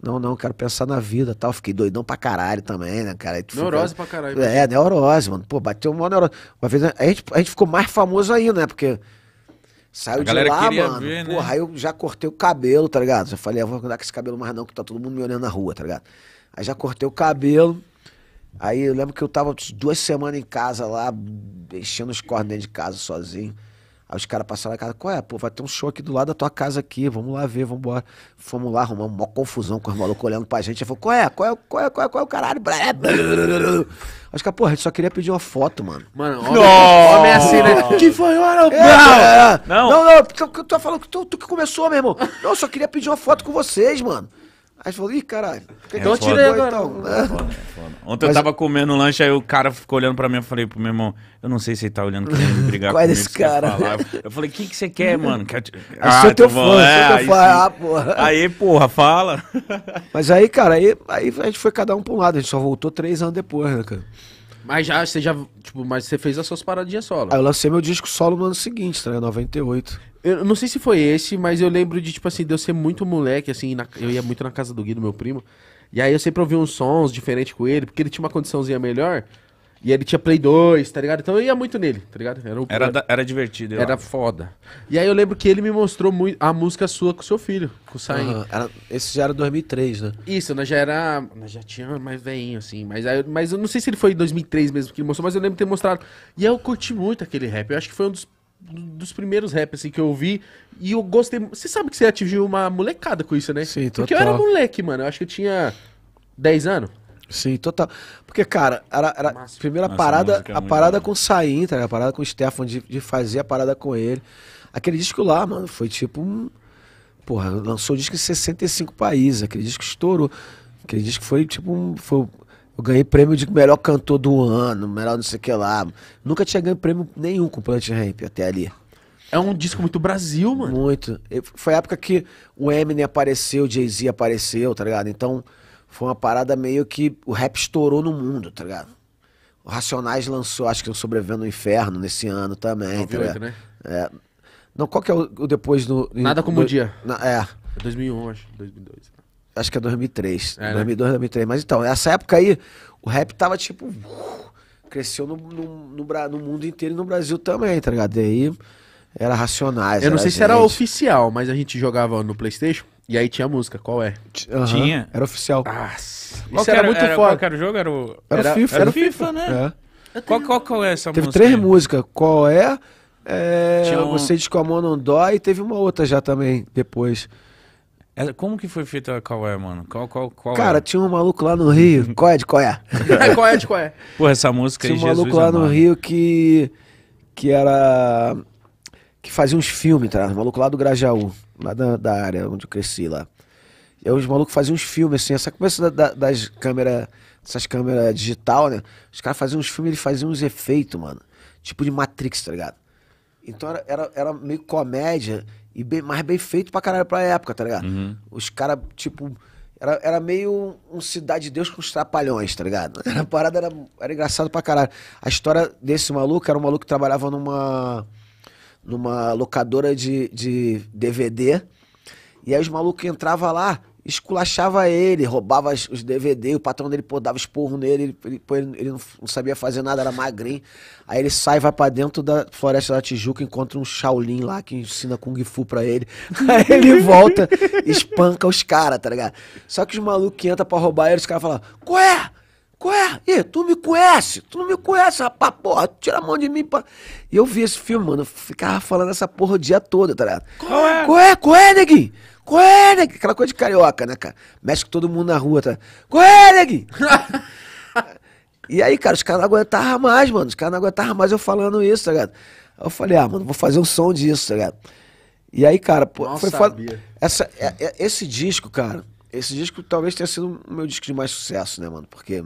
C: Não, não, quero pensar na vida tal. Fiquei doidão pra caralho também, né, cara? Neurose fica... pra caralho. É, neurose, mano. Pô, bateu uma neurose. Uma vez né, a gente, a gente ficou mais famoso aí, né? Porque saiu de lá, mano. Ver, né? porra, aí eu já cortei o cabelo, tá ligado? Já falei, ah, vou andar com esse cabelo mais não, que tá todo mundo me olhando na rua, tá ligado? Aí já cortei o cabelo. Aí eu lembro que eu tava duas semanas em casa lá, enchendo os cornos dentro de casa sozinho. Aí os caras passaram lá, casa, qual é, pô, vai ter um show aqui do lado da tua casa aqui, vamos lá ver, vamos embora. Fomos lá, arrumamos uma confusão com os malucos olhando pra gente. Aí falou, qual é, qual é, qual é, qual é, qual é o caralho? Acho que, porra, a gente só queria pedir uma foto, mano. Mano, homem, homem é assim, né? Que foi, olha, é, é, é, não. não, não, não, tu, falando que tu que começou, meu irmão. Não, eu só queria pedir uma foto com vocês, mano. Aí falou, ih, caralho. É então eu tirei agora. Então, é foda, é foda. Ontem Mas... eu
B: tava comendo um lanche, aí o cara ficou olhando pra mim. Eu falei pro meu irmão, eu não sei se ele tá olhando mim brigar é com esse cara? Eu falei, o que, que você quer, mano? Quer te... Ah, sou ah, teu tá fã, bom. é, sou teu fã. Ah, porra. Aí,
C: porra, fala. Mas aí, cara, aí, aí a gente foi cada um pra um lado. A gente só voltou três anos depois, né, cara?
A: Mas já, você já, tipo, mas você fez as suas paradinhas solo.
C: Aí eu lancei meu disco solo no ano seguinte, tá ligado? 98.
A: Eu não sei se foi esse, mas eu lembro de, tipo assim, de eu ser muito moleque, assim, na, eu ia muito na casa do Gui, do meu primo. E aí eu sempre ouvi uns sons diferentes com ele, porque ele tinha uma condiçãozinha melhor. E ele tinha Play 2, tá ligado? Então eu ia muito nele, tá ligado? Era, o... era, da,
B: era divertido. era acho. foda.
A: E aí eu lembro que ele me mostrou muito a música sua com seu filho, com o Sain Uhum. Era,
C: esse já era 2003, né?
A: Isso, nós já era... Nós já tinha mais veinho, assim. Mas, aí, mas eu não sei se ele foi em 2003 mesmo que ele mostrou, mas eu lembro de ter mostrado. E aí eu curti muito aquele rap. Eu acho que foi um dos, dos primeiros rap, assim, que eu ouvi. E eu gostei... Você sabe que você atingiu uma molecada com isso, né? Sim, total. Porque eu era
C: moleque, mano. Eu acho que eu tinha 10 anos. Sim, total. Porque, cara, era, era primeira parada, é a, a parada com o Saim, tá? a parada com o Stefan, de, de, fazer a parada com ele. Aquele disco lá, mano, foi tipo um. Porra, lançou o disco em 65 países. Aquele disco estourou. Aquele disco foi tipo um. Foi, eu ganhei prêmio de melhor cantor do ano, melhor não sei o que lá. Nunca tinha ganho prêmio nenhum com Plant Ramp até ali. É um disco muito Brasil, mano. Muito. Foi a época que o Eminem apareceu, o Jay-Z apareceu, tá ligado? Então, foi uma parada meio que o rap estourou no mundo, tá ligado? O Racionais lançou, acho que o é Sobrevivendo no Inferno nesse ano também. Tá ligado? né? É. Não, qual que é o, o depois do. Nada como o um dia. Na, é. é. 2001, acho. 2002. Acho que é 2003. É, 2002, né? 2003. Mas então, nessa época aí, o rap tava tipo. cresceu no, no, no, no, mundo inteiro e no Brasil também, tá ligado? E aí era Racionais. Eu não sei gente. se era
A: oficial, mas a gente jogava no PlayStation. E aí tinha música, qual
C: é? Uhum. Tinha? Era oficial. Nossa. Ah, isso era, era, muito era, foda. Qual era o jogo?
B: Era o, era, era FIFA. Era o FIFA, né? É. Qual, qual, qual é essa teve música? Teve três
C: músicas. Qual é? é tinha um... Você diz que a mão não dói. E teve uma outra já também, depois.
B: É, como que foi feita a Qual é, mano? Qual, qual, qual Cara, é? tinha
C: um maluco lá no Rio. qual é de qual é? qual
B: é de qual é? Porra, essa música tinha aí, Tinha um Jesus maluco lá amado. no
C: Rio que... Que era... Que fazia uns filmes, tá? Um maluco lá do Grajaú lá da, da área onde eu cresci lá. E os malucos faziam uns filmes, assim, essa começa da, das câmeras, essas câmeras digital, né? Os caras faziam uns filmes, eles faziam uns efeitos, mano. Tipo de Matrix, tá ligado? Então era, era, era meio comédia, e bem, mas bem feito pra caralho pra época, tá ligado? Uhum. Os caras, tipo, era, era meio um Cidade de Deus com os trapalhões, tá ligado? A parada era, era engraçado pra caralho. A história desse maluco era um maluco que trabalhava numa numa locadora de, de DVD. E aí os malucos entravam lá, esculachava ele, roubava os DVD, o patrão dele pô, dava esporro nele, ele, ele, ele não, sabia fazer nada, era magrinho. Aí ele sai, vai para dentro da floresta da Tijuca, encontra um Shaolin lá que ensina Kung Fu pra ele. Aí ele volta, espanca os caras, tá ligado? Só que os malucos que entram pra roubar ele, os caras falam, qual é? Ué, e, tu me conhece? Tu não me conhece, rapaz, porra, tira a mão de mim. Pá. E eu vi esse filme, mano, eu ficava falando essa porra o dia todo, tá ligado? Qual é? Qual é, qual é, Qual é, Aquela coisa de carioca, né, cara? Mexe com todo mundo na rua, tá? Qual é, e aí, cara, os caras não aguentavam mais, mano, os caras não aguentavam mais eu falando isso, tá ligado? Aí eu falei, ah, mano, vou fazer um som disso, tá ligado? E aí, cara, pô, foi foda. Essa, é, é, esse disco, cara, esse disco talvez tenha sido o meu disco de mais sucesso, né, mano? Porque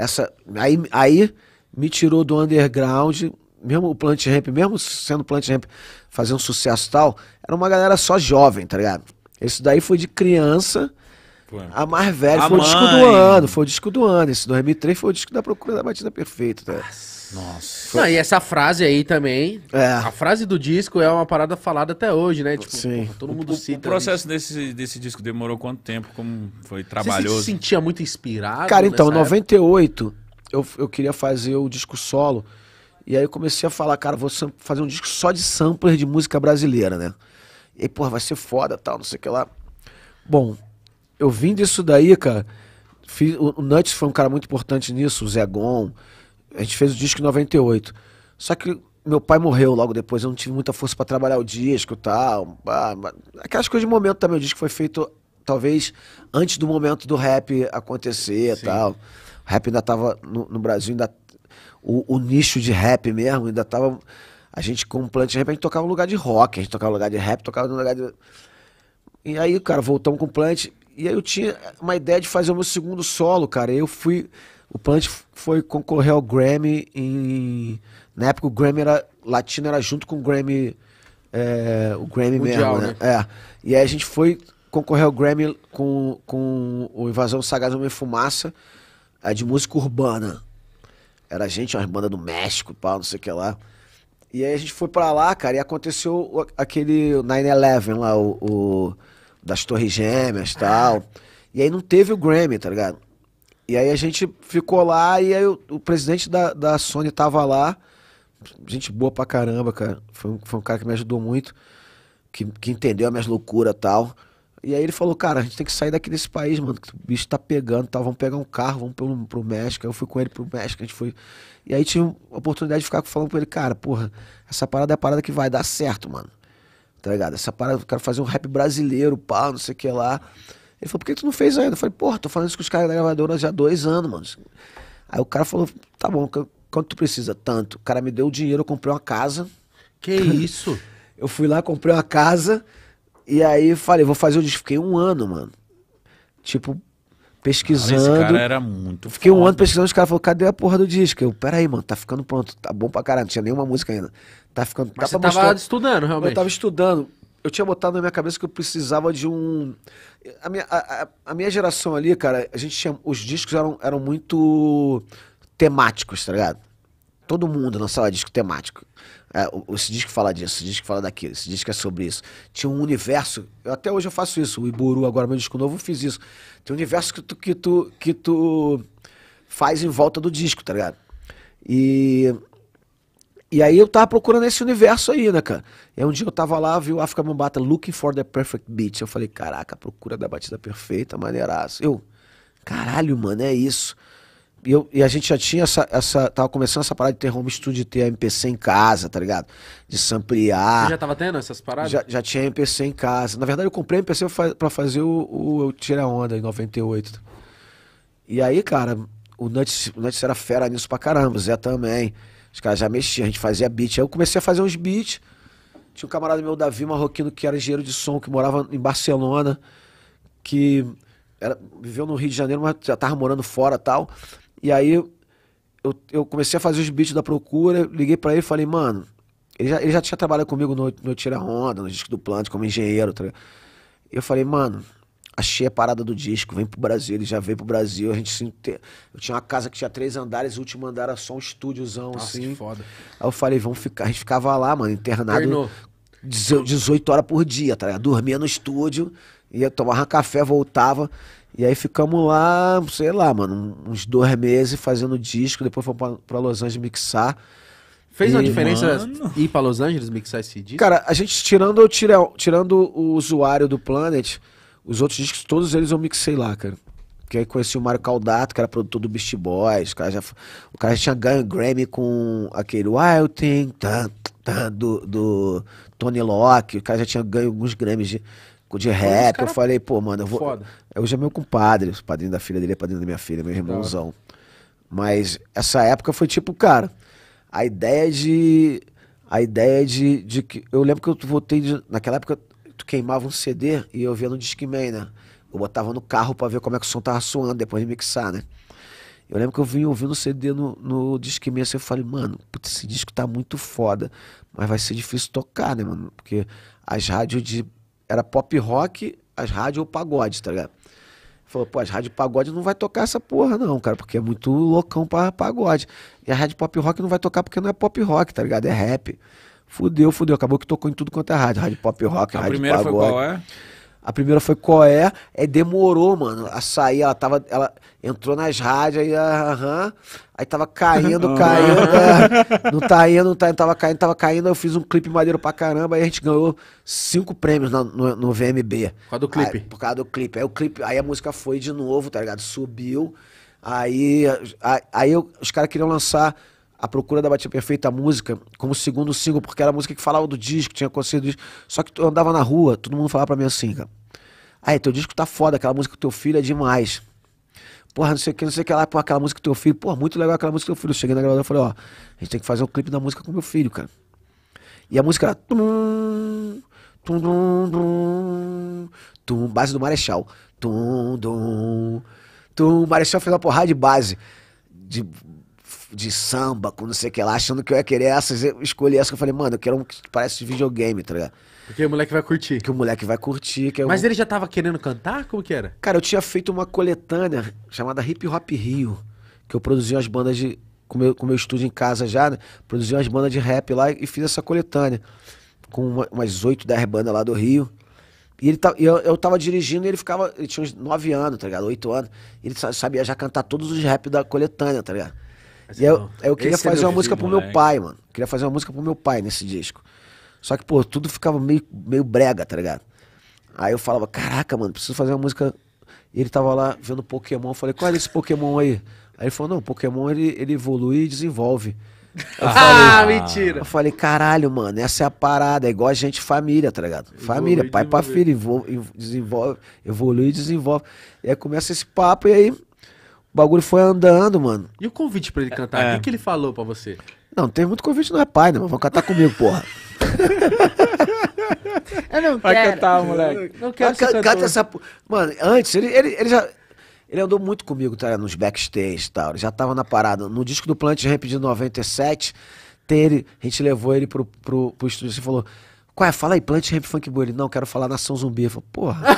C: essa aí, aí me tirou do underground, mesmo o Plant Ramp, mesmo sendo Plant Ramp fazendo sucesso tal, era uma galera só jovem, tá ligado? Esse daí foi de criança. A mais velha a foi mãe. o disco do ano, foi o disco do ano. Esse 2003 foi o disco da Procura da Batida Perfeita. Tá? Nossa. Nossa. Não,
A: e essa frase aí também. É. A frase do disco é uma parada falada até hoje, né? Tipo, Sim. todo
B: mundo o, cita. O processo desse, desse disco demorou quanto tempo? Como foi trabalhoso? Você se sentia muito inspirado? Cara, então,
C: 98, eu, eu queria fazer o disco solo. E aí eu comecei a falar, cara, vou fazer um disco só de sampler de música brasileira, né? E porra, vai ser foda, tal, não sei o que lá. Bom, eu vim disso daí, cara. Fiz, o, o Nuts foi um cara muito importante nisso, o Zé Gon a gente fez o disco em 98. Só que meu pai morreu logo depois, eu não tive muita força para trabalhar o disco e tal. Aquelas coisas de momento também. O disco foi feito, talvez, antes do momento do rap acontecer e tal. O rap ainda tava no, no Brasil, ainda. O, o, nicho de rap mesmo, ainda tava. A gente, com plant rap, a gente tocava no lugar de rock, a gente tocava no lugar de rap, tocava no lugar de. E aí, cara, voltamos com o plant. E aí eu tinha uma ideia de fazer o meu segundo solo, cara. E eu fui o Plant foi concorrer ao Grammy em. Na época o Grammy era. Latino era junto com o Grammy. É, o Grammy Mundial, mesmo, né? né? É. E aí a gente foi concorrer ao Grammy com, com o Invasão Sagaz Homem Fumaça, é, de música urbana. Era a gente, uma banda do México, pá, não sei o que lá. E aí a gente foi pra lá, cara, e aconteceu aquele 9-11 lá, o, o, das Torres Gêmeas e tal. Ah. E aí não teve o Grammy, tá ligado? E aí a gente ficou lá e aí o, o presidente da, da Sony tava lá. Gente boa pra caramba, cara. Foi, foi um cara que me ajudou muito, que, que entendeu a minhas loucuras tal. E aí ele falou, cara, a gente tem que sair daqui desse país, mano, que o bicho tá pegando, tal tá, Vamos pegar um carro, vamos pelo, pro México. Aí eu fui com ele pro México, a gente foi. E aí tinha a oportunidade de ficar falando com ele, cara, porra, essa parada é a parada que vai dar certo, mano. Tá ligado? Essa parada, eu quero fazer um rap brasileiro, pá, não sei o que lá. Ele falou, por que tu não fez ainda? Eu falei, porra, tô falando isso com os caras da gravadora já há dois anos, mano. Aí o cara falou, tá bom, quanto tu precisa? Tanto. O cara me deu o dinheiro, eu comprei uma casa. Que isso? eu fui lá, comprei uma casa. E aí falei, vou fazer o disco. Fiquei um ano, mano. Tipo, pesquisando. esse cara era muito Fiquei foda. um ano pesquisando, os caras falaram, cadê a porra do disco? Eu, peraí, mano, tá ficando pronto. Tá bom pra caralho, não tinha nenhuma música ainda. Tá ficando... Tá Mas você tava mostrar... estudando, realmente? Eu tava estudando eu tinha botado na minha cabeça que eu precisava de um. A minha, a, a minha geração ali, cara, a gente tinha. Os discos eram, eram muito temáticos, tá ligado? Todo mundo lançava disco temático. É, esse disco fala disso, esse disco fala daquilo, esse disco é sobre isso. Tinha um universo, eu, até hoje eu faço isso, o Iburu, agora meu disco novo, eu fiz isso. Tem um universo que tu, que tu, que tu faz em volta do disco, tá ligado? E e aí eu tava procurando esse universo aí, né, cara? E aí um dia eu tava lá, viu África Bambata, Looking for the Perfect Beat. Eu falei, caraca, procura da batida perfeita, maneiraço. Eu, caralho, mano, é isso. E, eu, e a gente já tinha essa, essa. Tava começando essa parada de ter home studio, de ter MPC em casa, tá ligado? De samplear. Você já
A: tava tendo essas paradas? Já,
C: já tinha MPC em casa. Na verdade, eu comprei MPC pra fazer o, o Tira Onda em 98. E aí, cara, o Nuts, o Nuts era fera nisso pra caramba, o Zé também. Os caras já mexiam, a gente fazia beat. Aí eu comecei a fazer uns beats. Tinha um camarada meu, Davi Marroquino, que era engenheiro de som, que morava em Barcelona, que era, viveu no Rio de Janeiro, mas já tava morando fora tal. E aí eu, eu comecei a fazer os beats da procura, liguei para ele e falei, mano, ele já, ele já tinha trabalhado comigo no, no Tira Onda, no Disco do Plant, como engenheiro. Tá eu falei, mano, achei a parada do disco, vem pro Brasil, ele já veio pro Brasil, a gente se inter... Eu tinha uma casa que tinha três andares, o último andar era só um estúdiozão, assim. Que foda. Aí eu falei, vamos ficar. A gente ficava lá, mano, internado Ternou. 18 horas por dia, tá ligado? Dormia no estúdio, ia tomar um café, voltava. E aí ficamos lá, sei lá, mano, uns dois meses fazendo disco, depois fomos pra, pra Los Angeles mixar. Fez e, uma diferença
A: mano. ir pra Los Angeles mixar esse
C: disco? Cara, a gente tirando, tirando o usuário do Planet, os outros discos, todos eles eu mixei lá, cara. Porque aí conheci o Mário Caldato, que era produtor do Beast Boys. O cara já, o cara já tinha ganho Grammy com aquele Wild Thing tá, tá, do, do Tony Locke. O cara já tinha ganho alguns Grammys de, de rap. Eu falei, pô, mano, eu vou. Foda. Hoje é meu compadre, o padrinho da filha dele é padrinho da minha filha, meu irmãozão. Mas essa época foi tipo, cara, a ideia de. A ideia de, de que. Eu lembro que eu voltei De, naquela época tu queimava um CD e eu via no Man, né? Eu botava no carro para ver como é que o som tava soando depois de mixar, né? Eu lembro que eu vim ouvindo o CD no, no Man, assim, eu falei, mano, putz, esse disco tá muito foda, mas vai ser difícil tocar, né, mano? Porque as rádios de... Era pop rock, as rádios ou pagode, tá ligado? Falou, pô, as rádios pagode não vai tocar essa porra, não, cara, porque é muito loucão pra pagode. E a rádio pop rock não vai tocar porque não é pop rock, tá ligado? É rap. Fudeu, fudeu. Acabou que tocou em tudo quanto é rádio. Rádio pop rock, a rádio A primeira pagode. foi qual é? A primeira foi qual é. É demorou, mano, a sair. Ela tava. Ela entrou nas rádios, aí, aham. Aí tava caindo, caindo. Né? não tá indo, não tá indo, tava caindo, tava caindo. Eu fiz um clipe maneiro pra caramba. Aí a gente ganhou cinco prêmios na, no, no, VMB. Por causa do clipe? Aí, por causa do clipe. Aí o clipe. Aí a música foi de novo, tá ligado? Subiu. Aí, aí, aí eu, os caras queriam lançar a Procura da Batida Perfeita, a música, como segundo single, porque era a música que falava do disco, tinha acontecido isso. Só que eu andava na rua, todo mundo falava pra mim assim, cara. Aí, teu disco tá foda, aquela música do teu filho é demais. Porra, não sei o que, não sei o que lá, porra, aquela música do teu filho, porra, muito legal aquela música do teu filho. Eu cheguei na gravadora e falei, ó, a gente tem que fazer um clipe da música com meu filho, cara. E a música era. Tum, tum, tum, tum, base do Marechal. Tum, tum, tum. Marechal fez uma porrada de base. De de samba, com não sei o que lá, achando que eu ia querer essas. Eu escolhi essa que eu falei, mano, eu quero um que parece videogame, tá ligado? Porque o moleque vai curtir. Que o moleque vai curtir. Que eu... É Mas
A: ele já tava querendo cantar? Como que
C: era? Cara, eu tinha feito uma coletânea chamada Hip Hop Rio, que eu produzi umas bandas de. Com meu, com meu estúdio em casa já, né? produzi umas bandas de rap lá e fiz essa coletânea. Com uma, umas 8, 10 bandas lá do Rio. E ele tá, eu, eu tava dirigindo e ele ficava. Ele tinha uns 9 anos, tá ligado? 8 anos. Ele sabia já cantar todos os rap da coletânea, tá ligado? E é eu, é, eu queria Esse é fazer é uma música para pro moleque. meu pai, mano. Eu queria fazer uma música pro meu pai nesse disco. Só que, pô, tudo ficava meio, meio brega, tá ligado? Aí eu falava, caraca, mano, preciso fazer uma música. E ele tava lá vendo Pokémon. Eu falei, qual é esse Pokémon aí? Aí ele falou, não, Pokémon ele, ele evolui e desenvolve. Eu ah, mentira! Eu falei, caralho, mano, essa é a parada. É igual a gente, família, tá ligado? Família, evolui, pai pra filho, evolui e desenvolve. E aí começa esse papo e aí o bagulho foi andando, mano.
A: E o convite pra ele cantar? É. O que, que ele falou pra você?
C: Não, tem muito convite, não é pai, né? Vão cantar comigo, porra. Eu não Vai cantar, moleque. Não quero ca canta essa essa. Mano, antes, ele, ele, ele já. Ele andou muito comigo, tá? Nos backstage e tal. Ele já tava na parada. No disco do Plant Ramp de 97, tem ele, a gente levou ele pro, pro, pro estúdio e assim, falou: qual é? Fala aí, Plant Rap Funk Boy. Ele, não, quero falar Nação Zumbi. Eu falo, porra.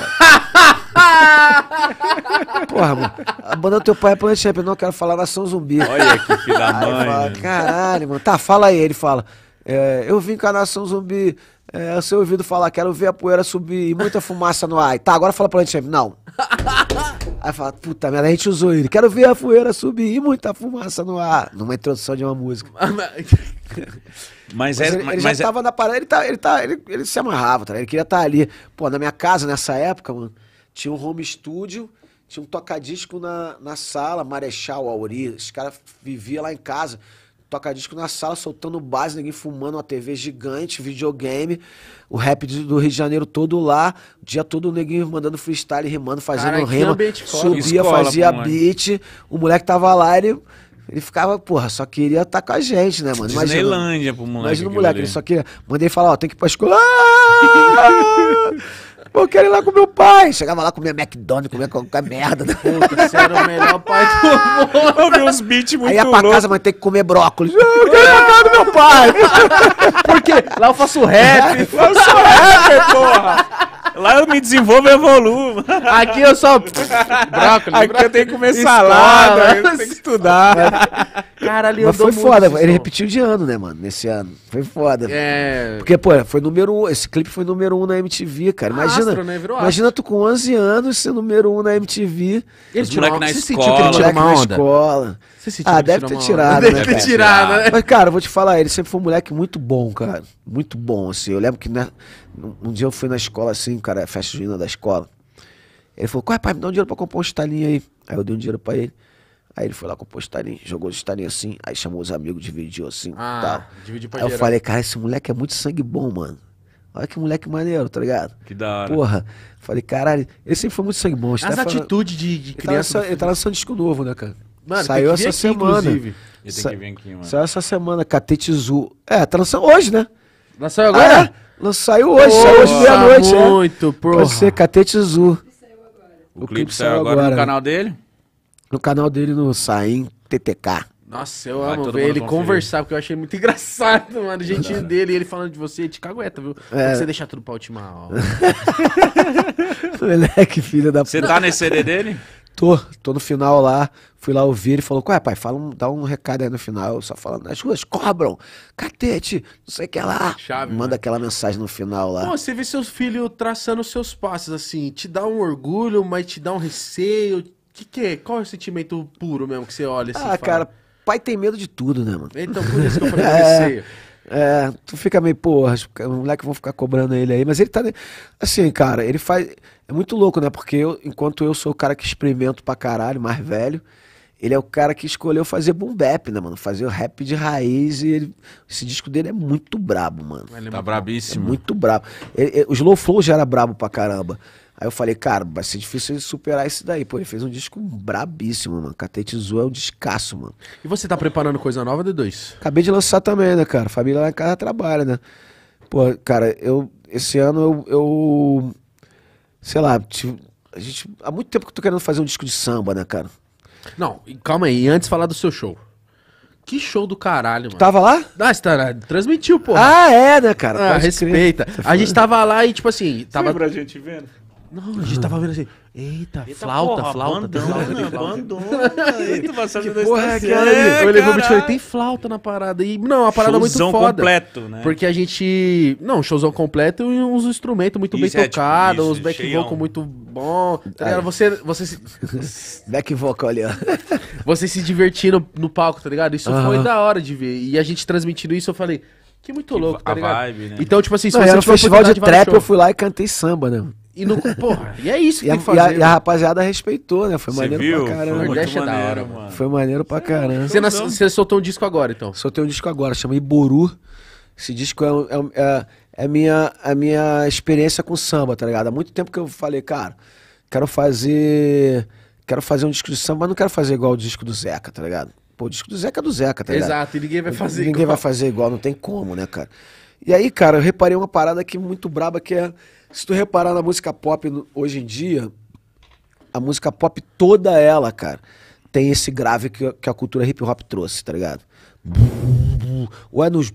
C: porra, mano. A banda do teu pai é Plant Rap. não quero falar Nação Zumbi. Olha que
B: filho da mãe. fala,
C: Caralho, mano. Tá, fala aí. Ele fala, é, eu vim com a Nação Zumbi. É, o seu ouvido falar, quero ver a poeira subir e muita fumaça no ar. Tá, agora fala Plant Rap. Não. Aí fala, puta merda, a gente usou ele. Quero ver a fumeira subir e muita fumaça no ar. Numa introdução de uma música. Mas,
B: mas, é, ele, mas, ele mas já é... tava na
C: parada, ele, tá, ele, tá, ele, ele se amarrava, tá? ele queria estar tá ali. Pô, na minha casa, nessa época, mano, tinha um home studio, tinha um tocadisco na, na sala, Marechal, Auri, os caras viviam lá em casa toca-disco na sala, soltando base, ninguém fumando, uma TV gigante, videogame, o rap do Rio de Janeiro todo lá, o dia todo o neguinho mandando freestyle, rimando, fazendo Cara, rima, subia, Escola, fazia beat, o moleque tava lá, ele, ele ficava, porra, só queria estar tá com a gente, né, mano? Imagina, Disneylândia
B: pro moleque. Imagina o moleque, ele só
C: queria, mandei falar, ó, tem que ir pra escola. Pô, eu quero ir lá com meu pai. Chegava lá, comia McDonald's, comia qualquer merda. Puta, você era o melhor pai do mundo. Eu vi uns beats muito Aí ia pra louco. casa, mas tem que comer brócolis. Eu quero ir pra casa do meu pai. Porque lá eu faço rap. Lá eu sou rapper, porra. Lá eu me desenvolvo e evoluo. Aqui eu só.
A: Brócolis, Aqui eu tenho que comer salada, eu tenho que estudar. Caralho, Mas foi foda, mano. ele
C: repetiu de ano, né, mano? Nesse ano. Foi foda. É. Porque, pô, foi número um. Esse clipe foi número um na MTV, cara. Imagina. Astro, né? Imagina tu com 11 anos ser número um na MTV. Ele tirou uma... na Você escola. sentiu que ele tirou Na escola. Você sentiu ah, deve ter tirado, né? Deve ter tirado, né? Mas, cara, eu vou te falar, ele sempre foi um moleque muito bom, cara. Muito bom, assim. Eu lembro que né, um dia eu fui na escola assim, cara, festa junina da escola. Ele falou, corre, é, pai, me dá um dinheiro pra comprar um estalinho aí. Aí eu dei um dinheiro pra ele. Aí ele foi lá, comprar um estalinho, jogou os estalinho assim, aí chamou os amigos, dividiu assim ah, tal. Dividiu pra aí eu falei, cara, esse moleque é muito sangue bom, mano. Olha que moleque maneiro, tá ligado? Que da hora. Porra. Falei, caralho, ele sempre foi muito sangue bom. As tá atitudes de, de criança. Ele tá, lançando, disco novo, né, cara? Mano, Saiu essa aqui, semana. Inclusive. Sa... Aqui, Saiu essa semana, Catetezu. É, tá lançando hoje, né? Lançou agora? Ah, é?
A: Saiu hoje, saiu hoje meia-noite. É. Muito, é. porra.
C: Você, Catete Zu.
B: O, o clipe, clipe saiu agora, agora no canal dele?
C: No canal dele, no Saim TTK.
A: Nossa, eu Vai, amo ver ele conversar, porque eu achei muito engraçado, mano. O jeitinho dele, ele falando de você, te é cagueta, viu? É. Você deixar tudo pra última aula.
C: Moleque, filho da puta. Você tá
B: nesse CD dele?
C: Tô, tô no final lá. Fui lá ouvir, ele falou: Ué, pai, fala um, dá um recado aí no final, só falando, as ruas cobram, catete, não sei o que lá. Chave, Manda né? aquela mensagem no final lá. Pô,
A: você vê seus filhos traçando seus passos, assim, te dá um orgulho, mas te dá um receio. O que, que é? Qual é o sentimento puro mesmo que você olha assim? Ah, fala? cara, pai tem medo de tudo, né, mano? Então, por isso que eu falei é, receio.
C: É, tu fica meio, porra, os moleques vão ficar cobrando ele aí. Mas ele tá. Assim, cara, ele faz. É muito louco, né? Porque eu, enquanto eu sou o cara que experimento pra caralho, mais velho, ele é o cara que escolheu fazer boom bap, né, mano? Fazer o rap de raiz e ele... esse disco dele é muito brabo, mano. Ele é tá
B: brabíssimo. É muito
C: brabo. Ele, ele, o Slow Flow já era brabo pra caramba. Aí eu falei, cara, vai ser difícil ele superar isso daí. Pô, ele fez um disco brabíssimo, mano. Catetizou é um descasso, mano. E você tá preparando
A: coisa nova, D2?
C: Acabei de lançar também, né, cara? Família lá em casa trabalha, né? Pô, cara, eu. Esse ano eu. eu sei lá, tipo, a gente, há muito tempo que eu tô querendo fazer um disco de samba, né, cara? Não, calma aí. Antes falar do seu show.
A: Que show do caralho, mano. Tava lá? Ah, você tá, transmitiu, pô. Ah, é, né, cara? Ah, respeita. Crer. Tá a gente tava lá e, tipo assim. Tava... lembra a gente vendo? Não, a gente tava vendo assim, eita, eita flauta, porra, flauta, bandana, flauta, bandana, flauta. Eita, passando que porra, é aquela é, Ele falei, tem flauta na parada. E, não, a parada showzão muito foda. completo, né? Porque a gente, não, showzão completo e uns instrumentos muito isso, bem é, tipo, tocados, tipo, uns back cheião. vocal muito bom. Tá Você, você se...
C: back vocal ali, ó.
A: Você se divertindo no palco, tá ligado? Isso foi da hora de ver. E a gente transmitindo isso, eu falei... Que muito que louco, tá ligado? Vibe, né? Então, tipo assim, se não, era um festival de trap, eu fui
C: lá e cantei samba, né? E no, porra, e é isso que e tem que fazer. A, e a, rapaziada respeitou, né? Foi maneiro viu? pra caramba. Foi Nordeste é da hora, mano. Foi maneiro pra caramba. Você, você soltou um disco agora, então? Soltei um disco agora, chamei Boru. Esse disco é, é, é, é minha, a é minha experiência com samba, tá ligado? Há muito tempo que eu falei, cara, quero fazer. Quero fazer um disco de samba, mas não quero fazer igual o disco do Zeca, tá ligado? Pô, o disco do Zeca é do Zeca, tá ligado? Exato,
A: e ninguém vai fazer ninguém igual. Ninguém vai
C: fazer igual, não tem como, né, cara? E aí, cara, eu reparei uma parada aqui muito braba que é se tu reparar na música pop hoje em dia, a música pop toda ela, cara, tem esse grave que, que a cultura hip hop trouxe, tá ligado? Ou é nos.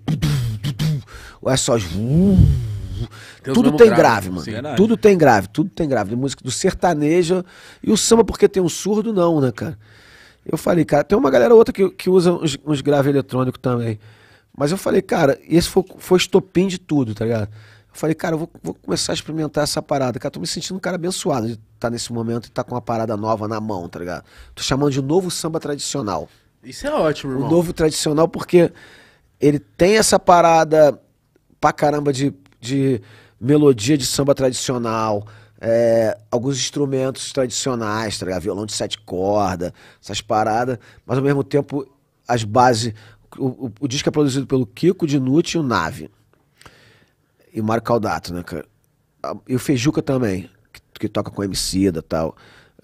C: Ou é só. Tem tudo tem grave, grave mano. Sim, tudo tem grave, tudo tem grave. Música do sertanejo e o samba, porque tem um surdo, não, né, cara? Eu falei, cara, tem uma galera outra que, que usa uns, uns graves eletrônicos também. Mas eu falei, cara, esse foi, foi estopim de tudo, tá ligado? Falei, cara, eu vou, vou, começar a experimentar essa parada. Cara, tô me sentindo um cara abençoado de estar tá nesse momento e estar tá com uma parada nova na mão, tá ligado? Tô chamando de novo samba tradicional. Isso é ótimo, irmão. O novo tradicional, porque ele tem essa parada pra caramba de, de melodia de samba tradicional, é, alguns instrumentos tradicionais, tá ligado? Violão de sete cordas, essas paradas, mas ao mesmo tempo as bases. O, o, o disco é produzido pelo Kiko Dinucci e o Nave e o Mário Caldato, né, cara? Ah, e o Fejuca também, que, que toca com MC da tal.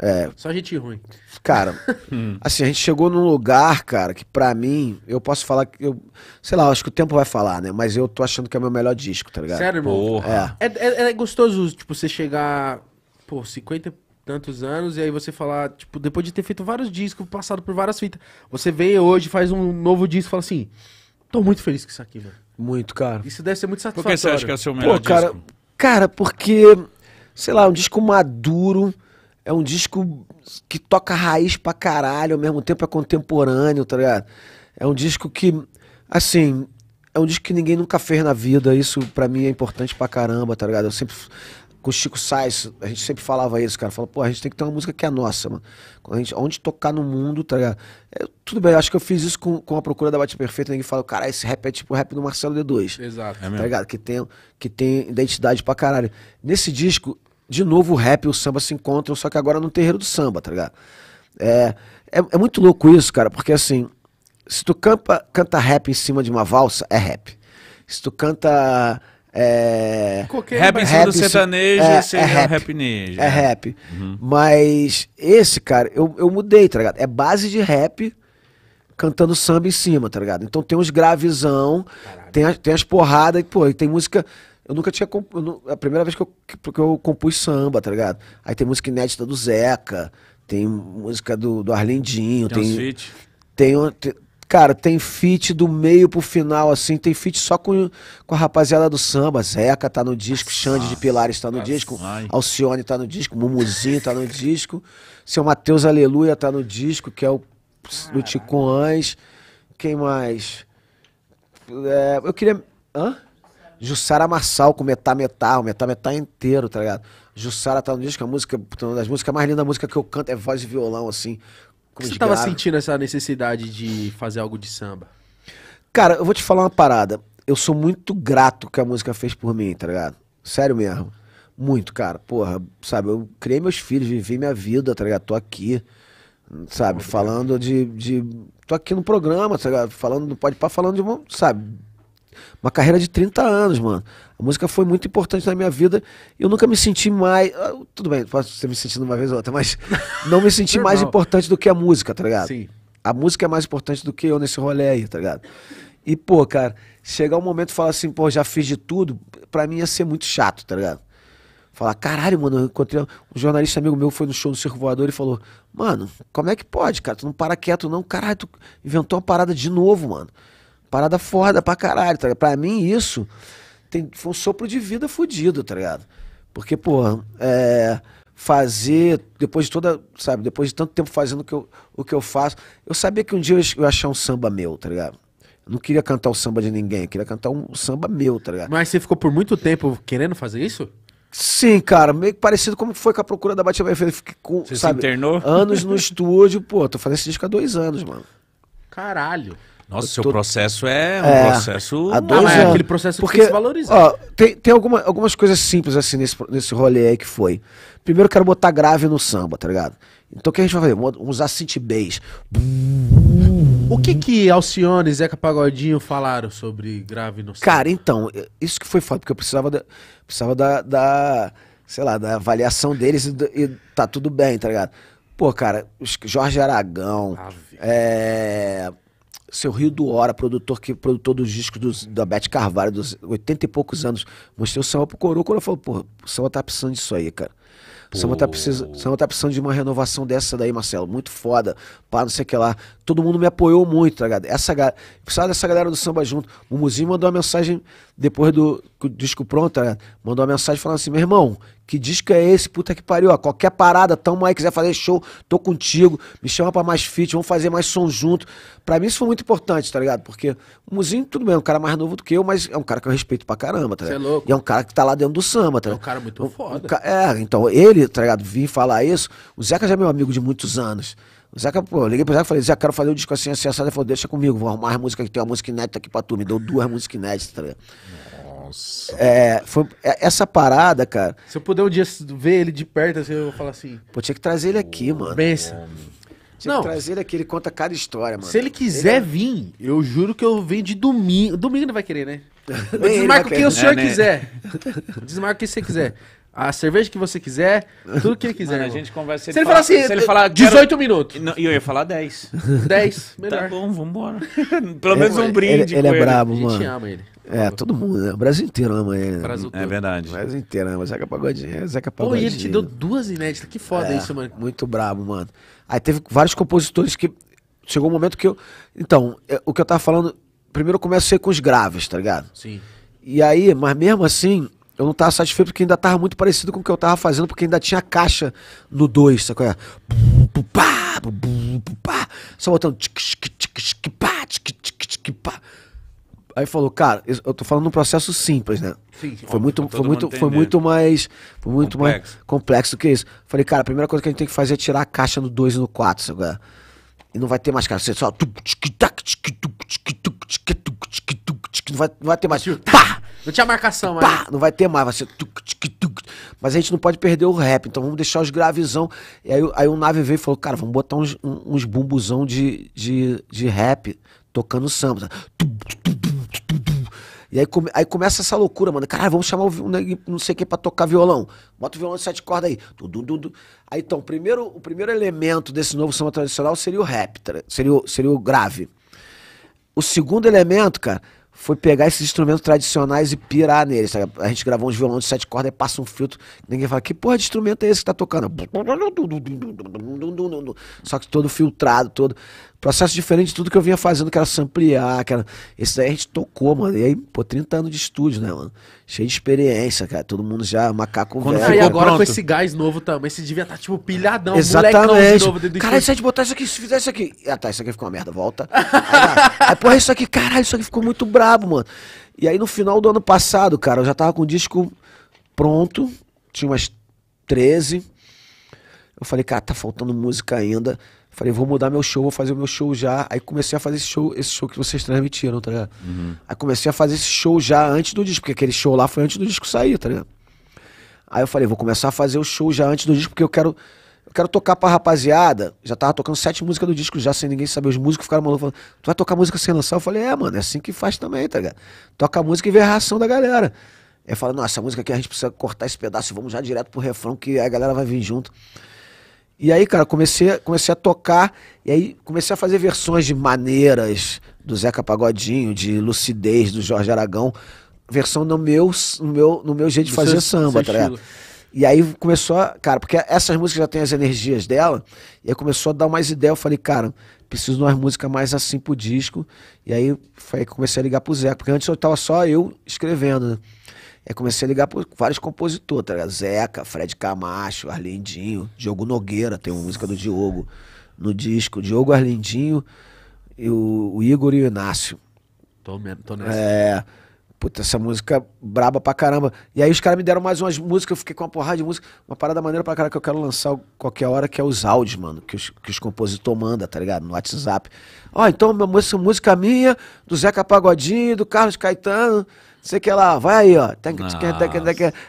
C: É,
A: Só gente ruim.
C: Cara, hum. assim, a gente chegou num lugar, cara, que pra mim, eu posso falar que eu. Sei lá, acho que o tempo vai falar, né? Mas eu tô achando que é o meu melhor disco, tá ligado? Sério, irmão?
A: É. É, é. é, gostoso, tipo, você chegar, pô, 50 e tantos anos, e aí você falar, tipo, depois de ter feito vários discos, passado por várias fitas, você vem hoje, faz um
C: novo disco e fala assim. Tô muito feliz com isso aqui, mano. Muito, cara.
A: Isso deve ser muito satisfatório. Por que você acha que é o seu melhor Pô, cara, disco?
C: Cara, porque, sei lá, um disco maduro, é um disco que toca raiz pra caralho, ao mesmo tempo é contemporâneo, tá ligado? É um disco que, assim, é um disco que ninguém nunca fez na vida, isso para mim é importante pra caramba, tá ligado? Eu sempre com o Chico Sainz, a gente sempre falava isso, cara. Fala, pô, a gente tem que ter uma música que é nossa, mano. a gente, onde tocar no mundo, tá ligado? Eu, tudo bem, eu acho que eu fiz isso com, com a procura da Bate Perfeita. Ninguém fala, cara, esse rap é tipo o rap do Marcelo D2. Exato. É tá ligado? Que tem, que tem identidade pra caralho. Nesse disco, de novo o rap e o samba se encontram, só que agora no terreiro do samba, tá ligado? É, é, é muito louco isso, cara, porque assim, se tu campa, canta rap em cima de uma valsa, é rap. Se tu canta é... rap em cima do sertanejo é, é rap, rap ninja. É rap. Uhum. Mas esse, cara, eu, eu mudei, tá ligado? É base de rap cantando samba em cima, tá ligado? Então tem uns gravizão, tem, a, tem as porradas, e, pô, e tem música... Eu nunca tinha... Comp... Eu não... É a primeira vez que eu, que, eu compus samba, tá ligado? Aí tem música inédita do Zeca, tem música do, do Arlindinho, tem... tem, tem Cara, tem feat do meio pro final, assim, tem feat só com, com a rapaziada do samba. Zeca tá no disco, Xande de Pilares tá no disco, Alcione tá no disco, Mumuzinho tá no disco, seu Matheus Aleluia tá no disco, que é o do Tico Quem mais? É, eu queria. Hã? Jussara Marçal com Metá Metal, Metá Metal inteiro, tá ligado? Jussara tá no disco, a música, uma das músicas mais lindas, a música que eu canto é voz e violão, assim que você estava sentindo
A: essa necessidade de fazer algo de
C: samba? Cara, eu vou te falar uma parada. Eu sou muito grato que a música fez por mim, tá ligado? Sério mesmo. Muito, cara. Porra, sabe, eu criei meus filhos, vivi minha vida, tá ligado? Tô aqui, sabe, falando de, de. Tô aqui no programa, tá ligado? Falando do Pode Pá, falando de. Sabe, uma carreira de 30 anos, mano. A música foi muito importante na minha vida. Eu nunca me senti mais. Ah, tudo bem, posso ter me sentido uma vez ou outra, mas não me senti mais importante do que a música, tá ligado? Sim. A música é mais importante do que eu nesse rolê aí, tá ligado? E, pô, cara, chegar um momento e falar assim, pô, já fiz de tudo, pra mim ia ser muito chato, tá ligado? Falar, caralho, mano, eu encontrei um jornalista amigo meu foi no show do Circo Voador e falou, mano, como é que pode, cara? Tu não para quieto, não. Caralho, tu inventou uma parada de novo, mano. Parada foda pra caralho, tá ligado? Pra mim, isso tem, foi um sopro de vida fudido, tá ligado? Porque, pô, é, fazer, depois de toda, sabe, depois de tanto tempo fazendo o que eu, o que eu faço, eu sabia que um dia eu ia achar um samba meu, tá ligado? Eu não queria cantar o samba de ninguém, eu queria cantar um samba meu, tá ligado?
A: Mas você ficou por muito tempo
C: querendo fazer isso? Sim, cara, meio que parecido como foi com a procura da batia Perfeita. Fiquei Você sabe, se internou? Anos no estúdio, pô, tô fazendo esse disco há dois anos, mano.
A: Caralho.
B: Nossa, seu tô... processo é um é, processo. Há ah, É aquele processo
C: porque, que se Ó, tem, tem alguma, algumas coisas simples assim nesse, nesse rolê aí que foi. Primeiro quero botar grave no samba, tá ligado? Então o que a gente vai fazer? Vamos usar synth bass. O que que
A: Alcione e Zeca Pagodinho falaram sobre grave no samba? Cara,
C: então, isso que foi foda, porque eu precisava da, precisava da, da sei lá, da avaliação deles e, e, tá tudo bem, tá ligado? Pô, cara, Jorge Aragão, Ave. é, seu Rio do Hora, produtor que produtor dos discos dos, da Beth Carvalho, dos 80 e poucos anos, mostrou o samba pro Coroa. O Coroa falou, pô, o samba tá precisando disso aí, cara. O Samba tá, precisando Samba tá precisando de uma renovação dessa daí, Marcelo. Muito foda. Pá, não sei o que lá. Todo mundo me apoiou muito, tá ligado? Essa, precisava dessa galera do samba junto. O Muzinho mandou uma mensagem depois do, do disco pronto, tá ligado? Mandou uma mensagem falando assim: meu irmão, que disco é esse? Puta que pariu. Ó, qualquer parada, tamo aí, quiser fazer show, tô contigo. Me chama pra mais feat, vamos fazer mais som junto. Pra mim isso foi muito importante, tá ligado? Porque o Muzinho, tudo bem, é um cara mais novo do que eu, mas é um cara que eu respeito pra caramba, tá é ligado? Você é louco. E é um cara que tá lá dentro do samba, tá ligado? É um cara muito um, foda. Um, é, então então, ele, tá ligado, vir falar isso, o Zeca já é meu amigo de muitos anos. O Zeca, pô, eu liguei pro Zeca e falei, Zeca, quero fazer um disco assim, assim, assado. Ele falou, deixa comigo, vou arrumar as músicas que tem uma música inédita aqui pra tu. Me deu duas músicas inéditas, tá ligado? Nossa. É, foi, é, essa parada, cara.
A: Se eu puder um dia ver ele de perto, assim, eu vou falar assim.
C: Pô, tinha que trazer ele aqui, oh, mano. Pensa. Tinha não. que trazer ele aqui, ele conta cada história, mano. Se ele quiser ele... É- vir,
A: eu juro que eu venho de domingo. Domingo não vai querer, né?
C: Desmarca o que é, né? o senhor né? quiser.
A: que o você quiser a cerveja que você quiser, tudo que ele quiser. Mano, a gente conversa. Se ele, falar assim, se ele falar 18 quero... minutos. e eu ia falar 10. 10, tá melhor. Tá
B: bom, vambora.
A: Pelo menos um é, brinde. Ele, ele é brabo, mano. A gente ama ele.
C: É, todo mundo, né? O Brasil inteiro ama ele. Né? Brasil é verdade. O Brasil inteiro ama. Zeca Pagodinho, é Zeca Pagodinho. Pô, e ele te deu
A: duas inéditas. Que foda é, isso, mano.
C: Muito brabo, mano. Aí teve vários compositores que. Chegou um momento que eu. Então, é, o que eu tava falando. Primeiro eu começo a ser com os graves, tá ligado? Sim. E aí, mas mesmo assim, eu não estava satisfeito porque ainda tava muito parecido com o que eu tava fazendo, porque ainda tinha caixa no 2, sacou? É? Só botando. Aí falou, cara, eu tô falando um processo simples, né? Sim, foi muito, foi muito, foi muito mais, foi muito complexo. mais complexo do que isso. Falei, cara, a primeira coisa que a gente tem que fazer é tirar a caixa no 2 e no 4, sacou? É? E não vai ter mais caixa, você só não vai, não vai ter mais. Pá! Não tinha marcação, mas. Pá, não vai ter mais, vai ser. Mas a gente não pode perder o rap, então vamos deixar os gravizão. E aí, aí o Nave veio e falou: cara, vamos botar uns, uns bumbuzão de, de, de rap tocando samba. E aí, come, aí começa essa loucura, mano. Caralho, vamos chamar o não sei quem pra tocar violão. Bota o violão de sete cordas aí. Aí então, primeiro, o primeiro elemento desse novo samba tradicional seria o rap, seria, seria o grave. O segundo elemento, cara foi pegar esses instrumentos tradicionais e pirar neles. Sabe? Tá A gente gravou uns violões de sete cordas e passa um filtro. Ninguém fala, que porra de instrumento é esse que tá tocando? Só que todo filtrado, todo. Processo diferente de tudo que eu vinha fazendo, que era se ampliar, era Esse daí a gente tocou, mano. E aí, pô, 30 anos de estúdio, né, mano? Cheio de experiência, cara. Todo mundo já macaco Quando velho. E agora pronto. com esse
A: gás novo também, você devia estar, tá, tipo, pilhadão, Exatamente. De novo dentro cara, se a gente
C: botar isso aqui, se fizer isso aqui. Ah, tá, isso aqui ficou uma merda, volta. aí, aí, ah, é, porra, isso aqui, caralho, isso aqui ficou muito brabo, mano. E aí, no final do ano passado, cara, eu já tava com o disco pronto, tinha umas 13. Eu falei, cara, tá faltando música ainda. Falei, vou mudar meu show, vou fazer o meu show já. Aí comecei a fazer esse show, esse show que vocês transmitiram, tá ligado? Uhum. Aí comecei a fazer esse show já antes do disco, porque aquele show lá foi antes do disco sair, tá ligado? Aí eu falei, vou começar a fazer o show já antes do disco, porque eu quero, eu quero tocar pra rapaziada. Já tava tocando sete músicas do disco já, sem ninguém saber. Os músicos ficaram malucos falando, tu vai tocar música sem lançar? Eu falei, é, mano, é assim que faz também, tá ligado? Toca a música e vê a reação da galera. Aí fala, nossa, essa música aqui a gente precisa cortar esse pedaço, vamos já direto pro refrão que a galera vai vir junto. E aí, cara, comecei, comecei a tocar, e aí comecei a fazer versões de maneiras do Zeca Pagodinho, de lucidez do Jorge Aragão, versão no meu, no meu, no meu jeito de fazer seu, samba, seu tá ligado? E aí começou a, cara, porque essas músicas já tem as energias dela, e aí começou a dar mais ideia. Eu falei, cara, preciso de uma música mais assim pro disco. E aí foi, que comecei a ligar pro Zeca, porque antes eu tava só eu escrevendo, né? Aí é, comecei a ligar por vários compositores, tá ligado? Zeca, Fred Camacho, Arlindinho, Diogo Nogueira, tem uma música do Diogo no disco. Diogo Arlindinho, e o, o Igor e o Inácio. Tô, tô nessa. É. Puta, essa música braba pra caramba. E aí os caras me deram mais umas músicas, eu fiquei com uma porrada de música. Uma parada maneira pra cara que eu quero lançar qualquer hora, que é os áudios, mano, que os, que os compositores mandam, tá ligado? No WhatsApp. Ó, oh, então uma música, música minha, do Zeca Pagodinho, do Carlos Caetano sei que lá, vai aí, ó.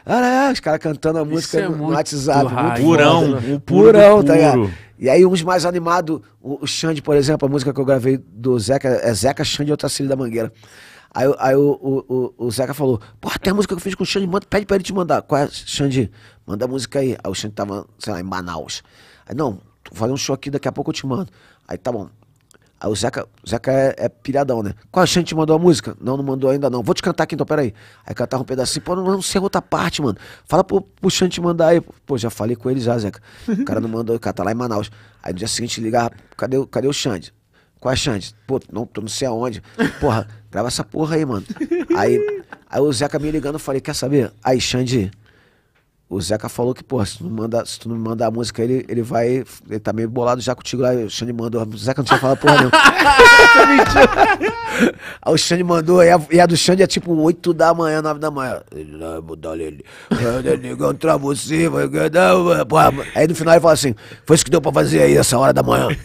C: Ah, os caras cantando a música é no WhatsApp. Muito purão, foda, o purão, tá ligado? E aí uns mais animados, o Xande, por exemplo, a música que eu gravei do Zeca, é Zeca, Xande e Otacílio da Mangueira. Aí, aí o, o, o, o, Zeca falou, pô, tem a música que eu fiz com o Xande, manda, pede pra ele te mandar. Qual é, Xande? Manda a música aí. Aí o Xande tava, sei lá, em Manaus. Aí, não, vou fazer um show aqui, daqui a pouco eu te mando. Aí tá bom. Aí o Zeca, Zeca é, é piradão, né? Qual a te mandou a música? Não, não mandou ainda não. Vou te cantar aqui então, peraí. Aí cantava um pedacinho, pô, não, não sei é outra parte, mano. Fala pro, pro Xante mandar aí. Pô, já falei com ele já, Zeca. O cara não mandou, o cara tá lá em Manaus. Aí no dia seguinte ligava, ah, cadê, cadê o Xande? Qual a é, Xande? Pô, não, tô não sei aonde. Porra, grava essa porra aí, mano. Aí, aí o Zeca me ligando, eu falei, quer saber? Aí, Xande o Zeca falou que, porra, se tu não, manda, se tu não me mandar a música, ele, ele vai. Ele tá meio bolado já contigo lá. O Xande mandou. O Zeca não tinha falado porra nenhuma. aí o Xande mandou. E a, e a, do Xande é tipo 8 da manhã, 9 da manhã. Ele ah, vai mudar ele. Ligando pra você, vai ganhar. Aí no final ele fala assim: Foi isso que deu pra fazer aí, essa hora da manhã.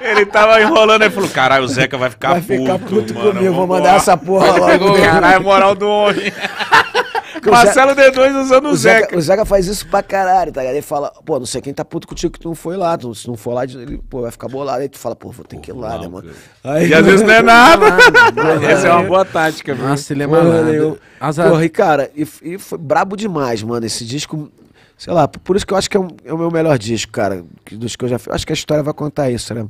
C: Ele tava enrolando e falou:
B: caralho, o Zeca vai ficar vai puto. Vai ficar puto, mano, comigo,
C: vou mandar essa porra lá. Caralho, moral do homem. Marcelo Zeca, D2 usando o Zeca. Zeca. O Zeca faz isso pra caralho, tá ligado? Ele fala, pô, não sei quem tá puto contigo que tu não foi lá. Tu, se não for lá, ele pô, vai ficar bolado. Aí tu fala, pô, vou ter que ir lá, né, mano? Aí, e às vezes não é, é nada. É Essa é uma boa tática, mano. Nossa, ele é malandro. Porra, e cara, e, e foi brabo demais, mano. Esse disco sei lá, por isso que eu acho que é, um, é, o meu melhor disco, cara, dos que eu já fiz. Acho que a história vai contar isso, né?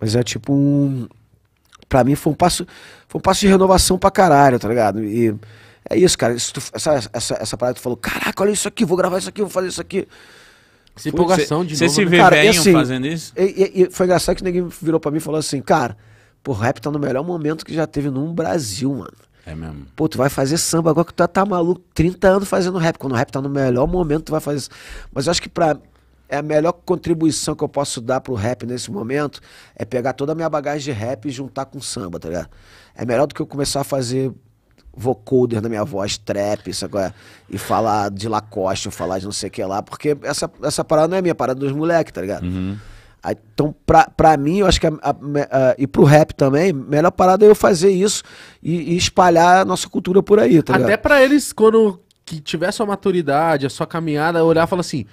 C: Mas é tipo um. Pra mim foi um passo, foi um passo de renovação pra caralho, tá ligado? E é isso, cara. Isso tu, essa, essa, essa parada tu falou, caraca, olha isso aqui, vou gravar isso aqui, vou fazer isso aqui. Se empolgação de cê novo. Você se né? vê cara, assim, fazendo isso? E, e, e, foi engraçado que ninguém virou pra mim e falou assim, cara, pô, rap tá no melhor momento que já teve no Brasil, mano. É mesmo. Pô, tu vai fazer samba agora que tu tá maluco, 30 anos fazendo rap. Quando o rap tá no melhor momento, tu vai fazer Mas eu acho que pra, é a melhor contribuição que eu posso dar pro rap nesse momento é pegar toda a minha bagagem de rap e juntar com samba, tá ligado? É melhor do que eu começar a fazer vocoder na minha voz, trap, isso agora, e falar de Lacoste, falar de não sei o que lá, porque essa, essa parada não é minha, é parada dos moleques, tá ligado? Uhum. Aí, então, pra, pra mim, eu acho que. A, a, a, e pro rap também, melhor parada é eu fazer isso e, e espalhar a nossa cultura por aí, tá ligado? Até
A: pra eles, quando que tiver a sua maturidade, a sua caminhada, olhar e falar assim: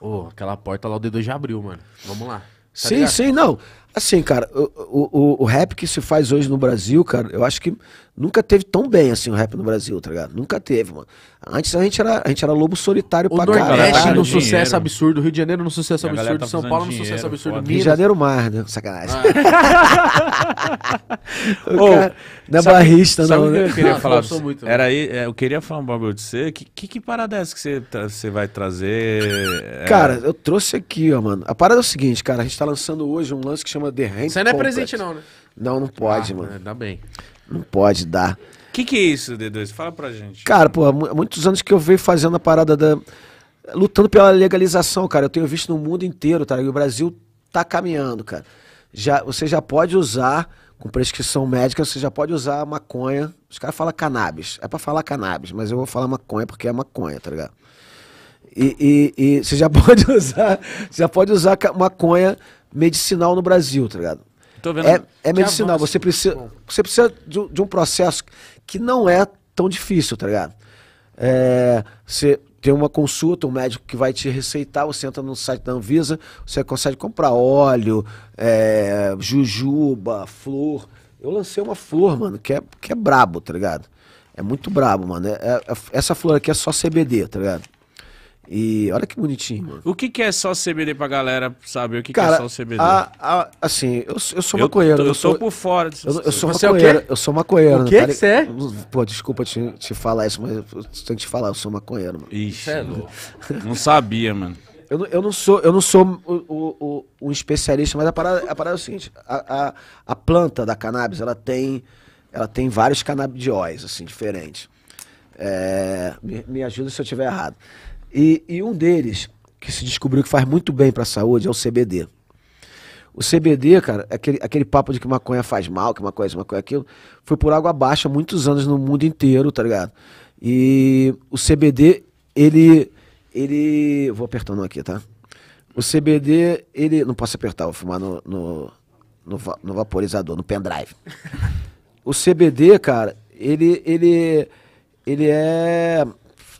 A: ô, oh, aquela porta lá, o D2 já abriu, mano. Vamos lá. Tá sim, ligado? sim,
C: não. Assim, cara, o, o, o rap que se faz hoje no Brasil, cara, eu acho que Nunca teve tão bem assim o rap no Brasil, tá ligado? Nunca teve, mano. Antes a gente era, a gente era lobo solitário o pra caralho. Nordeste tá num sucesso dinheiro. absurdo, Rio de Janeiro num sucesso absurdo, tá São Paulo num sucesso absurdo, Minas. Rio de Janeiro mar, né? Sacanagem. Ah. o cara, não é barrista, não, né? Que eu queria falar, você, muito, né? era
B: aí, é, eu queria falar um bagulho de você. Que, que, que parada é essa que você, tá, você vai trazer? É... Cara,
C: eu trouxe aqui, ó, mano. A parada é o seguinte, cara. A gente tá lançando hoje um lance que chama The Hand Você não é presente não, né? Não, não pode, ah, mano. Ainda bem. Não pode dar.
B: O que, que é isso, D2? Fala pra gente.
C: Cara, pô, muitos anos que eu venho fazendo a parada da. lutando pela legalização, cara. Eu tenho visto no mundo inteiro, tá? E o Brasil tá caminhando, cara. Já, você já pode usar, com prescrição médica, você já pode usar maconha. Os caras falam cannabis. É pra falar cannabis, mas eu vou falar maconha porque é maconha, tá ligado? E, e, e você já pode usar, Você já pode usar maconha medicinal no Brasil, tá ligado? É, é medicinal. Você precisa, você precisa de, de, um processo que não é tão difícil, tá ligado? É, você tem uma consulta, um médico que vai te receitar, você entra no site da Anvisa, você consegue comprar óleo, é, jujuba, flor. Eu lancei uma flor, mano, que é, que é brabo, tá ligado? É muito brabo, mano. É, é essa flor aqui é só CBD, tá ligado? E olha que bonitinho, mano.
B: O que, que é só CBD pra galera saber o que, Cara, que é só CBD? A, a, assim, eu, eu sou eu maconheiro. Tô, eu, eu sou,
C: por fora. Disso, eu, eu, sou você maconheiro. É eu sou maconheiro. O tá que, que você é? Pô, desculpa te, te falar isso, mas eu tenho que te falar, eu sou maconheiro, mano. Ixi, é louco. não sabia, mano. Eu não, eu não sou, eu não sou o, o, um especialista, mas a parada, a parada é o seguinte: a, a, a planta da cannabis, ela tem, ela tem vários canabidióis, assim, diferentes. É, me, me ajuda se eu estiver errado. E, e um deles, que se descobriu que faz muito bem para a saúde, é o CBD. O CBD, cara, aquele, aquele papo de que maconha faz mal, que maconha isso, maconha aquilo, foi por água abaixo há muitos anos no mundo inteiro, tá ligado? E o CBD, ele. ele vou apertando aqui, tá? O CBD, ele. Não posso apertar, vou fumar no, no, no, no vaporizador, no pendrive. o CBD, cara, ele. ele ele é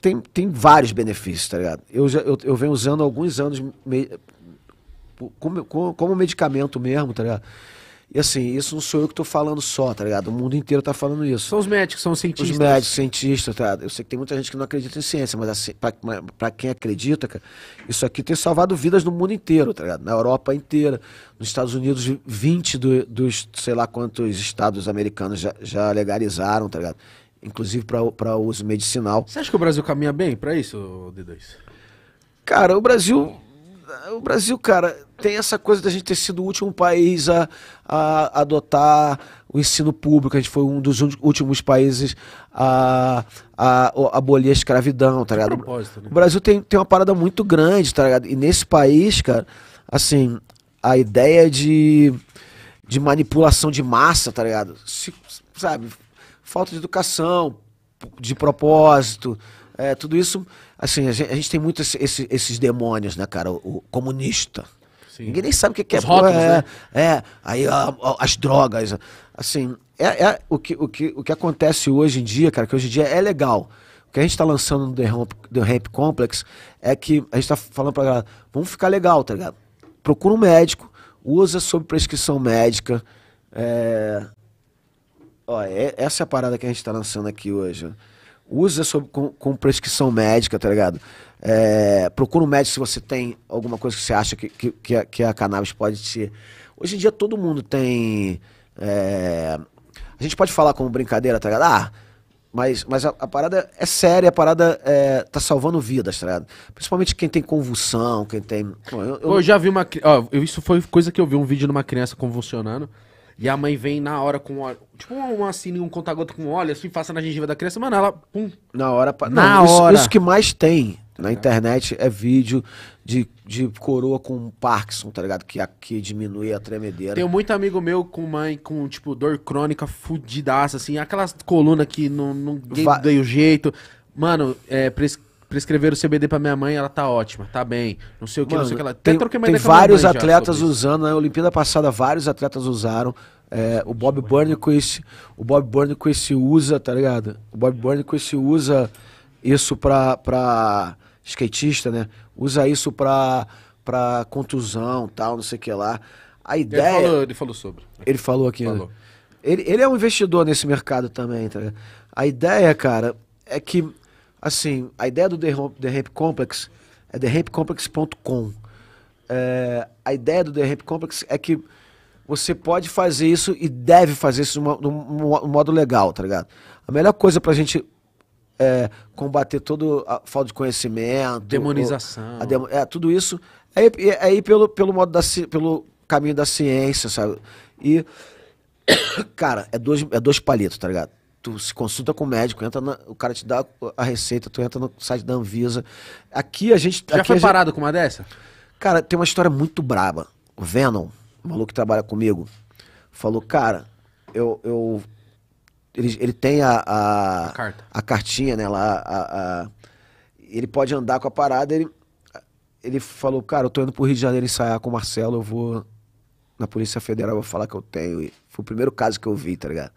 C: tem, tem vários benefícios, tá ligado? Eu, eu, eu venho usando há alguns anos me, como, como, como, medicamento mesmo, tá ligado? E assim, isso não sou eu que estou falando só, tá ligado? O mundo inteiro tá falando isso. São os médicos, são os cientistas. Os médicos, cientistas, tá ligado? Eu sei que tem muita gente que não acredita em ciência, mas assim, para quem acredita, cara, isso aqui tem salvado vidas no mundo inteiro, tá ligado? Na Europa inteira, nos Estados Unidos, 20 do, dos sei lá quantos estados americanos já, já legalizaram, tá ligado? inclusive para uso medicinal. Você acha que o Brasil caminha bem para isso, D2? Cara, o Brasil. O Brasil, cara, tem essa coisa da gente ter sido o último país a, a adotar o ensino público. A gente foi um dos últimos países a, a, a abolir a escravidão, tá ligado? Né? O Brasil tem, tem uma parada muito grande, tá ligado? E nesse país, cara, assim, a ideia de, de manipulação de massa, tá ligado? Se, sabe, falta de educação, de propósito, é, tudo isso. Assim, a gente, a gente tem muitos esse, esses demônios, né, cara? o, o comunista. Sim. Ninguém nem sabe o que, que é. Rótulos, é, né? é, é aí a, a, as drogas. Assim, é, é, o, que, o, que, o que acontece hoje em dia, cara, que hoje em dia é legal. O que a gente está lançando no The Ramp, The Ramp Complex é que a gente está falando pra galera, vamos ficar legal, tá ligado? Procura um médico, usa sob prescrição médica, é, ó, é, essa é a parada que a gente tá lançando aqui hoje. Usa com, com, prescrição médica, tá ligado? É, procura um médico se você tem alguma coisa que você acha que, que, que, a, que a cannabis pode ser. Hoje em dia todo mundo tem. É, a gente pode falar como brincadeira, tá ligado? Ah, mas, mas a, a, parada é séria, a parada é, tá salvando vidas, tá ligado? Principalmente quem tem convulsão, quem tem. Bom, eu, eu... eu, já
A: vi uma. Ó, eu, isso foi coisa que eu vi um vídeo de uma criança convulsionando. E a mãe vem na hora com óleo. Tipo uma assim, um contagota com óleo, assim, passa na gengiva da criança, mano, ela. Pum.
C: Na hora. Pa... Na Não, hora. Isso, isso que mais tem na tá internet é vídeo de, de coroa com Parkinson, tá ligado? Que aqui diminui a tremedeira. Tem
A: muito amigo meu com mãe, com, tipo, dor crônica fudidaça, assim, aquelas colunas que não, não Va...
C: deu jeito.
A: Mano, é, prescreveram CBD pra minha mãe, ela tá ótima, tá bem. Não sei o que, Mano, não sei o que. Ela... tem, tem vários atletas
C: usando, na né? Olimpíada passada vários atletas usaram. É, o Bob Burnquist, o Bob Burnquist usa, tá ligado? O Bob Burnquist usa isso pra, pra skatista, né? Usa isso pra, pra contusão, tal, não sei o que lá. A ideia... Ele falou,
A: ele falou sobre.
C: Ele falou aqui, né? falou. Né? Ele, ele é um investidor nesse mercado também, tá ligado? A ideia, cara, é que assim, a ideia do The Ramp, The Complex é therampcomplex.com. É, a ideia do The Ramp Complex é que você pode fazer isso e deve fazer isso de um modo legal, tá ligado? A melhor coisa pra gente é, combater toda a falta de conhecimento... Demonização. O, demo, é, tudo isso é, é, é ir pelo, pelo, modo da, pelo caminho da ciência, sabe? E, cara, é dois, é dois palitos, tá ligado? tu se consulta com o médico, entra na, o cara te dá a receita, tu entra no site da Anvisa. Aqui a gente. Já foi parado gente... com uma dessa? Cara, tem uma história muito braba. O Venom, o maluco que trabalha comigo, falou, cara, eu. eu... Ele, ele tem a, a, a, carta. a cartinha, né? Lá, a, a... Ele pode andar com a parada, ele, ele falou, cara, eu tô indo pro Rio de Janeiro ensaiar com o Marcelo, eu vou na Polícia Federal, vou falar que eu tenho. E foi o primeiro caso que eu vi, tá ligado?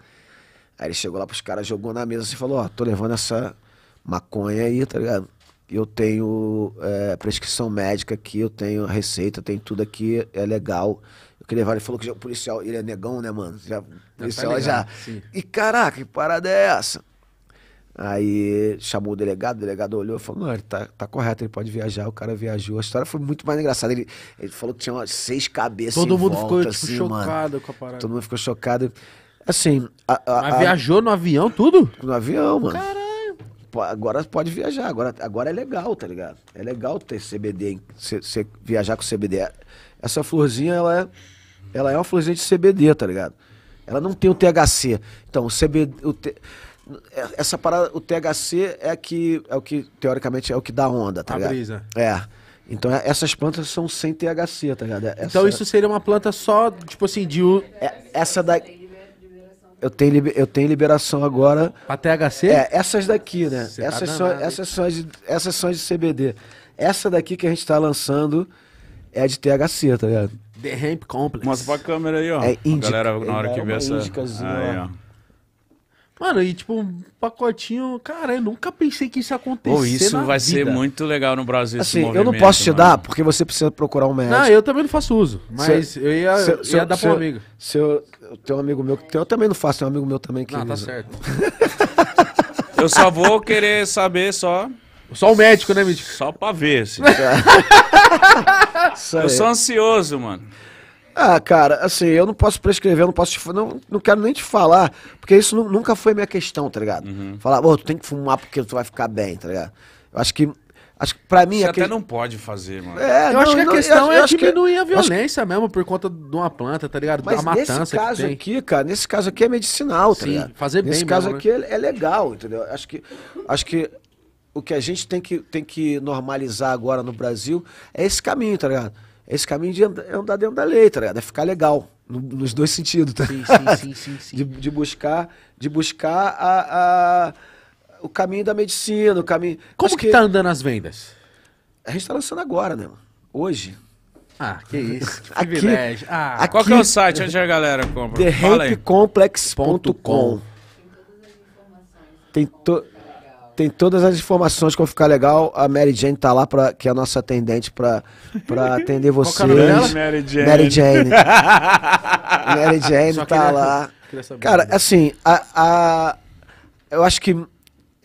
C: Aí ele chegou lá pros caras, jogou na mesa e assim, falou: Ó, oh, tô levando essa maconha aí, tá ligado? Eu tenho é, prescrição médica aqui, eu tenho receita, tem tudo aqui, é legal. Eu queria levar, ele falou que o é policial, ele é negão, né, mano? Já, o é tá policial tá já. Sim. E caraca, que parada é essa? Aí chamou o delegado, o delegado olhou e falou: Não, ele tá, tá correto, ele pode viajar. O cara viajou. A história foi muito mais engraçada. Ele, ele falou que tinha seis cabeças. Todo mundo volta, ficou tipo, assim, chocado mano. com a parada. Todo mundo ficou chocado. Assim. A, a, viajou no avião, tudo? No avião, mano. Caralho. Agora pode viajar, agora, agora é legal, tá ligado? É legal ter CBD, se, viajar com CBD. Essa florzinha, ela é, ela é uma florzinha de CBD, tá ligado? Ela não tem o THC. Então, o CBD. O te... Essa parada, o THC é que é o que, teoricamente, é o que dá onda, tá a ligado? Brisa. É. Então é, essas plantas são sem THC, tá ligado? É então, essa... Então isso
A: seria uma planta só, tipo assim, de. É, essa da.
C: Eu tenho, eu tenho liberação agora.
A: Pra THC? É,
C: essas daqui, né? essas, tá são, essas, são de, essas são de CBD. Essa daqui que a gente tá lançando é de THC, tá ligado?
B: The Hemp Complex. Mostra pra câmera aí, ó. É índica. A galera, na hora é, que vê essa... Aí, ó.
A: Mano, e tipo, um pacotinho. Cara, eu nunca pensei que isso ia acontecer. Oh, isso vai vida.
B: ser muito legal no Brasil. Assim, eu não posso te mano.
C: dar porque você precisa procurar um médico. Não, eu também não faço uso. Mas eu, eu ia, se ia dar pro um amigo. Eu tenho um amigo meu que eu também não faço, tem um amigo meu também que. Ah, tá certo.
B: eu só vou querer saber só.
C: Só o médico, né, Mítico?
B: Só pra ver, assim. eu sou ansioso, mano.
C: Ah, cara, assim, eu não posso prescrever, eu não posso te, não, não quero nem te falar, porque isso nunca foi minha questão, tá ligado? Uhum. Falar, ô, tu tem que fumar porque tu vai ficar bem, tá ligado? Eu acho que Acho que pra mim. Você até não
B: pode fazer, mano. É, eu não, acho que
C: a não, questão é diminuir que... a violência mesmo por conta de uma planta, tá ligado? Mas da matança. Nesse caso aqui, cara, nesse caso aqui é medicinal, tá Sim, ligado? Fazer nesse bem, Nesse caso mesmo, aqui né? É, é legal, entendeu? Acho que, acho que o que a gente tem que, tem que normalizar agora no Brasil é esse caminho, tá ligado? É esse caminho de andar é dentro da lei, tá ligado? É ficar legal. Nos dois sentidos, tá? Sim, sim, sim, sim, sim. De, de buscar, de buscar a... a o caminho da medicina, o caminho. Como que, que tá andando as vendas? É, a gente tá lançando agora, né? Hoje. Ah, que isso. Que aqui, privilégio. Ah, aqui, qual que é o site onde a galera compra? TheHempComplex.com tem, to, tem todas as informações como ficar legal. A Mary Jane tá lá, pra, que é a nossa atendente, pra, pra atender é vocês. Qual é Mary Jane. Mary Jane. Mary Jane tá queria, lá. Queria Cara, assim, a, a, eu acho que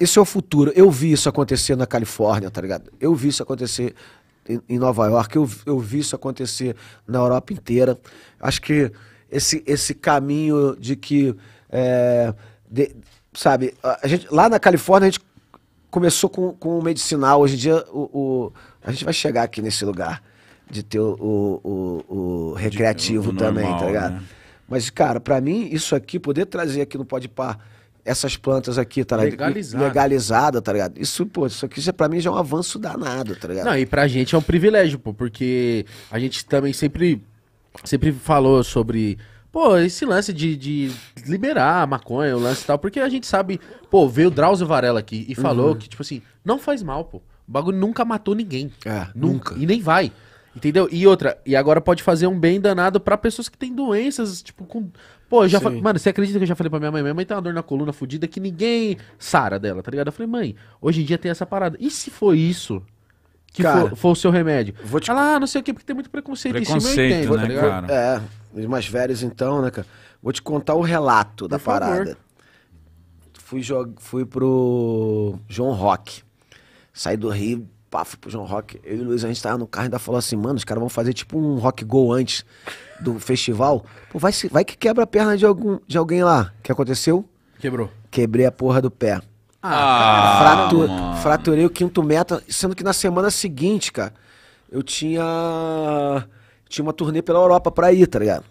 C: esse é o futuro. Eu vi isso acontecer na Califórnia, tá ligado? Eu vi isso acontecer em Nova York, eu, eu vi isso acontecer na Europa inteira. Acho que esse, esse caminho de que. É, de, sabe, a gente, lá na Califórnia a gente começou com, com o medicinal, hoje em dia o, o a gente vai chegar aqui nesse lugar de ter o, o, o, recreativo de, o, também, tá normal, tá ligado? Né? Mas, cara, para mim, isso aqui, poder trazer aqui no Podpar. Par essas plantas aqui, tá ligado? Legalizada. Legalizada, tá ligado? Isso, pô, isso aqui já, pra mim já é um avanço danado, tá ligado? Não,
A: e pra gente é um privilégio, pô, porque a gente também sempre, sempre falou sobre,
C: pô, esse lance de,
A: de liberar a maconha, o lance e tal, porque a gente sabe, pô, veio o Drauzio Varela aqui e falou uhum. que, tipo assim, não faz mal, pô. O bagulho nunca matou ninguém. É, nunca. nunca. E nem vai. Entendeu? E outra, e agora pode fazer um bem danado para pessoas que têm doenças, tipo, com Pô, eu já fa... mano, você acredita que eu já falei pra minha mãe? Minha mãe tem uma dor na coluna fodida que ninguém sara dela, tá ligado? Eu falei, mãe, hoje em dia tem essa parada. E se foi isso? Que cara, for, for, o seu remédio. Vou te... Ah, não sei o quê, porque tem muito preconceito, preconceito em cima, eu entendo, né, tá cara?
C: É, os mais velhos então, né, cara? Vou te contar o relato Por da favor. parada. Fui, jog... fui pro João Rock. Saí do Rio, pá, fui pro João Rock. Eu e o Luiz, a gente tava no carro e ainda falou assim, mano, os caras vão fazer tipo um rock go antes do festival, pô, vai, vai que quebra a perna de, algum, de alguém lá. O que aconteceu? Quebrou. Quebrei a porra do pé. Ah, ah cara, Fraturei o quinto meta, sendo que na semana seguinte, cara, eu tinha. Tinha uma turnê pela Europa pra ir, tá ligado?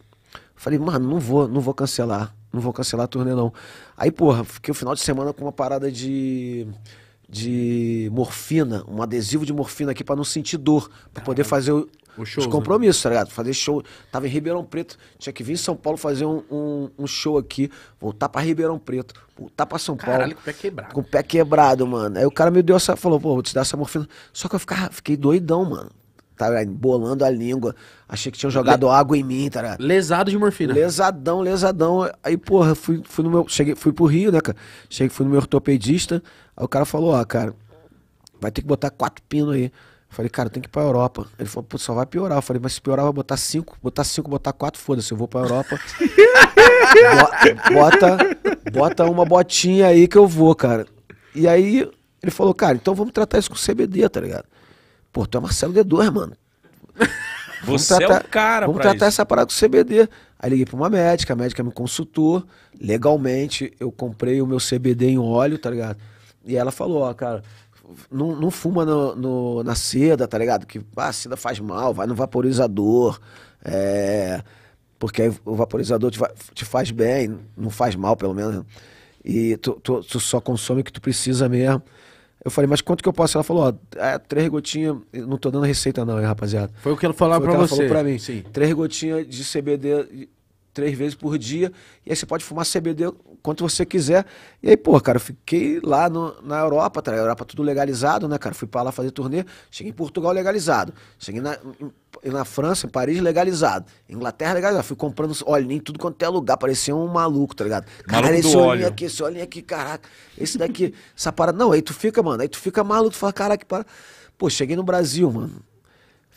C: Falei, mano, não vou, não vou cancelar. Não vou cancelar a turnê, não. Aí, porra, fiquei o final de semana com uma parada de. de morfina, um adesivo de morfina aqui para não sentir dor, para poder fazer o, show, os né? compromissos, né? tá ligado? Fazer show. Tava em Ribeirão Preto, tinha que vir em São Paulo fazer um, um, um show aqui, voltar pra Ribeirão Preto, voltar pra São Caralho, Paulo. com o pé quebrado. Com o pé quebrado, mano. Aí o cara me deu essa, falou, pô, vou te dar essa morfina. Só que eu ficava, fiquei doidão, mano. Tava tá Bolando a língua. Achei que tinham jogado Le... água em mim, tá ligado? Lesado de morfina. Lesadão, lesadão. Aí, porra, fui, fui no meu. Cheguei, fui pro Rio, né, cara? Cheguei, fui no meu ortopedista. Aí o cara falou, ó, cara, vai ter que botar quatro pinos aí. Eu falei, cara, tem que ir pra Europa. Ele falou, pô, só vai piorar. Eu falei, mas se piorar, vai botar cinco, botar cinco, botar quatro, foda-se, eu vou pra Europa. bota, bota uma botinha aí que eu vou, cara. E aí ele falou, cara, então vamos tratar isso com CBD, tá ligado? Pô, tu é Marcelo D2, mano. Vamos Você tratar, é o cara, Vamos tratar isso. essa parada com CBD. Aí liguei pra uma médica, a médica é me consultou. Legalmente, eu comprei o meu CBD em óleo, tá ligado? E ela falou, ó, cara, não, não fuma no, no, na seda, tá ligado? Que ah, a seda faz mal, vai no vaporizador. É, porque aí o vaporizador te, te, faz bem, não faz mal, pelo menos. E tu, tu, tu, só consome o que tu precisa mesmo. Eu falei, mas quanto que eu posso? Ela falou, ó, é, três gotinhas, não tô dando receita não, hein, rapaziada. Foi o que ela falou pra você. falou pra mim. Sim. Três gotinhas de CBD três vezes por dia. E aí você pode fumar CBD quanto você quiser. E aí, pô, cara, eu fiquei lá no, na Europa, tá? Europa tudo legalizado, né, cara? Fui pra lá fazer turnê, cheguei em Portugal legalizado. Cheguei na, em, na França, em Paris, legalizado. Inglaterra, legalizado. Fui comprando óleo nem tudo quanto é lugar, parecia um maluco, tá ligado? Caralho, esse olhinho aqui, esse olhinho aqui, caraca, esse daqui, essa parada. Não, aí tu fica, mano, aí tu fica maluco, tu fala, caraca, para. Pô, cheguei no Brasil, mano.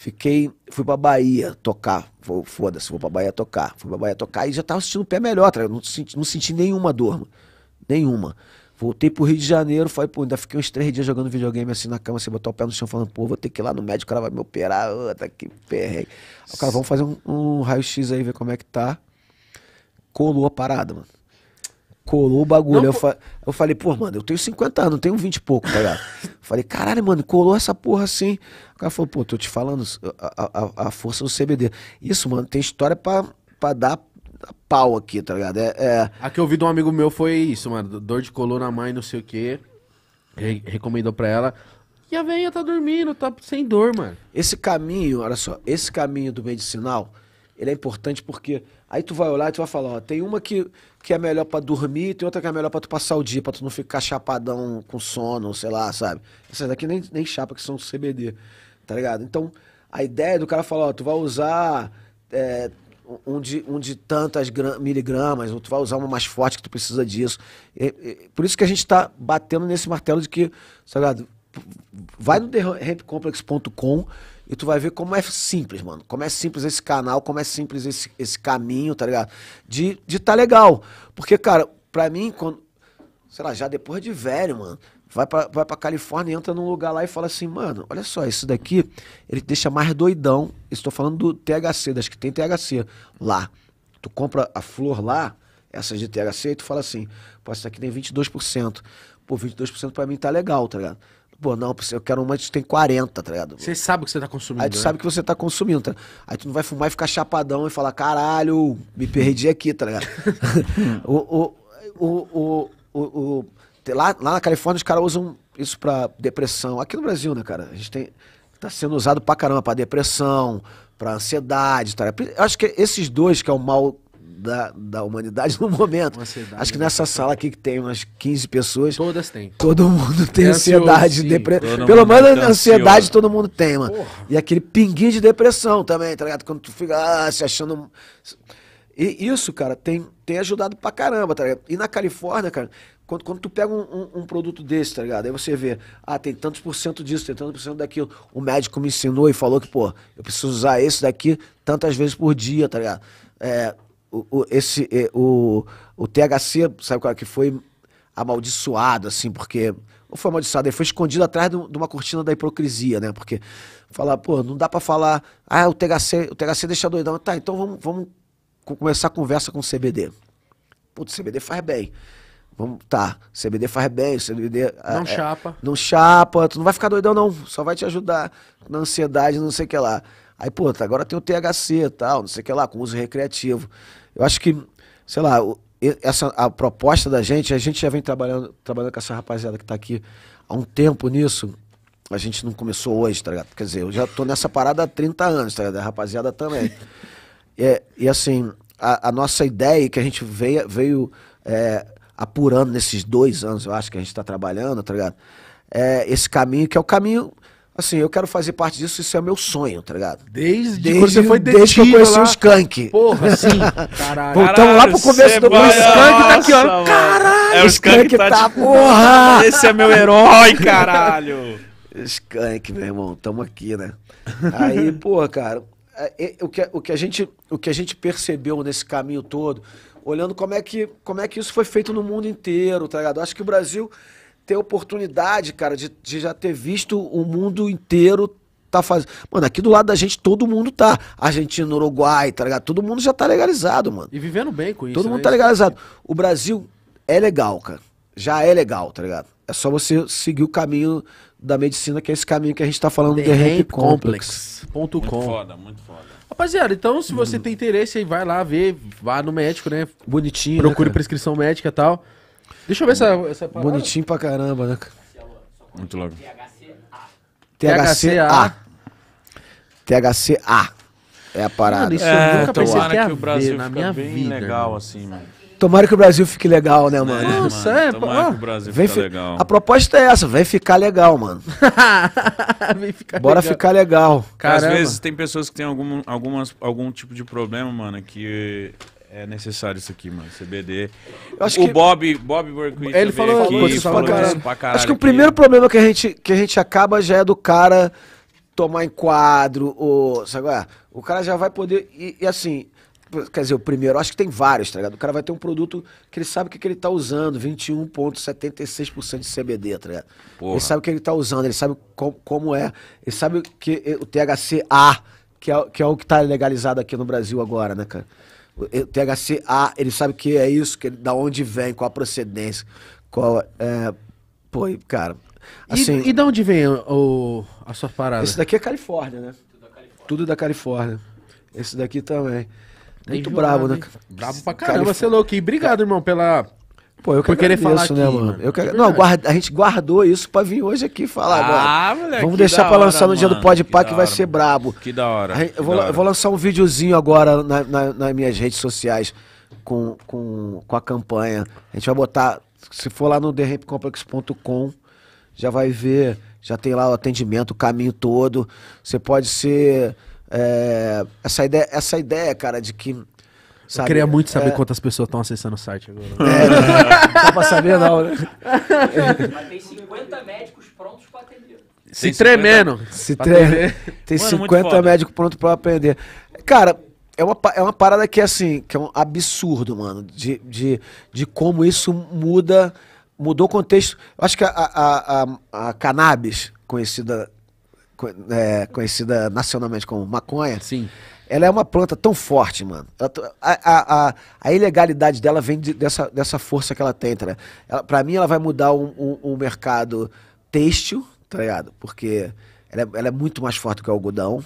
C: Fiquei, fui pra Bahia tocar. Foda-se, vou pra Bahia tocar. Fui pra Bahia tocar e já tava sentindo o pé melhor, tá? não, senti, não senti nenhuma dor, mano. nenhuma. Voltei pro Rio de Janeiro, falei, pô, ainda fiquei uns três dias jogando videogame assim na cama, sem botou o pé no chão, falando, pô, vou ter que ir lá no médico, o cara vai me operar, oh, tá que perrengue. o cara, vamos fazer um, um raio-x aí, ver como é que tá. Colou a parada, mano colou o bagulho. Não, eu, fa... eu, falei, pô, mano, eu tenho 50 anos, tenho 20 e pouco, tá ligado? falei, caralho, mano, colou essa porra assim. O cara falou, pô, tô te falando, a, a, a força do CBD. Isso, mano, tem história pra, pra dar pau aqui, tá ligado? É, é...
A: A que eu vi de um amigo meu foi isso, mano. Dor de coluna, mãe, não sei o quê. Re
C: recomendou pra ela.
A: E a velha tá dormindo, tá sem dor, mano.
C: Esse caminho, olha só, esse caminho do medicinal, ele é importante porque Aí tu vai olhar e tu vai falar, ó, tem uma que, que é melhor para dormir, tem outra que é melhor para tu passar o dia, para tu não ficar chapadão com sono, sei lá, sabe? Essas daqui nem, nem chapa que são CBD, tá ligado? Então, a ideia do cara falar, ó, tu vai usar é, um, de, um de tantas miligramas, ou tu vai usar uma mais forte que tu precisa disso. por isso que a gente tá batendo nesse martelo de que, sabe, tá vai no TheRampComplex.com e tu vai ver como é simples, mano. Como é simples esse canal, como é simples esse, esse caminho, tá ligado? De, de tá legal. Porque, cara, pra mim, quando. Sei lá, já depois de velho, mano. Vai pra, vai pra Califórnia, entra num lugar lá e fala assim, mano, olha só, isso daqui, ele te deixa mais doidão. Estou falando do THC, das que tem THC lá. Tu compra a flor lá, essas de THC, e tu fala assim, pô, essa aqui tem 22%. Pô, 22% pra mim tá legal, tá ligado? pô, não, eu quero uma que tem 40, tá ligado? Você
A: sabe o que você tá consumindo. Aí tu né? sabe que
C: você tá consumindo, tá? Aí tu não vai fumar e ficar chapadão e falar, caralho, me perdi aqui, tá ligado? o, o, o, o, lá, lá na Califórnia os caras usam isso pra depressão. Aqui no Brasil, né, cara? A gente tem. Tá sendo usado pra caramba, pra depressão, pra ansiedade, tá? Eu acho que esses dois, que é o mal da, da humanidade no momento. Acho que né? nessa sala aqui que tem umas 15 pessoas. Todas têm. Todo mundo tem é ansiedade. Ansioso, depre... Pelo menos tá a ansiedade ansioso. todo mundo tem, mano. Porra. E aquele pinguinho de depressão também, tá ligado? Quando tu fica ah, se achando. E isso, cara, tem, tem ajudado pra caramba, tá ligado? E na Califórnia, cara, quando, quando tu pega um, um, um, produto desse, tá ligado? Aí você vê, ah, tem tantos por cento disso, tem tantos por cento daquilo. O médico me ensinou e falou que, pô, eu preciso usar esse daqui tantas vezes por dia, tá ligado? É, o, esse, o, o THC, sabe qual é que foi? Amaldiçoado, assim, porque. Ou foi amaldiçoado, ele foi escondido atrás de, uma cortina da hipocrisia, né? Porque falar, pô, não dá para falar, ah, o THC, o THC deixa doidão. Tá, então vamos, vamos começar a conversa com o CBD. Putz, CBD faz bem. Vamos, tá, CBD faz bem, CBD. É, não é, chapa. Não chapa, tu não vai ficar doidão, não. Só vai te ajudar na ansiedade, não sei o que lá. Aí, pô, tá, agora tem o THC e tal, não sei o que lá, com uso recreativo. Eu acho que, sei lá, essa, a proposta da gente, a gente já vem trabalhando, trabalhando com essa rapaziada que está aqui há um tempo nisso. A gente não começou hoje, tá ligado? Quer dizer, eu já tô nessa parada há 30 anos, tá ligado? A rapaziada também. É, e assim, a, a, nossa ideia que a gente veio, veio é, apurando nesses dois anos, eu acho, que a gente está trabalhando, tá ligado? É, esse caminho que é o caminho Assim, eu quero fazer parte disso, isso é meu sonho, tá ligado? Desde, desde quando você foi Desde que eu conheci lá. o Skank. Porra, sim. Caralho. Voltamos lá pro começo do. Vai, é
B: o Skank tá aqui, ó.
C: Caralho, é, o Skank, Skank tá, tá porra! Esse é meu herói, caralho. Skank, meu irmão, tamo aqui, né? Aí, porra, cara, é, é, o que, o, que a gente, o que a gente percebeu nesse caminho todo, olhando como é que, como é que isso foi feito no mundo inteiro, tá ligado? Acho que o Brasil ter oportunidade, cara, de, de já ter visto o mundo inteiro tá fazendo. Mano, aqui do lado da gente todo mundo tá. Argentina, Uruguai, tá ligado? Todo mundo já tá legalizado, mano. E
A: vivendo bem com isso. Todo né? mundo tá legalizado.
C: O Brasil é legal, cara. Já é legal, tá ligado? É só você seguir o caminho da medicina, que é esse caminho que a gente tá falando The, The Complex. Complex. Muito com. foda,
A: muito foda. Rapaziada, então se você hum. tem interesse aí, vai lá ver, vá no médico, né? Bonitinho. Né, Procure né, prescrição médica e tal. Deixa eu ver essa, essa Bonitinho pra caramba, né?
C: Muito logo. THCA. THCA. É a parada. Mano, isso é, eu nunca pensei que ia que o Brasil
B: na minha bem vida. legal, assim, mano.
C: Tomara que o Brasil fique legal, né, mano? É, Nossa, mano, é. Tomara que o Brasil vem fique legal. A proposta é essa, vem ficar legal, mano. vem ficar Bora legal. ficar legal. Caramba. Às vezes
B: tem pessoas que têm algum, algumas, algum tipo de problema, mano, que é necessário isso aqui, mano. CBD. Eu acho o que... Bob, Bob Burkwitt ele falou, aqui, falou pra caralho. Pra caralho Acho que o primeiro
C: problema que a, gente, que a gente acaba já é do cara tomar em quadro, O, sabe é? O cara já vai poder, e, e, assim, quer dizer, o primeiro, acho que tem vários, tá ligado? O cara vai ter um produto que ele sabe o que, que ele tá usando, 21,76% de CBD, tá ligado? Porra. Ele sabe o que ele tá usando, ele sabe com, como é, ele sabe que o THC-A, que é, que é o que tá legalizado aqui no Brasil agora, né, cara? O THC, ah, ele sabe que é isso, que da onde vem, qual a procedência, qual é, pô, cara. Assim, e, e da onde vem o, a sua parada? Esse daqui é Califórnia, né? Tudo da Califórnia. Tudo da Califórnia. Esse daqui também. Muito Enjoado, bravo, né? Bravo pra caramba, Calif... você é
A: louco. E obrigado,
C: irmão, pela Pô, eu que Por querer falar né, mano? Eu que... é não, guarda... a gente guardou isso pra vir hoje aqui falar ah, agora. Moleque, Vamos deixar pra hora, lançar no dia do Pode Pá que, que vai hora, ser brabo. Que da hora. Gente... Que eu, vou, hora. eu vou lançar um videozinho agora na, na, nas minhas redes sociais com, com, com a campanha. A gente vai botar, se for lá no TheRampComplex.com, já vai ver, já tem lá o atendimento, o caminho todo. Você pode ser. É... essa, ideia, essa ideia, cara, de que Sabe? Eu queria muito saber é... quantas
A: pessoas estão acessando o site
C: agora. É, não dá pra saber não, né? Mas
A: tem 50 médicos prontos pra
C: atender. Se tremendo. Se tremendo. Tem Mano, 50 é médicos prontos pra aprender. Cara, é uma, é uma parada que é assim, que é um absurdo, mano, de, de, de como isso muda, mudou o contexto. Acho que a, a, a, a cannabis, conhecida, é, conhecida nacionalmente como maconha, Sim ela é uma planta tão forte, mano. Ela, a, a, a, ilegalidade dela vem de, dessa, dessa força que ela tem, tá? Ela, pra mim, ela vai mudar o um, um, um, mercado têxtil, tá ligado? Porque ela é, ela é muito mais forte que o algodão.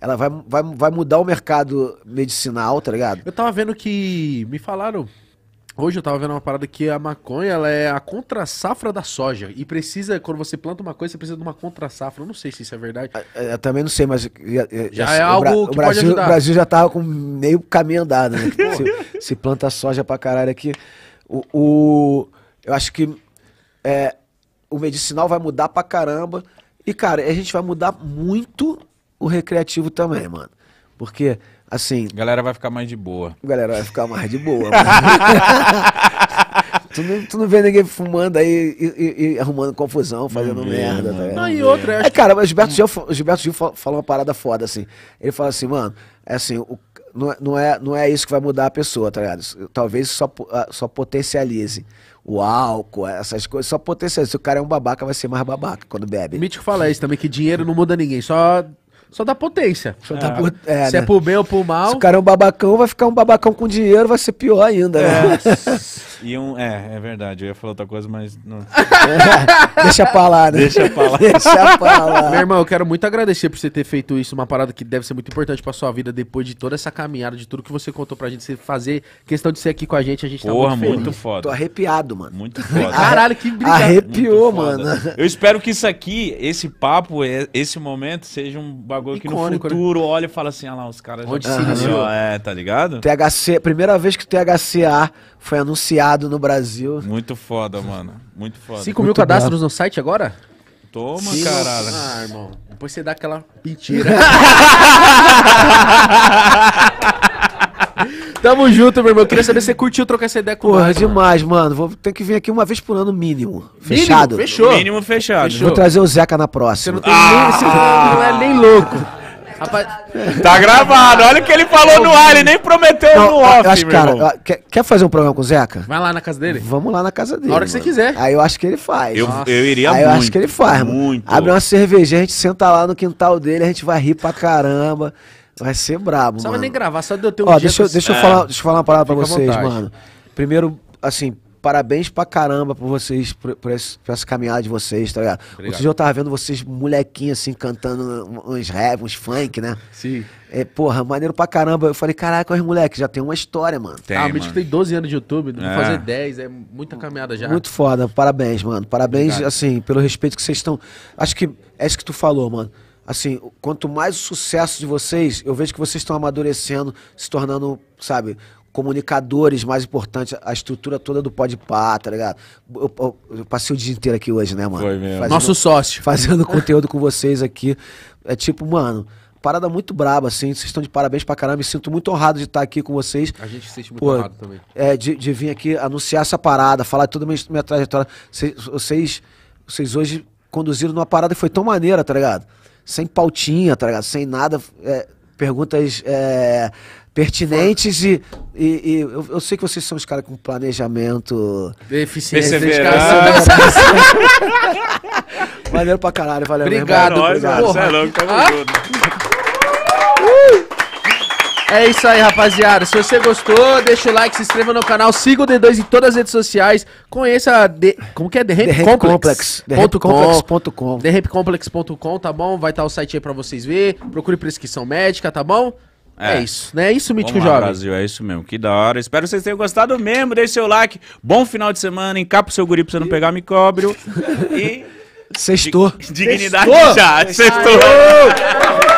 C: Ela vai, vai, vai mudar o mercado medicinal, tá ligado? Eu tava vendo que. Me falaram
A: Hoje eu tava vendo uma parada que a maconha ela é a contra-safra da soja. E precisa, quando você planta uma coisa, você precisa de uma contra-safra. Eu não sei se isso é verdade. Eu,
C: é, é, eu também não sei, mas. já é algo o, que o Brasil, pode ajudar. O Brasil já tava tá com meio caminho andado, né? Tipo, se, se, planta soja pra caralho aqui. O, o eu acho que é, o medicinal vai mudar pra caramba. E, cara, a gente vai mudar muito o recreativo também, mano. Porque assim. A galera vai ficar mais de boa. A galera vai ficar mais de boa. tu, não, tu não vê ninguém fumando aí e, e, e arrumando confusão, fazendo não, merda. Não, tá não, e outra. É, cara, mas o Gilberto Gil, Gilberto Gil fala, uma parada foda, assim. Ele fala assim, mano, é assim, o, não, é, não, é, não é isso que vai mudar a pessoa, tá ligado? Talvez só, ah, só potencialize o álcool, essas coisas, só potencializa. Se o cara é um babaca, vai ser mais babaca quando bebe.
A: Mítico fala isso também, que dinheiro não muda ninguém, só só dá potência. Só é.
C: é, Se é né? é pro bem ou pro mal. Se o cara é um babacão, vai ficar um babacão com dinheiro, vai ser pior ainda. Né? É.
B: e um, é, é verdade. Eu ia falar outra coisa, mas. Não...
C: Deixa pra lá, né?
B: Deixa pra lá. Deixa pra lá. Meu irmão,
A: eu quero muito agradecer por você ter feito isso. Uma parada que deve ser muito importante pra sua vida depois de toda essa caminhada, de tudo que você contou pra gente. Você fazer questão de ser aqui com a gente, a gente tá Porra, tá muito, muito foda. Tô
C: arrepiado, mano. Muito foda. Caralho, que brincadeira. Arrepiou, mano.
A: Eu espero
B: que isso aqui, esse papo, é, esse momento, seja um bagulho bagulho que no né? futuro olha e fala assim, ah lá, os caras já... Onde se Aham.
C: É, tá ligado? THC, primeira vez que o THCA foi anunciado no Brasil. Muito foda, mano.
B: Muito foda. 5 mil cadastros
C: no site agora?
A: Toma, Sim. caralho. Ah, irmão. Depois você dá aquela mentira.
C: Tamo junto, meu irmão. Eu queria saber se você curtiu trocar essa ideia com Porra, nós, demais, mano. mano. Vou ter que vir aqui uma vez por ano, mínimo. Fechado. Mínimo, fechou. Mínimo
B: fechado. Fechou. Vou trazer o
C: Zeca na próxima. Você não, tem ah! nem, não é nem louco.
B: Rapaz... Tá gravado, olha o que ele falou no ar, ele nem prometeu não, no off. Eu acho, cara, irmão.
C: quer, quer fazer um programa com o Zeca? Vai lá na casa dele? Vamos lá na casa dele. Na hora que mano. você quiser. Aí eu acho que ele faz. Eu, eu iria Aí muito. Aí eu acho que ele faz, muito. mano. Abre uma cerveja, a gente senta lá no quintal dele, a gente vai rir pra caramba. Vai ser brabo, Só mano. nem gravar,
A: só deu tempo um deixa, eu, deixa, eu é. falar, deixa eu falar
C: uma palavra Fica pra vocês, mano. Primeiro, assim, parabéns pra caramba por vocês, por, por, esse, por essa caminhada de vocês, tá ligado? Outro dia eu tava vendo vocês, molequinhos assim, cantando uns rap, uns funk, né? Sim. É, porra, maneiro pra caramba. Eu falei, caraca, os moleques, já tem uma história, mano. Tem, ah, o Mítico tem 12 anos de YouTube, é. fazer
A: 10, é muita caminhada já. Muito
C: foda, parabéns, mano. Parabéns, Obrigado. assim, pelo respeito que vocês estão. Acho que é isso que tu falou, mano assim, quanto mais o sucesso de vocês, eu vejo que vocês estão amadurecendo, se tornando, sabe, comunicadores mais importantes, a estrutura toda do Pode Pá, tá ligado? Eu, eu, eu, passei o dia inteiro aqui hoje, né, mano? Foi mesmo. Fazendo, Nosso sócio. Fazendo conteúdo com vocês aqui. É tipo, mano, parada muito braba, assim. Vocês estão de parabéns pra caramba. Me sinto muito honrado de estar aqui com vocês. A gente se sente muito Pô, honrado também. É, de, de, vir aqui anunciar essa parada, falar toda a minha, minha trajetória. Vocês, vocês, vocês hoje conduziram numa parada que foi tão maneira, tá ligado? sem pautinha, tá ligado? Sem nada. É, perguntas é, pertinentes e, e, e eu, eu, sei que vocês são os caras com planejamento. Eficiência. Perseverança. Valeu pra caralho, valeu. Obrigado, obrigado. Nós, obrigado. é louco, tamo ah? junto.
A: Uh! É isso aí, rapaziada. Se você gostou, deixa o like, se inscreva no canal, siga o D2 em todas as redes sociais. Conheça a de... Como que é? The Ramp Complex. TheRampComplex.com. tá bom? Vai estar tá o site aí pra vocês verem. Procure prescrição médica, tá bom? É. é isso, né? É isso, Mítico Jovem. Brasil,
B: é isso mesmo. Que da hora. Espero que vocês tenham gostado mesmo. Deixe seu like. Bom final de semana. Encapa o seu guri pra você não pegar micróbio. E... Sextou. Dignidade Sextou. já. Sextou. Sextou.